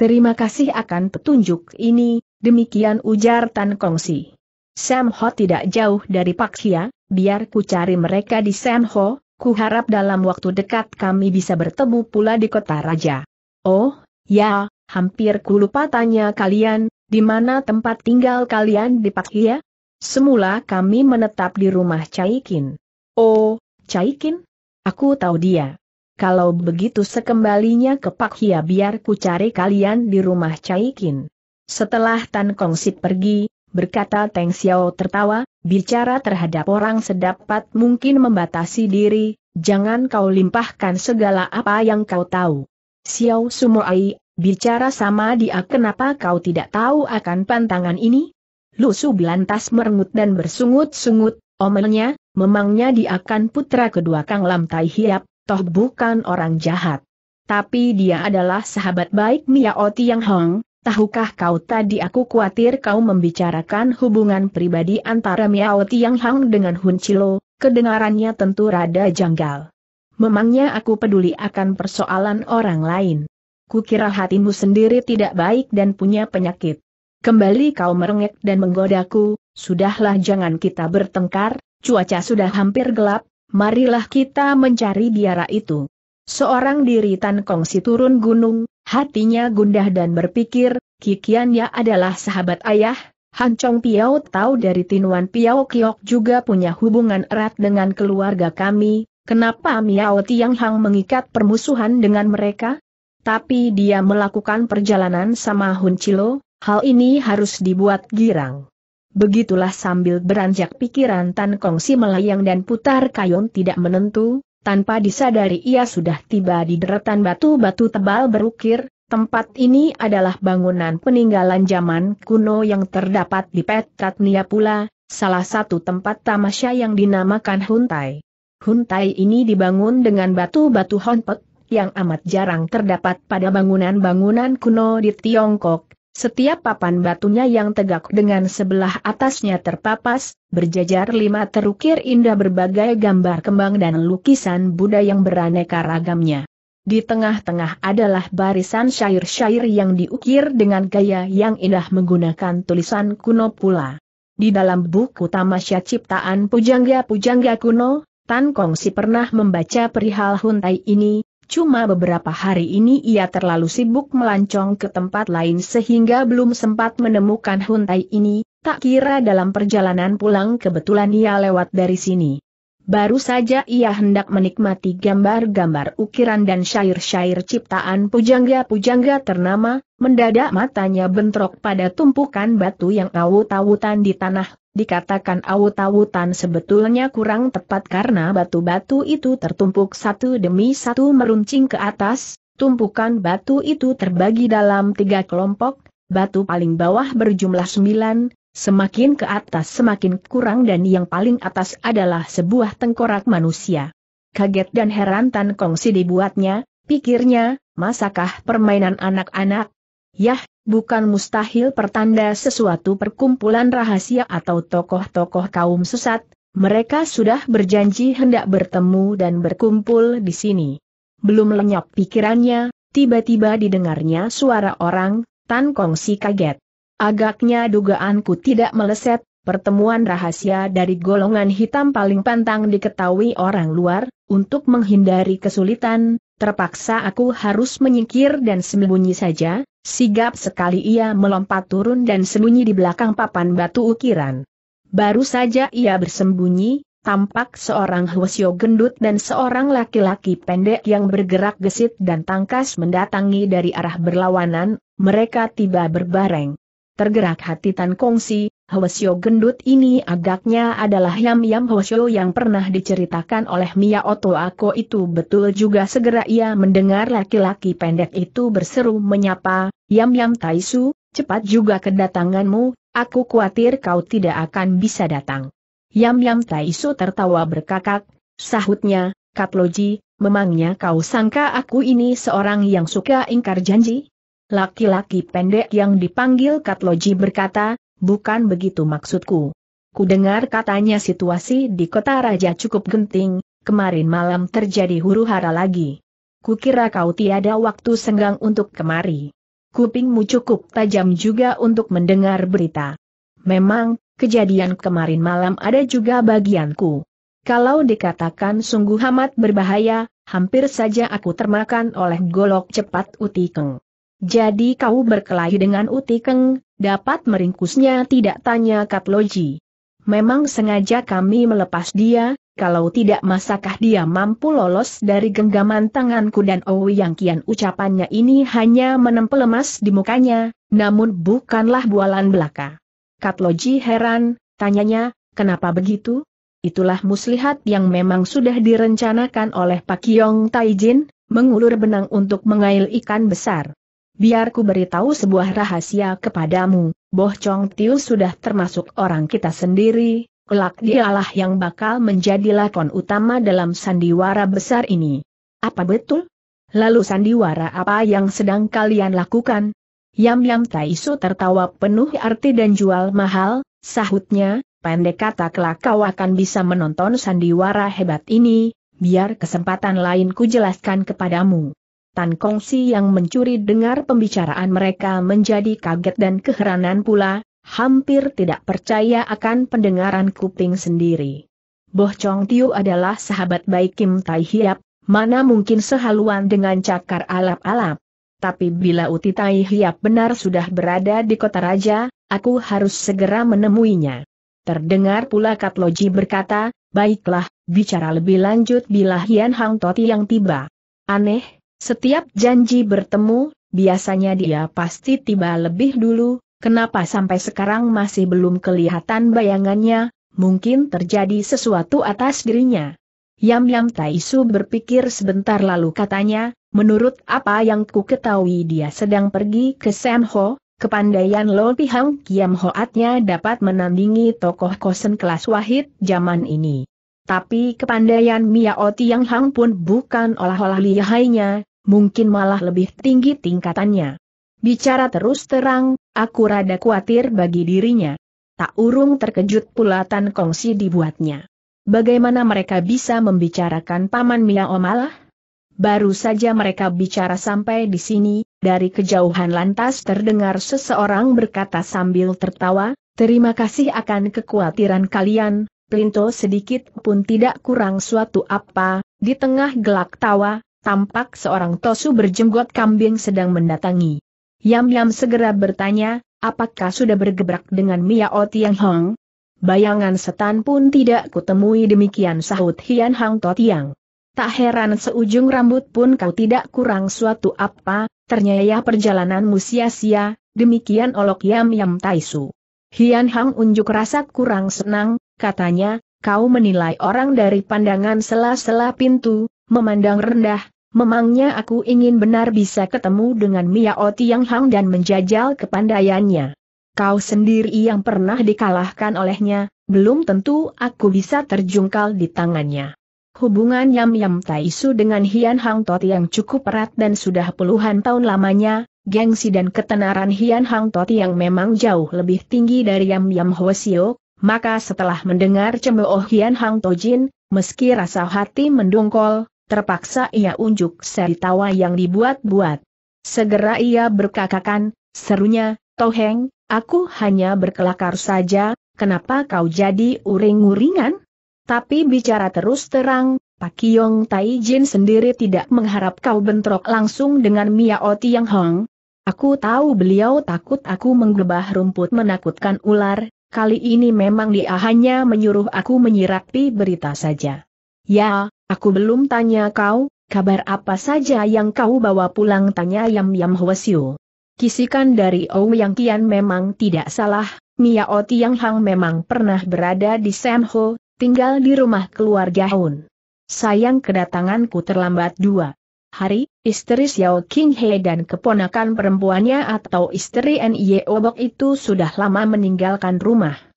Terima kasih akan petunjuk ini, demikian ujar Tan Kongsi. Sam Ho tidak jauh dari Pak Hia, biar ku cari mereka di Sam Ho, ku harap dalam waktu dekat kami bisa bertemu pula di kota raja. Oh, ya, hampir ku lupa tanya kalian, di mana tempat tinggal kalian di Pak Hia? Semula kami menetap di rumah Caikin. Oh, Caikin? Aku tahu dia. Kalau begitu sekembalinya ke Pak Hia biar ku cari kalian di rumah Caikin. Setelah Tan Kong Sip pergi, berkata Teng Xiao tertawa, bicara terhadap orang sedapat mungkin membatasi diri, jangan kau limpahkan segala apa yang kau tahu. Xiao Sumoai, bicara sama dia kenapa kau tidak tahu akan pantangan ini? Lu Su belantas merengut dan bersungut-sungut, omelnya, memangnya dia akan putra kedua Kang Lam Tai Hiap, toh bukan orang jahat. Tapi dia adalah sahabat baik Miao Yang Hong, tahukah kau tadi aku khawatir kau membicarakan hubungan pribadi antara Miao Tiang Hong dengan Hun Chilo, kedengarannya tentu rada janggal. Memangnya aku peduli akan persoalan orang lain. Kukira hatimu sendiri tidak baik dan punya penyakit. Kembali kau merengek dan menggodaku, sudahlah jangan kita bertengkar, cuaca sudah hampir gelap, marilah kita mencari biara itu. Seorang diri Tan Kongsi turun gunung, hatinya gundah dan berpikir, Kikiannya adalah sahabat ayah, Han Chong Piao tahu dari Tinuan Piao Kiok juga punya hubungan erat dengan keluarga kami, kenapa Miao Tiang Hang mengikat permusuhan dengan mereka? Tapi dia melakukan perjalanan sama Hun Chilo, hal ini harus dibuat girang. Begitulah sambil beranjak pikiran Tan Kong Si melayang dan putar kayon tidak menentu, tanpa disadari ia sudah tiba di deretan batu-batu tebal berukir, tempat ini adalah bangunan peninggalan zaman kuno yang terdapat di Nia pula, salah satu tempat tamasya yang dinamakan Huntai. Huntai ini dibangun dengan batu-batu honpek, yang amat jarang terdapat pada bangunan-bangunan kuno di Tiongkok, setiap papan batunya yang tegak dengan sebelah atasnya terpapas, berjajar lima terukir indah berbagai gambar kembang dan lukisan Buddha yang beraneka ragamnya. Di tengah-tengah adalah barisan syair-syair yang diukir dengan gaya yang indah menggunakan tulisan kuno pula. Di dalam buku Tamasya Ciptaan Pujangga Pujangga Kuno, Tan Kongsi pernah membaca perihal Huntai ini, Cuma beberapa hari ini ia terlalu sibuk melancong ke tempat lain sehingga belum sempat menemukan Huntai ini, tak kira dalam perjalanan pulang kebetulan ia lewat dari sini. Baru saja ia hendak menikmati gambar-gambar ukiran dan syair-syair ciptaan pujangga-pujangga ternama, mendadak matanya bentrok pada tumpukan batu yang awut-awutan di tanah Dikatakan awut-awutan sebetulnya kurang tepat karena batu-batu itu tertumpuk satu demi satu meruncing ke atas, tumpukan batu itu terbagi dalam tiga kelompok, batu paling bawah berjumlah sembilan, Semakin ke atas semakin kurang dan yang paling atas adalah sebuah tengkorak manusia. Kaget dan heran Tan Kong si dibuatnya, pikirnya, masakah permainan anak-anak? Yah, bukan mustahil pertanda sesuatu perkumpulan rahasia atau tokoh-tokoh kaum sesat, mereka sudah berjanji hendak bertemu dan berkumpul di sini. Belum lenyap pikirannya, tiba-tiba didengarnya suara orang, Tan Kong si kaget. Agaknya dugaanku tidak meleset, pertemuan rahasia dari golongan hitam paling pantang diketahui orang luar, untuk menghindari kesulitan, terpaksa aku harus menyingkir dan sembunyi saja, Sigap sekali ia melompat turun dan sembunyi di belakang papan batu ukiran. Baru saja ia bersembunyi, tampak seorang Hwasyo gendut dan seorang laki-laki pendek yang bergerak gesit dan tangkas mendatangi dari arah berlawanan, mereka tiba berbareng. Tergerak hati Tan Kongsi, Hwasyo gendut ini agaknya adalah Yam Yam Hwasyo yang pernah diceritakan oleh Mia Oto Ako itu betul juga segera ia mendengar laki-laki pendek itu berseru menyapa, Yam Yam Taisu, cepat juga kedatanganmu, aku khawatir kau tidak akan bisa datang. Yam Yam Taisu tertawa berkakak, sahutnya, Katloji, memangnya kau sangka aku ini seorang yang suka ingkar janji? Laki-laki pendek yang dipanggil Katloji berkata, bukan begitu maksudku. Kudengar katanya situasi di kota raja cukup genting, kemarin malam terjadi huru hara lagi. Kukira kau tiada waktu senggang untuk kemari. Kupingmu cukup tajam juga untuk mendengar berita. Memang, kejadian kemarin malam ada juga bagianku. Kalau dikatakan sungguh amat berbahaya, hampir saja aku termakan oleh golok cepat utikeng. Jadi kau berkelahi dengan Uti Utikeng, dapat meringkusnya tidak tanya Katloji. Memang sengaja kami melepas dia, kalau tidak masakah dia mampu lolos dari genggaman tanganku dan Oh Yang Kian ucapannya ini hanya menempel emas di mukanya, namun bukanlah bualan belaka. Katloji heran, tanyanya, kenapa begitu? Itulah muslihat yang memang sudah direncanakan oleh Pak Yong Taijin, mengulur benang untuk mengail ikan besar. Biar ku beritahu sebuah rahasia kepadamu, Boh Chong Tiu sudah termasuk orang kita sendiri, kelak dialah yang bakal menjadi lakon utama dalam sandiwara besar ini. Apa betul? Lalu sandiwara apa yang sedang kalian lakukan? Yam Yam Taisu tertawa penuh arti dan jual mahal, sahutnya, pendek kata kelak kau akan bisa menonton sandiwara hebat ini, biar kesempatan lain ku jelaskan kepadamu. Tan Kongsi yang mencuri dengar pembicaraan mereka menjadi kaget dan keheranan pula, hampir tidak percaya akan pendengaran kuping sendiri. Boh Chong Tiu adalah sahabat baik Kim Tai Hiap, mana mungkin sehaluan dengan cakar alap-alap. Tapi bila Uti Tai Hiap benar sudah berada di kota raja, aku harus segera menemuinya. Terdengar pula Loji berkata, baiklah, bicara lebih lanjut bila Hian Hang Toti yang tiba. Aneh, setiap janji bertemu, biasanya dia pasti tiba lebih dulu, kenapa sampai sekarang masih belum kelihatan bayangannya, mungkin terjadi sesuatu atas dirinya. Yam-Yam Taisu berpikir sebentar lalu katanya, menurut apa yang ku ketahui dia sedang pergi ke Senho, kepandaian Lo Pihang Kiam Hoatnya dapat menandingi tokoh kosen kelas wahid zaman ini. Tapi kepandaian Miao Tiang Hang pun bukan olah-olah lihainya, mungkin malah lebih tinggi tingkatannya. Bicara terus terang, aku rada khawatir bagi dirinya. Tak urung terkejut pula Tan Kongsi dibuatnya. Bagaimana mereka bisa membicarakan Paman Mia Omalah? Baru saja mereka bicara sampai di sini, dari kejauhan lantas terdengar seseorang berkata sambil tertawa, terima kasih akan kekhawatiran kalian, Plinto sedikit pun tidak kurang suatu apa, di tengah gelak tawa, tampak seorang Tosu berjenggot kambing sedang mendatangi. Yam-Yam segera bertanya, apakah sudah bergebrak dengan Miao Tiang Hong? Bayangan setan pun tidak kutemui demikian sahut Hian Hang To Tiang. Tak heran seujung rambut pun kau tidak kurang suatu apa, ternyata ya perjalananmu sia-sia, demikian olok Yam-Yam Taisu. Hian Hang unjuk rasa kurang senang, katanya, kau menilai orang dari pandangan sela-sela pintu, memandang rendah, Memangnya aku ingin benar bisa ketemu dengan Miao Tiang Hang dan menjajal kepandaiannya. Kau sendiri yang pernah dikalahkan olehnya, belum tentu aku bisa terjungkal di tangannya. Hubungan Yam Yam Taisu dengan Hian Hang Tot yang cukup erat dan sudah puluhan tahun lamanya, gengsi dan ketenaran Hian Hang Tot yang memang jauh lebih tinggi dari Yam Yam Hoesio, maka setelah mendengar cemooh Hian Hang Tojin, meski rasa hati mendongkol, terpaksa ia unjuk seri tawa yang dibuat-buat. Segera ia berkakakan, serunya, Toheng, aku hanya berkelakar saja, kenapa kau jadi uring-uringan? Tapi bicara terus terang, Pak Yong Tai Jin sendiri tidak mengharap kau bentrok langsung dengan Mia O Tiang Hong. Aku tahu beliau takut aku menggebah rumput menakutkan ular, kali ini memang dia hanya menyuruh aku menyirapi berita saja. Ya, aku belum tanya kau, kabar apa saja yang kau bawa pulang tanya Yam Yam Hwasyu. Kisikan dari Ouyang Kian memang tidak salah, O Tiang Hang memang pernah berada di Semho, tinggal di rumah keluarga Hun. Sayang kedatanganku terlambat dua hari, istri Xiao King He dan keponakan perempuannya atau istri Nye Obok itu sudah lama meninggalkan rumah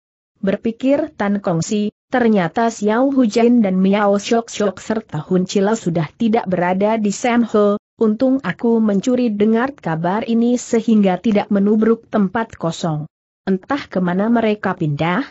berpikir Tan Kongsi, ternyata Xiao Hujain dan Miao Shok Shok serta Hun Chila sudah tidak berada di Sam Ho, untung aku mencuri dengar kabar ini sehingga tidak menubruk tempat kosong. Entah kemana mereka pindah?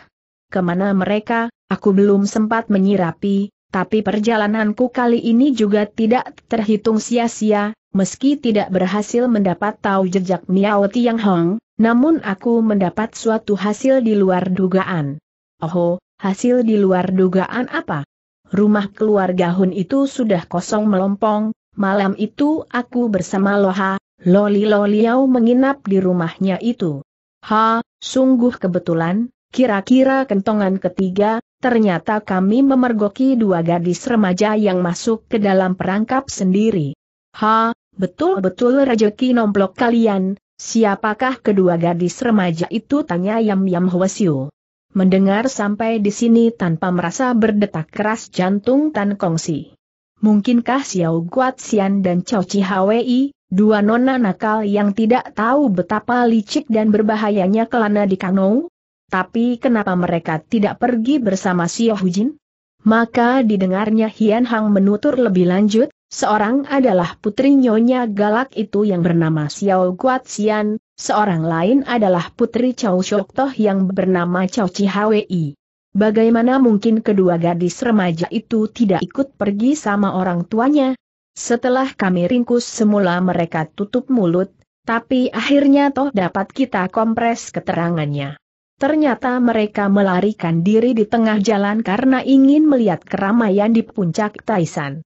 Kemana mereka, aku belum sempat menyirapi, tapi perjalananku kali ini juga tidak terhitung sia-sia, meski tidak berhasil mendapat tahu jejak Miao Tiang Hong, namun aku mendapat suatu hasil di luar dugaan. Oh, hasil di luar dugaan apa? Rumah keluarga Hun itu sudah kosong melompong, malam itu aku bersama Loha, Loli Loliau menginap di rumahnya itu. Ha, sungguh kebetulan, kira-kira kentongan ketiga, ternyata kami memergoki dua gadis remaja yang masuk ke dalam perangkap sendiri. Ha, betul-betul rejeki nomplok kalian, siapakah kedua gadis remaja itu tanya Yam Yam Hwasyu. Mendengar sampai di sini tanpa merasa berdetak keras jantung Tan Kongsi. Mungkinkah Xiao Guat Xian dan Chao Chi Hwi, dua nona nakal yang tidak tahu betapa licik dan berbahayanya kelana di Kanou? Tapi kenapa mereka tidak pergi bersama Xiao Hujin? Maka didengarnya Hian Hang menutur lebih lanjut, Seorang adalah putri Nyonya Galak itu yang bernama Xiao Guaxian, seorang lain adalah putri Chao Shok Toh yang bernama Chao Chihwei. Bagaimana mungkin kedua gadis remaja itu tidak ikut pergi sama orang tuanya? Setelah kami ringkus semula mereka tutup mulut, tapi akhirnya toh dapat kita kompres keterangannya. Ternyata mereka melarikan diri di tengah jalan karena ingin melihat keramaian di puncak Taisan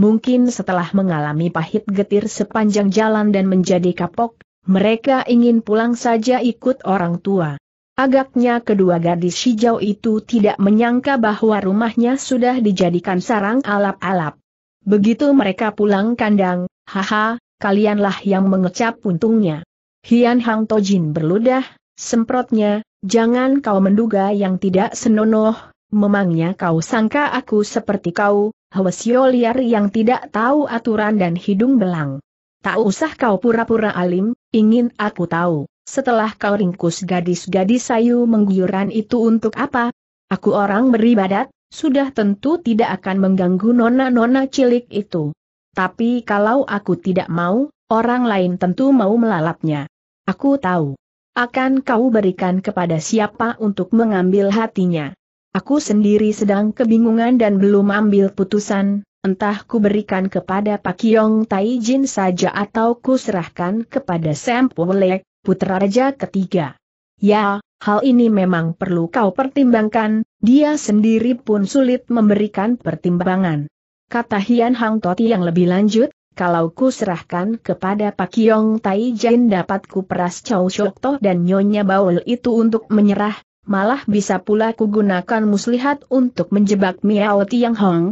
mungkin setelah mengalami pahit getir sepanjang jalan dan menjadi kapok, mereka ingin pulang saja ikut orang tua. Agaknya kedua gadis hijau itu tidak menyangka bahwa rumahnya sudah dijadikan sarang alap-alap. Begitu mereka pulang kandang, haha, kalianlah yang mengecap untungnya. Hian Hang Tojin berludah, semprotnya, jangan kau menduga yang tidak senonoh, memangnya kau sangka aku seperti kau, Hwasyo liar yang tidak tahu aturan dan hidung belang. Tak usah kau pura-pura alim, ingin aku tahu, setelah kau ringkus gadis-gadis sayu mengguyuran itu untuk apa? Aku orang beribadat, sudah tentu tidak akan mengganggu nona-nona cilik itu. Tapi kalau aku tidak mau, orang lain tentu mau melalapnya. Aku tahu. Akan kau berikan kepada siapa untuk mengambil hatinya. Aku sendiri sedang kebingungan dan belum ambil putusan, entah ku berikan kepada Pak Yong Tai Jin saja atau ku serahkan kepada Sam Polek, putra raja ketiga. Ya, hal ini memang perlu kau pertimbangkan, dia sendiri pun sulit memberikan pertimbangan. Kata Hian Hang Toti yang lebih lanjut, kalau ku serahkan kepada Pak Yong Tai Jin dapat ku peras Chow Shok Toh dan Nyonya Baul itu untuk menyerah, malah bisa pula kugunakan muslihat untuk menjebak Miao Tiang Hong.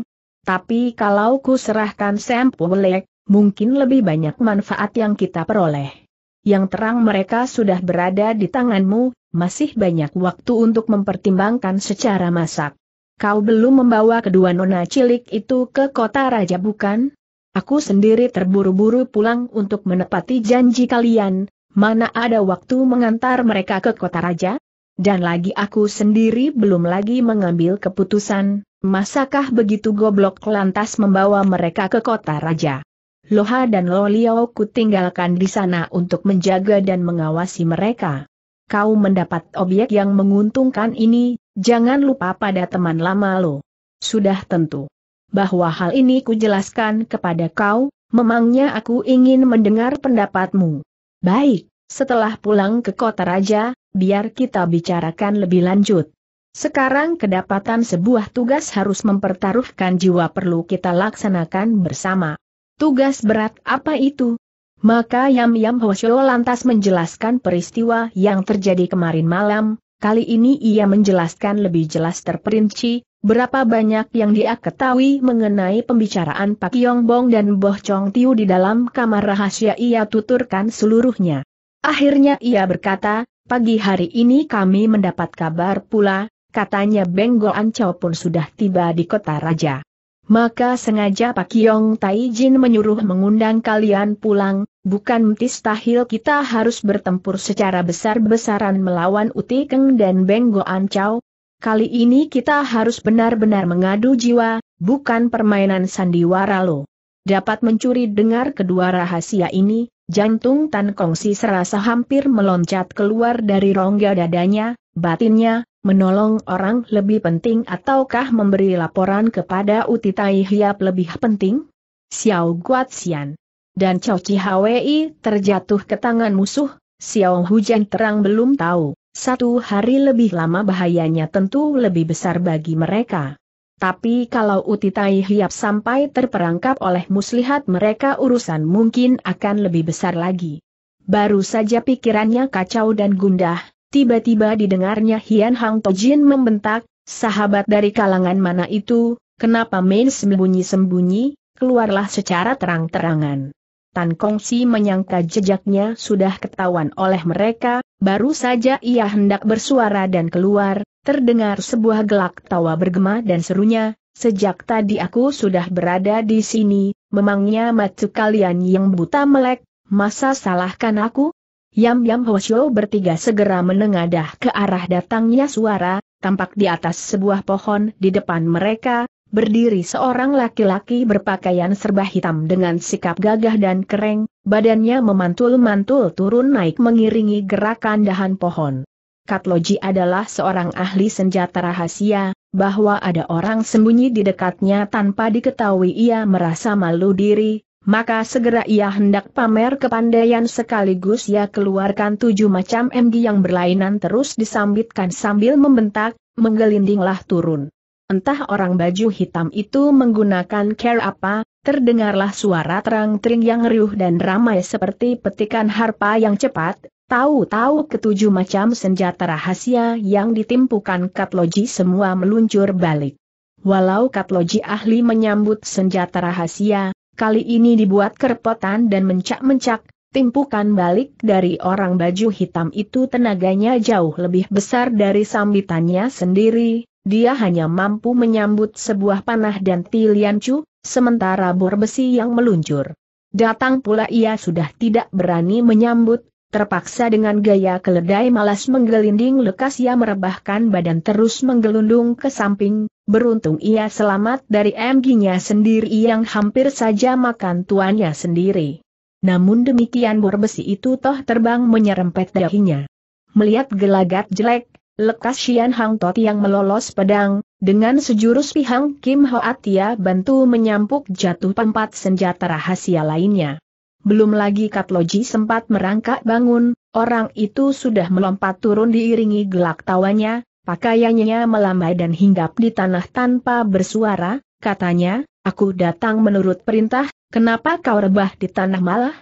Tapi kalau ku serahkan Sampulek, mungkin lebih banyak manfaat yang kita peroleh. Yang terang mereka sudah berada di tanganmu, masih banyak waktu untuk mempertimbangkan secara masak. Kau belum membawa kedua nona cilik itu ke kota raja bukan? Aku sendiri terburu-buru pulang untuk menepati janji kalian, mana ada waktu mengantar mereka ke kota raja? dan lagi aku sendiri belum lagi mengambil keputusan, masakah begitu goblok lantas membawa mereka ke kota raja. Loha dan Loliao ku tinggalkan di sana untuk menjaga dan mengawasi mereka. Kau mendapat objek yang menguntungkan ini, jangan lupa pada teman lama lo. Sudah tentu bahwa hal ini ku jelaskan kepada kau, memangnya aku ingin mendengar pendapatmu. Baik, setelah pulang ke kota raja, biar kita bicarakan lebih lanjut. Sekarang kedapatan sebuah tugas harus mempertaruhkan jiwa perlu kita laksanakan bersama. Tugas berat apa itu? Maka Yam Yam Hoshio lantas menjelaskan peristiwa yang terjadi kemarin malam, kali ini ia menjelaskan lebih jelas terperinci, berapa banyak yang dia ketahui mengenai pembicaraan Pak Yong Bong dan Boh Chong Tiu di dalam kamar rahasia ia tuturkan seluruhnya. Akhirnya ia berkata, Pagi hari ini kami mendapat kabar pula, katanya Benggo Goancau pun sudah tiba di kota raja. Maka sengaja Pak Yong Taijin menyuruh mengundang kalian pulang, bukan mustahil kita harus bertempur secara besar-besaran melawan Uti Keng dan Benggo Goancau. Kali ini kita harus benar-benar mengadu jiwa, bukan permainan sandiwara lo. Dapat mencuri dengar kedua rahasia ini, Jantung Tan Kongsi serasa hampir meloncat keluar dari rongga dadanya, batinnya, menolong orang lebih penting ataukah memberi laporan kepada Uti Tai Hiap lebih penting? Xiao Guat Xian dan Cao Hwi terjatuh ke tangan musuh, Xiao Hujan terang belum tahu, satu hari lebih lama bahayanya tentu lebih besar bagi mereka. Tapi kalau Utitai Hiap sampai terperangkap oleh muslihat mereka urusan mungkin akan lebih besar lagi. Baru saja pikirannya kacau dan gundah, tiba-tiba didengarnya Hian Hang Tojin membentak, sahabat dari kalangan mana itu, kenapa main sembunyi-sembunyi, keluarlah secara terang-terangan. Tan Kongsi menyangka jejaknya sudah ketahuan oleh mereka, baru saja ia hendak bersuara dan keluar, Terdengar sebuah gelak tawa bergema dan serunya, sejak tadi aku sudah berada di sini, memangnya matu kalian yang buta melek, masa salahkan aku? Yam-Yam Hoshio bertiga segera menengadah ke arah datangnya suara, tampak di atas sebuah pohon di depan mereka, berdiri seorang laki-laki berpakaian serba hitam dengan sikap gagah dan kereng, badannya memantul-mantul turun naik mengiringi gerakan dahan pohon. Katloji adalah seorang ahli senjata rahasia, bahwa ada orang sembunyi di dekatnya tanpa diketahui ia merasa malu diri, maka segera ia hendak pamer kepandaian sekaligus ia keluarkan tujuh macam MG yang berlainan terus disambitkan sambil membentak, menggelindinglah turun. Entah orang baju hitam itu menggunakan care apa, terdengarlah suara terang-tering yang riuh dan ramai seperti petikan harpa yang cepat, Tahu-tahu ketujuh macam senjata rahasia yang ditimpukan Katloji semua meluncur balik. Walau Katloji ahli menyambut senjata rahasia, kali ini dibuat kerepotan dan mencak-mencak, timpukan balik dari orang baju hitam itu tenaganya jauh lebih besar dari sambitannya sendiri, dia hanya mampu menyambut sebuah panah dan tiliancu, sementara bor besi yang meluncur. Datang pula ia sudah tidak berani menyambut, Terpaksa dengan gaya keledai malas menggelinding lekas ia merebahkan badan terus menggelundung ke samping, beruntung ia selamat dari emginya sendiri yang hampir saja makan tuannya sendiri. Namun demikian bor besi itu toh terbang menyerempet dahinya. Melihat gelagat jelek, lekas Shian Hang Tot yang melolos pedang, dengan sejurus pihang Kim Hoatia bantu menyampuk jatuh pempat senjata rahasia lainnya. Belum lagi Katloji sempat merangkak bangun, orang itu sudah melompat turun diiringi gelak tawanya, pakaiannya melambai dan hinggap di tanah tanpa bersuara, katanya, aku datang menurut perintah, kenapa kau rebah di tanah malah?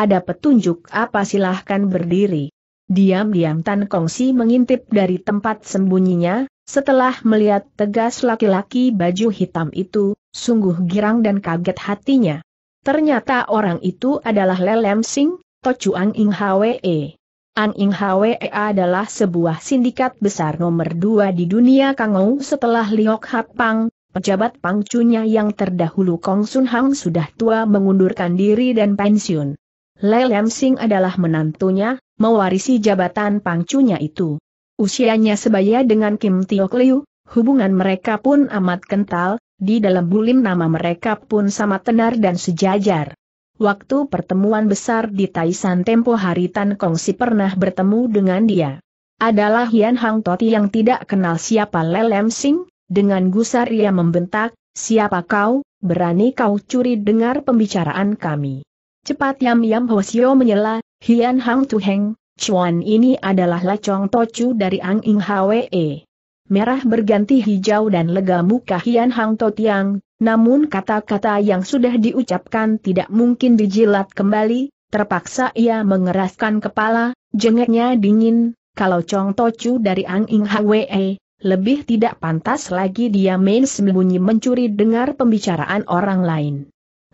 Ada petunjuk apa silahkan berdiri. Diam-diam Tan Kongsi mengintip dari tempat sembunyinya, setelah melihat tegas laki-laki baju hitam itu, sungguh girang dan kaget hatinya. Ternyata orang itu adalah Lelem Sing, Tocu Ang Ing Hwee. Ang Ing Hwee adalah sebuah sindikat besar nomor dua di dunia Kangou setelah Liok Hap Pang, pejabat pangcunya yang terdahulu Kong Sun Hang sudah tua mengundurkan diri dan pensiun. Lelem Sing adalah menantunya, mewarisi jabatan pangcunya itu. Usianya sebaya dengan Kim Tiok Liu, hubungan mereka pun amat kental, di dalam bulim nama mereka pun sama tenar dan sejajar. Waktu pertemuan besar di Taisan tempo hari Tan Kong Si pernah bertemu dengan dia. Adalah Hian Hang Toti yang tidak kenal siapa Lelem Sing, dengan gusar ia membentak, siapa kau, berani kau curi dengar pembicaraan kami. Cepat Yam Yam Sio menyela, Hian Hang Tu Heng, Chuan ini adalah Lacong Tocu dari Ang Ing Hwe merah berganti hijau dan lega muka Hian Hang Totiang, namun kata-kata yang sudah diucapkan tidak mungkin dijilat kembali, terpaksa ia mengeraskan kepala, jengeknya dingin, kalau Chong Tochu dari Ang Ing Hwe, lebih tidak pantas lagi dia main sembunyi mencuri dengar pembicaraan orang lain.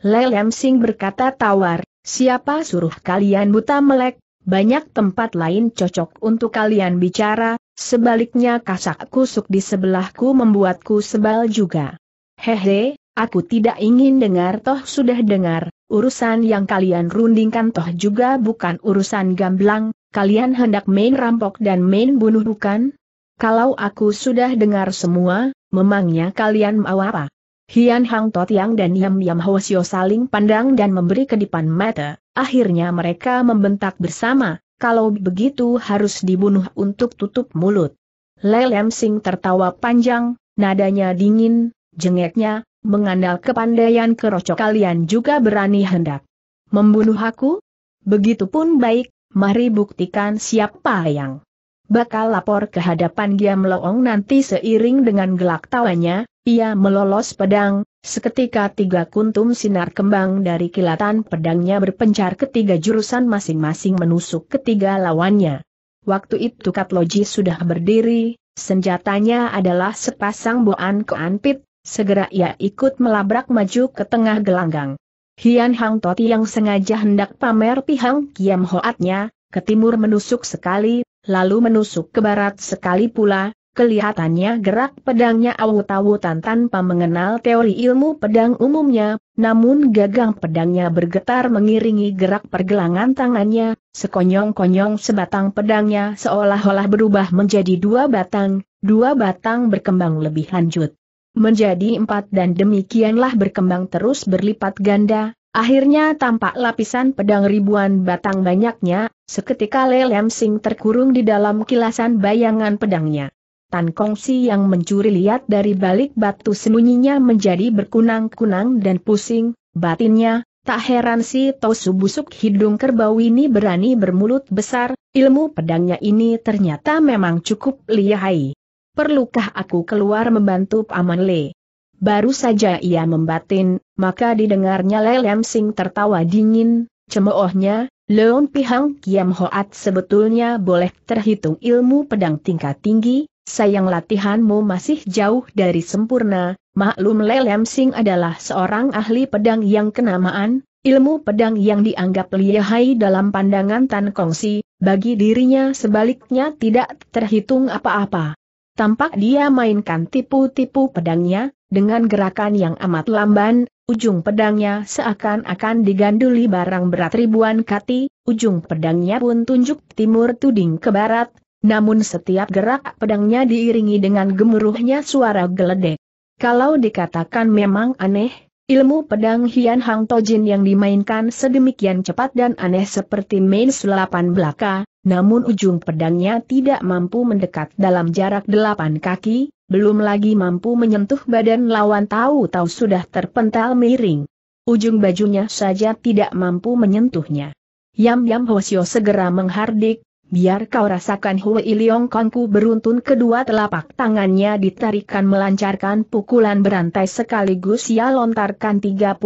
Lelem Sing berkata tawar, siapa suruh kalian buta melek, banyak tempat lain cocok untuk kalian bicara, sebaliknya kasak kusuk di sebelahku membuatku sebal juga. Hehe, aku tidak ingin dengar toh sudah dengar, urusan yang kalian rundingkan toh juga bukan urusan gamblang, kalian hendak main rampok dan main bunuh bukan? Kalau aku sudah dengar semua, memangnya kalian mau apa? Hian Hang Totiang dan Yam Yam Hosio saling pandang dan memberi kedipan mata, akhirnya mereka membentak bersama, kalau begitu harus dibunuh untuk tutup mulut. Lelem Sing tertawa panjang, nadanya dingin, jengeknya, mengandal kepandaian kerocok kalian juga berani hendak membunuh aku? Begitupun baik, mari buktikan siapa yang bakal lapor ke hadapan Giam Loong nanti seiring dengan gelak tawanya, ia melolos pedang, seketika tiga kuntum sinar kembang dari kilatan pedangnya berpencar ketiga jurusan masing-masing menusuk ketiga lawannya. Waktu itu Katloji sudah berdiri, senjatanya adalah sepasang boan keanpit, segera ia ikut melabrak maju ke tengah gelanggang. Hian Hang Toti yang sengaja hendak pamer pihang kiam hoatnya, ke timur menusuk sekali, lalu menusuk ke barat sekali pula, kelihatannya gerak pedangnya awut-awutan tanpa mengenal teori ilmu pedang umumnya, namun gagang pedangnya bergetar mengiringi gerak pergelangan tangannya, sekonyong-konyong sebatang pedangnya seolah-olah berubah menjadi dua batang, dua batang berkembang lebih lanjut menjadi empat dan demikianlah berkembang terus berlipat ganda, Akhirnya tampak lapisan pedang ribuan batang banyaknya, seketika Lelem Sing terkurung di dalam kilasan bayangan pedangnya. Tan Kongsi yang mencuri lihat dari balik batu sembunyinya menjadi berkunang-kunang dan pusing, batinnya, tak heran si Tosu busuk hidung kerbau ini berani bermulut besar, ilmu pedangnya ini ternyata memang cukup lihai. Perlukah aku keluar membantu Paman Le? Baru saja ia membatin, maka didengarnya Lelem Sing tertawa dingin, cemoohnya, Leon Pihang Kiam Hoat sebetulnya boleh terhitung ilmu pedang tingkat tinggi, sayang latihanmu masih jauh dari sempurna, maklum Lelem Sing adalah seorang ahli pedang yang kenamaan, ilmu pedang yang dianggap lihai dalam pandangan Tan Kongsi, bagi dirinya sebaliknya tidak terhitung apa-apa. Tampak dia mainkan tipu-tipu pedangnya, dengan gerakan yang amat lamban, ujung pedangnya seakan-akan diganduli barang berat ribuan kati, ujung pedangnya pun tunjuk timur tuding ke barat, namun setiap gerak pedangnya diiringi dengan gemuruhnya suara geledek. Kalau dikatakan memang aneh, ilmu pedang Hian Hang Tojin yang dimainkan sedemikian cepat dan aneh seperti main selapan belaka, namun ujung pedangnya tidak mampu mendekat dalam jarak delapan kaki, belum lagi mampu menyentuh badan lawan tahu-tahu sudah terpental miring. Ujung bajunya saja tidak mampu menyentuhnya. Yam Yam Hosio segera menghardik, biar kau rasakan Hui Iliong Kongku beruntun kedua telapak tangannya ditarikan melancarkan pukulan berantai sekaligus ia lontarkan 36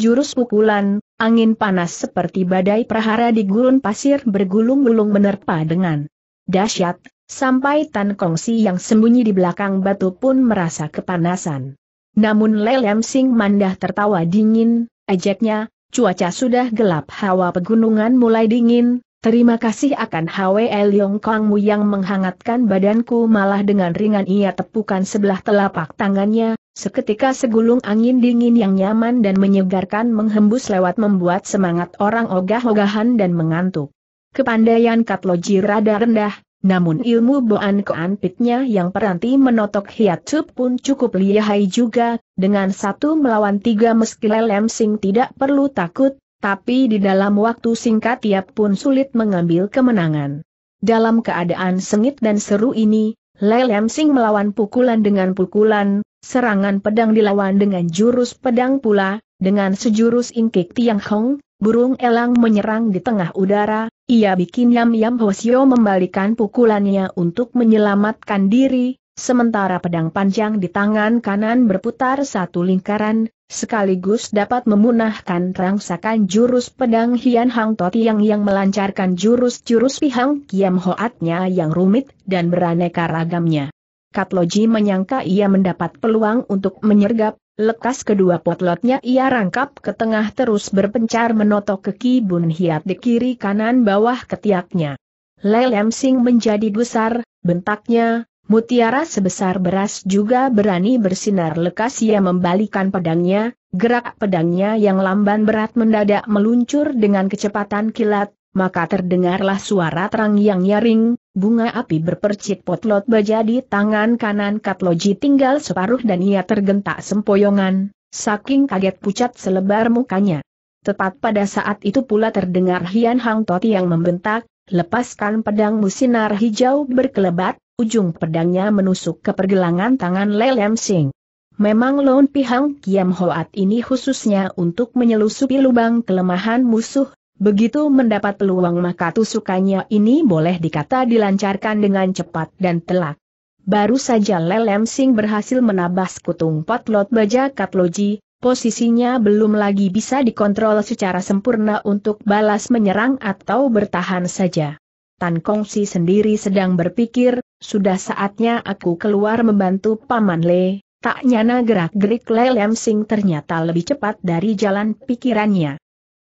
jurus pukulan, angin panas seperti badai prahara di gurun pasir bergulung-gulung menerpa dengan dahsyat, Sampai Tan Kongsi yang sembunyi di belakang batu pun merasa kepanasan. Namun Lelem Sing Mandah tertawa dingin, ejeknya, cuaca sudah gelap hawa pegunungan mulai dingin, terima kasih akan Hwe Leong Mu yang menghangatkan badanku malah dengan ringan ia tepukan sebelah telapak tangannya, seketika segulung angin dingin yang nyaman dan menyegarkan menghembus lewat membuat semangat orang ogah-ogahan dan mengantuk. Kepandaian Katloji rada rendah, namun ilmu Boan Koan Pitnya yang peranti menotok hiatus pun cukup lihai juga, dengan satu melawan tiga meski Lelem Sing tidak perlu takut, tapi di dalam waktu singkat ia pun sulit mengambil kemenangan. Dalam keadaan sengit dan seru ini, Lelem Sing melawan pukulan dengan pukulan, serangan pedang dilawan dengan jurus pedang pula, dengan sejurus ingkik Tiang Hong, burung elang menyerang di tengah udara, ia bikin Yam Yam Hosio membalikan pukulannya untuk menyelamatkan diri, sementara pedang panjang di tangan kanan berputar satu lingkaran, sekaligus dapat memunahkan rangsakan jurus pedang Hian Hang Toti yang yang melancarkan jurus-jurus Pihang Kiam Hoatnya yang rumit dan beraneka ragamnya. Katloji menyangka ia mendapat peluang untuk menyergap, Lekas kedua potlotnya ia rangkap ke tengah terus berpencar menotok ke kibun hiat di kiri kanan bawah ketiaknya. Lelem Sing menjadi besar, bentaknya, mutiara sebesar beras juga berani bersinar lekas ia membalikan pedangnya, gerak pedangnya yang lamban berat mendadak meluncur dengan kecepatan kilat, maka terdengarlah suara terang yang nyaring, Bunga api berpercik potlot baja di tangan kanan Katloji tinggal separuh dan ia tergentak sempoyongan, saking kaget pucat selebar mukanya. Tepat pada saat itu pula terdengar Hian Hang Toti yang membentak, lepaskan pedang musinar hijau berkelebat, ujung pedangnya menusuk ke pergelangan tangan Lelem Sing. Memang Lon Pihang Kiam Hoat ini khususnya untuk menyelusupi lubang kelemahan musuh, Begitu mendapat peluang maka tusukannya ini boleh dikata dilancarkan dengan cepat dan telak. Baru saja Lelem Sing berhasil menabas kutung potlot baja kaploji, posisinya belum lagi bisa dikontrol secara sempurna untuk balas menyerang atau bertahan saja. Tan Kongsi sendiri sedang berpikir, sudah saatnya aku keluar membantu Paman Le, tak nyana gerak-gerik Lelem Sing ternyata lebih cepat dari jalan pikirannya.